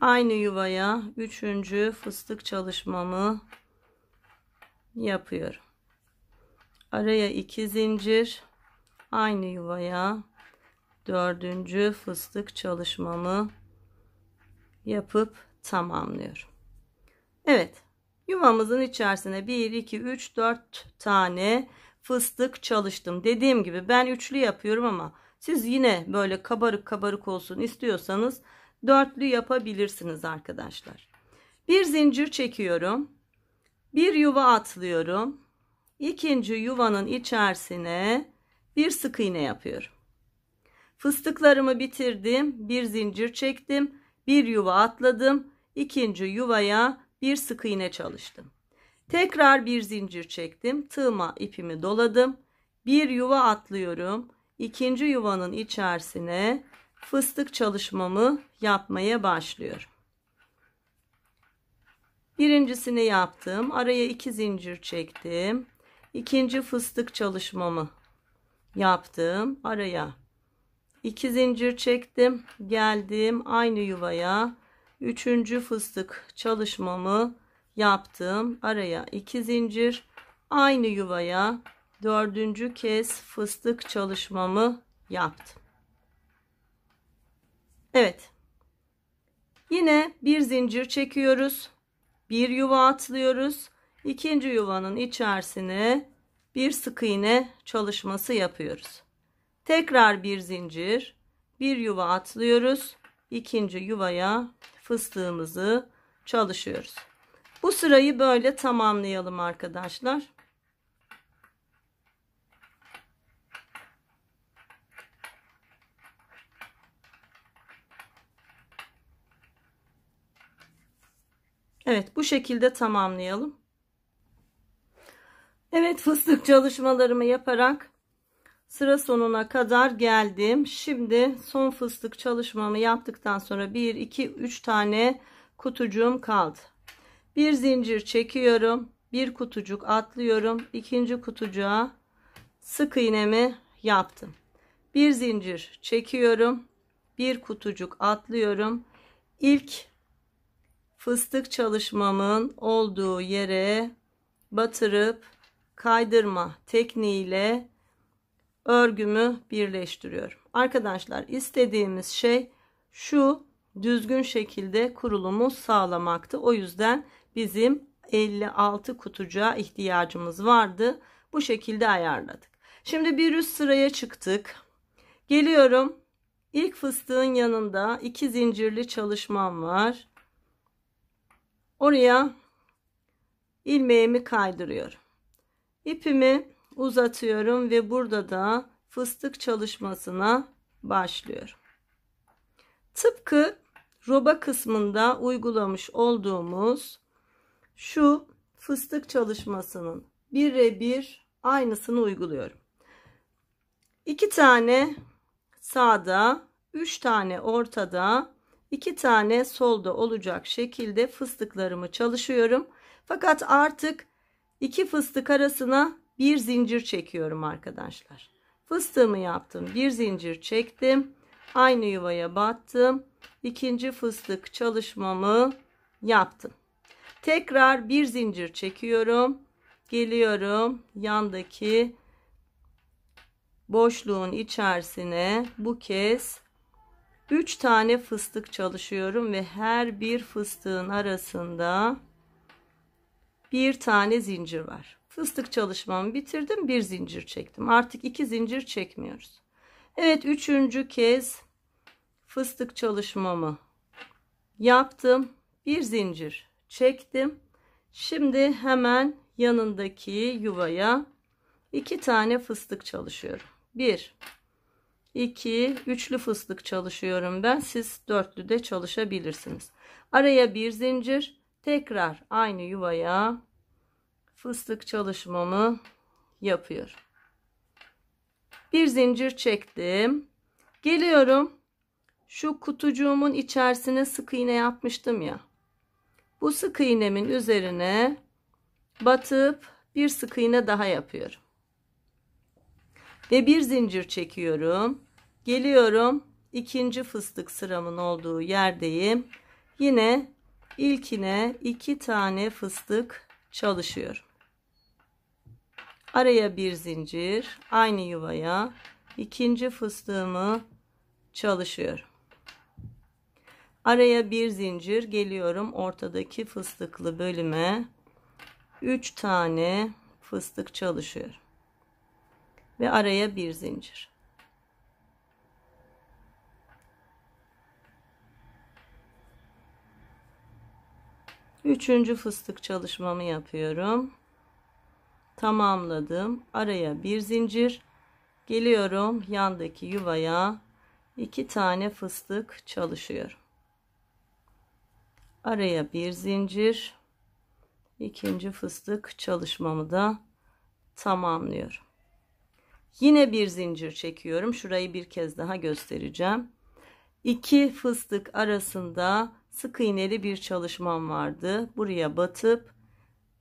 aynı yuvaya üçüncü fıstık çalışmamı yapıyorum araya iki zincir aynı yuvaya dördüncü fıstık çalışmamı yapıp tamamlıyorum Evet yuvamızın içerisine 1 2 3 4 tane fıstık çalıştım dediğim gibi ben üçlü yapıyorum ama siz yine böyle kabarık kabarık olsun istiyorsanız dörtlü yapabilirsiniz arkadaşlar. Bir zincir çekiyorum. Bir yuva atlıyorum. İkinci yuvanın içerisine bir sık iğne yapıyorum. Fıstıklarımı bitirdim. Bir zincir çektim. Bir yuva atladım. ikinci yuvaya bir sık iğne çalıştım. Tekrar bir zincir çektim. Tığıma ipimi doladım. Bir yuva atlıyorum ikinci yuvanın içerisine fıstık çalışmamı yapmaya başlıyorum. Birincisini yaptım. Araya iki zincir çektim. İkinci fıstık çalışmamı yaptım. Araya iki zincir çektim. Geldim aynı yuvaya. Üçüncü fıstık çalışmamı yaptım. Araya iki zincir. Aynı yuvaya dördüncü kez fıstık çalışmamı yaptım. Evet. Yine bir zincir çekiyoruz. Bir yuva atlıyoruz. İkinci yuvanın içerisine bir sık iğne çalışması yapıyoruz. Tekrar bir zincir, bir yuva atlıyoruz. İkinci yuvaya fıstığımızı çalışıyoruz. Bu sırayı böyle tamamlayalım arkadaşlar. Evet bu şekilde tamamlayalım. Evet fıstık çalışmalarımı yaparak sıra sonuna kadar geldim. Şimdi son fıstık çalışmamı yaptıktan sonra 1 2 3 tane kutucuğum kaldı. Bir zincir çekiyorum. Bir kutucuk atlıyorum. ikinci kutucuğa sık iğnemi yaptım. Bir zincir çekiyorum. Bir kutucuk atlıyorum. İlk fıstık çalışmamın olduğu yere batırıp kaydırma tekniğiyle örgümü birleştiriyorum. Arkadaşlar istediğimiz şey şu düzgün şekilde kurulumu sağlamaktı. O yüzden bizim 56 kutucuğa ihtiyacımız vardı. Bu şekilde ayarladık. Şimdi bir üst sıraya çıktık. Geliyorum. İlk fıstığın yanında iki zincirli çalışmam var. Oraya ilmeğimi kaydırıyorum. İpimi uzatıyorum ve burada da fıstık çalışmasına başlıyorum. Tıpkı roba kısmında uygulamış olduğumuz şu fıstık çalışmasının birebir aynısını uyguluyorum. 2 tane sağda, 3 tane ortada, iki tane solda olacak şekilde fıstıklarımı çalışıyorum. Fakat artık iki fıstık arasına bir zincir çekiyorum arkadaşlar. Fıstığımı yaptım. Bir zincir çektim. Aynı yuvaya battım. İkinci fıstık çalışmamı yaptım. Tekrar bir zincir çekiyorum. Geliyorum yandaki boşluğun içerisine bu kez 3 tane fıstık çalışıyorum ve her bir fıstığın arasında bir tane zincir var. Fıstık çalışmamı bitirdim. Bir zincir çektim. Artık iki zincir çekmiyoruz. Evet üçüncü kez fıstık çalışmamı yaptım. Bir zincir çektim. Şimdi hemen yanındaki yuvaya iki tane fıstık çalışıyorum. Bir 2 üçlü fıstık çalışıyorum ben. Siz dörtlü de çalışabilirsiniz. Araya bir zincir. Tekrar aynı yuvaya fıstık çalışmamı yapıyor. Bir zincir çektim. Geliyorum. Şu kutucuğumun içerisine sık iğne yapmıştım ya. Bu sık iğnemin üzerine batıp bir sık iğne daha yapıyorum ve bir zincir çekiyorum geliyorum ikinci fıstık sıramın olduğu yerdeyim yine ilkine iki tane fıstık çalışıyorum araya bir zincir aynı yuvaya ikinci fıstığımı çalışıyorum araya bir zincir geliyorum ortadaki fıstıklı bölüme 3 tane fıstık çalışıyorum ve araya bir zincir. Üçüncü fıstık çalışmamı yapıyorum. Tamamladım. Araya bir zincir. Geliyorum yandaki yuvaya. iki tane fıstık çalışıyorum. Araya bir zincir. İkinci fıstık çalışmamı da tamamlıyorum. Yine bir zincir çekiyorum. Şurayı bir kez daha göstereceğim. İki fıstık arasında sık iğneli bir çalışmam vardı. Buraya batıp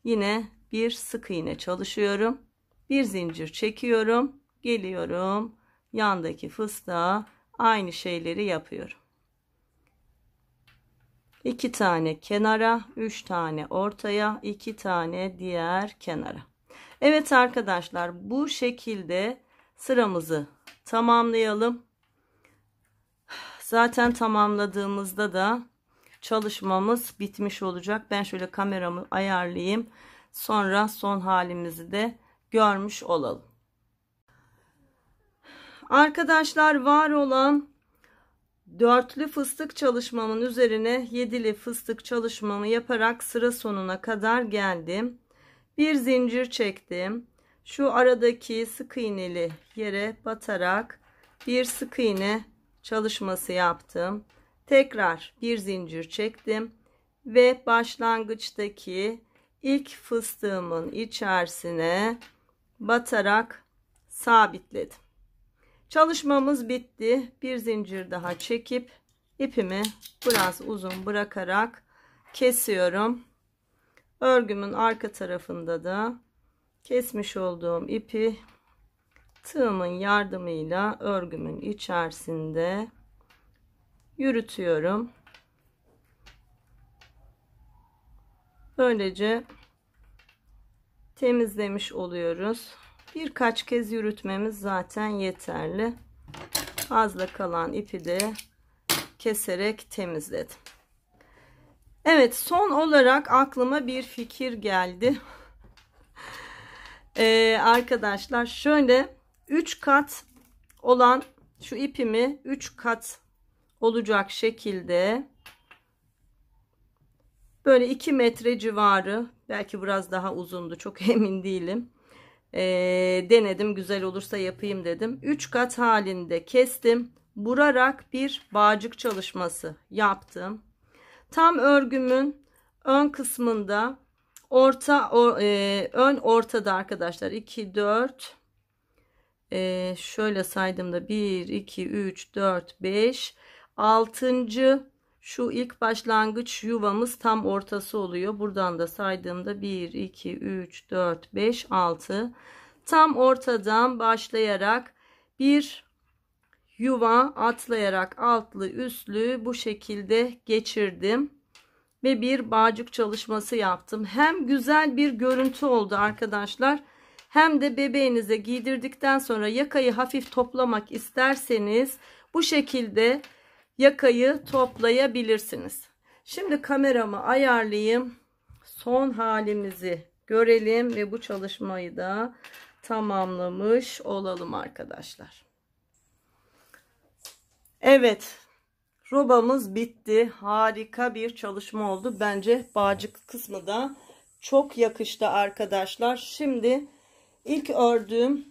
yine bir sık iğne çalışıyorum. Bir zincir çekiyorum. Geliyorum. Yandaki fıstığa aynı şeyleri yapıyorum. İki tane kenara, üç tane ortaya, iki tane diğer kenara. Evet arkadaşlar bu şekilde sıramızı tamamlayalım. Zaten tamamladığımızda da çalışmamız bitmiş olacak. Ben şöyle kameramı ayarlayayım. Sonra son halimizi de görmüş olalım. Arkadaşlar var olan dörtlü fıstık çalışmamın üzerine yedili fıstık çalışmamı yaparak sıra sonuna kadar geldim bir zincir çektim şu aradaki sık iğneli yere batarak bir sık iğne çalışması yaptım tekrar bir zincir çektim ve başlangıçtaki ilk fıstığımın içerisine batarak sabitledim çalışmamız bitti bir zincir daha çekip ipimi biraz uzun bırakarak kesiyorum örgümün arka tarafında da kesmiş olduğum ipi tığımın yardımıyla örgümün içerisinde yürütüyorum. Böylece temizlemiş oluyoruz. Birkaç kez yürütmemiz zaten yeterli. Fazla kalan ipi de keserek temizledim. Evet son olarak aklıma bir fikir geldi. ee, arkadaşlar şöyle 3 kat olan şu ipimi 3 kat olacak şekilde böyle 2 metre civarı belki biraz daha uzundu çok emin değilim e, denedim güzel olursa yapayım dedim 3 kat halinde kestim burarak bir bağcık çalışması yaptım Tam örgümün ön kısmında orta or, e, ön ortada arkadaşlar 2 4 e, şöyle saydığımda 1 2 3 4 5 6. şu ilk başlangıç yuvamız tam ortası oluyor buradan da saydığımda 1 2 3 4 5 6 tam ortadan başlayarak bir yuva atlayarak altlı üstlü bu şekilde geçirdim ve bir bağcık çalışması yaptım. Hem güzel bir görüntü oldu arkadaşlar. Hem de bebeğinize giydirdikten sonra yakayı hafif toplamak isterseniz bu şekilde yakayı toplayabilirsiniz. Şimdi kameramı ayarlayayım. Son halimizi görelim ve bu çalışmayı da tamamlamış olalım arkadaşlar. Evet. Robamız bitti. Harika bir çalışma oldu. Bence bağcık kısmı da çok yakıştı arkadaşlar. Şimdi ilk ördüğüm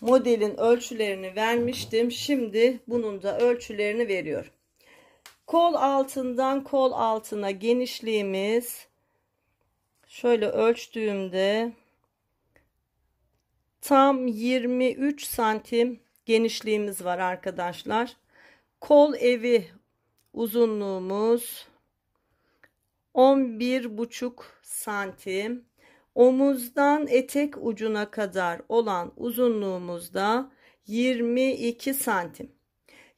modelin ölçülerini vermiştim. Şimdi bunun da ölçülerini veriyorum. Kol altından kol altına genişliğimiz şöyle ölçtüğümde tam 23 santim genişliğimiz var arkadaşlar. Kol evi uzunluğumuz 11,5 santim. Omuzdan etek ucuna kadar olan uzunluğumuzda 22 santim.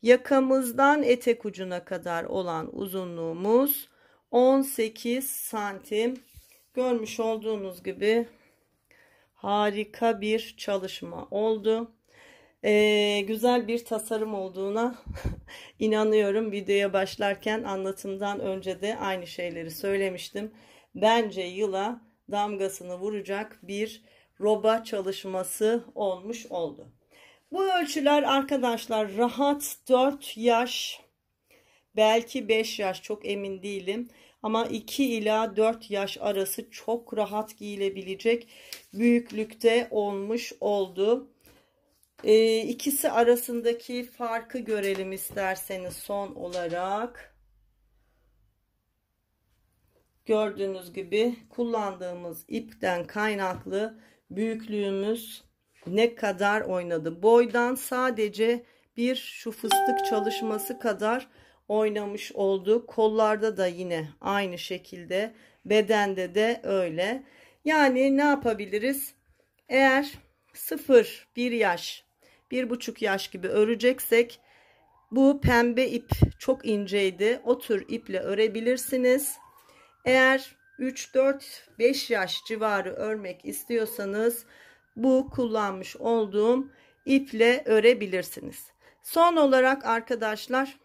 Yakamızdan etek ucuna kadar olan uzunluğumuz 18 santim. Görmüş olduğunuz gibi harika bir çalışma oldu e, güzel bir tasarım olduğuna inanıyorum. Videoya başlarken anlatımdan önce de aynı şeyleri söylemiştim. Bence yıla damgasını vuracak bir roba çalışması olmuş oldu. Bu ölçüler arkadaşlar rahat 4 yaş belki 5 yaş çok emin değilim ama 2 ila 4 yaş arası çok rahat giyilebilecek büyüklükte olmuş oldu. E, ikisi arasındaki farkı görelim isterseniz son olarak. Gördüğünüz gibi kullandığımız ipten kaynaklı büyüklüğümüz ne kadar oynadı. Boydan sadece bir şu fıstık çalışması kadar oynamış oldu. Kollarda da yine aynı şekilde bedende de öyle. Yani ne yapabiliriz? Eğer 0 1 yaş bir buçuk yaş gibi öreceksek bu pembe ip çok inceydi. O tür iple örebilirsiniz. Eğer 3, 4, 5 yaş civarı örmek istiyorsanız bu kullanmış olduğum iple örebilirsiniz. Son olarak arkadaşlar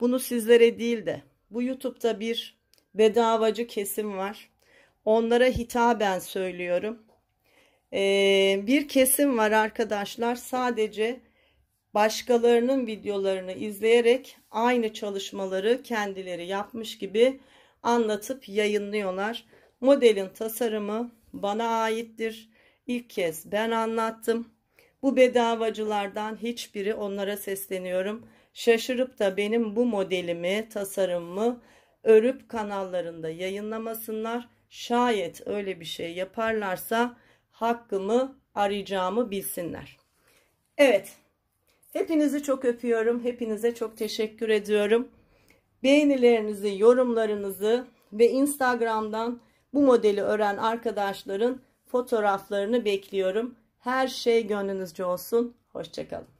bunu sizlere değil de bu YouTube'da bir bedavacı kesim var. Onlara hitaben söylüyorum. Ee, bir kesim var arkadaşlar sadece başkalarının videolarını izleyerek aynı çalışmaları kendileri yapmış gibi anlatıp yayınlıyorlar. Modelin tasarımı bana aittir. İlk kez ben anlattım. Bu bedavacılardan hiçbiri onlara sesleniyorum. Şaşırıp da benim bu modelimi, tasarımımı örüp kanallarında yayınlamasınlar. Şayet öyle bir şey yaparlarsa hakkımı arayacağımı bilsinler. Evet. Hepinizi çok öpüyorum. Hepinize çok teşekkür ediyorum. Beğenilerinizi, yorumlarınızı ve Instagram'dan bu modeli öğren arkadaşların fotoğraflarını bekliyorum. Her şey gönlünüzce olsun. Hoşçakalın.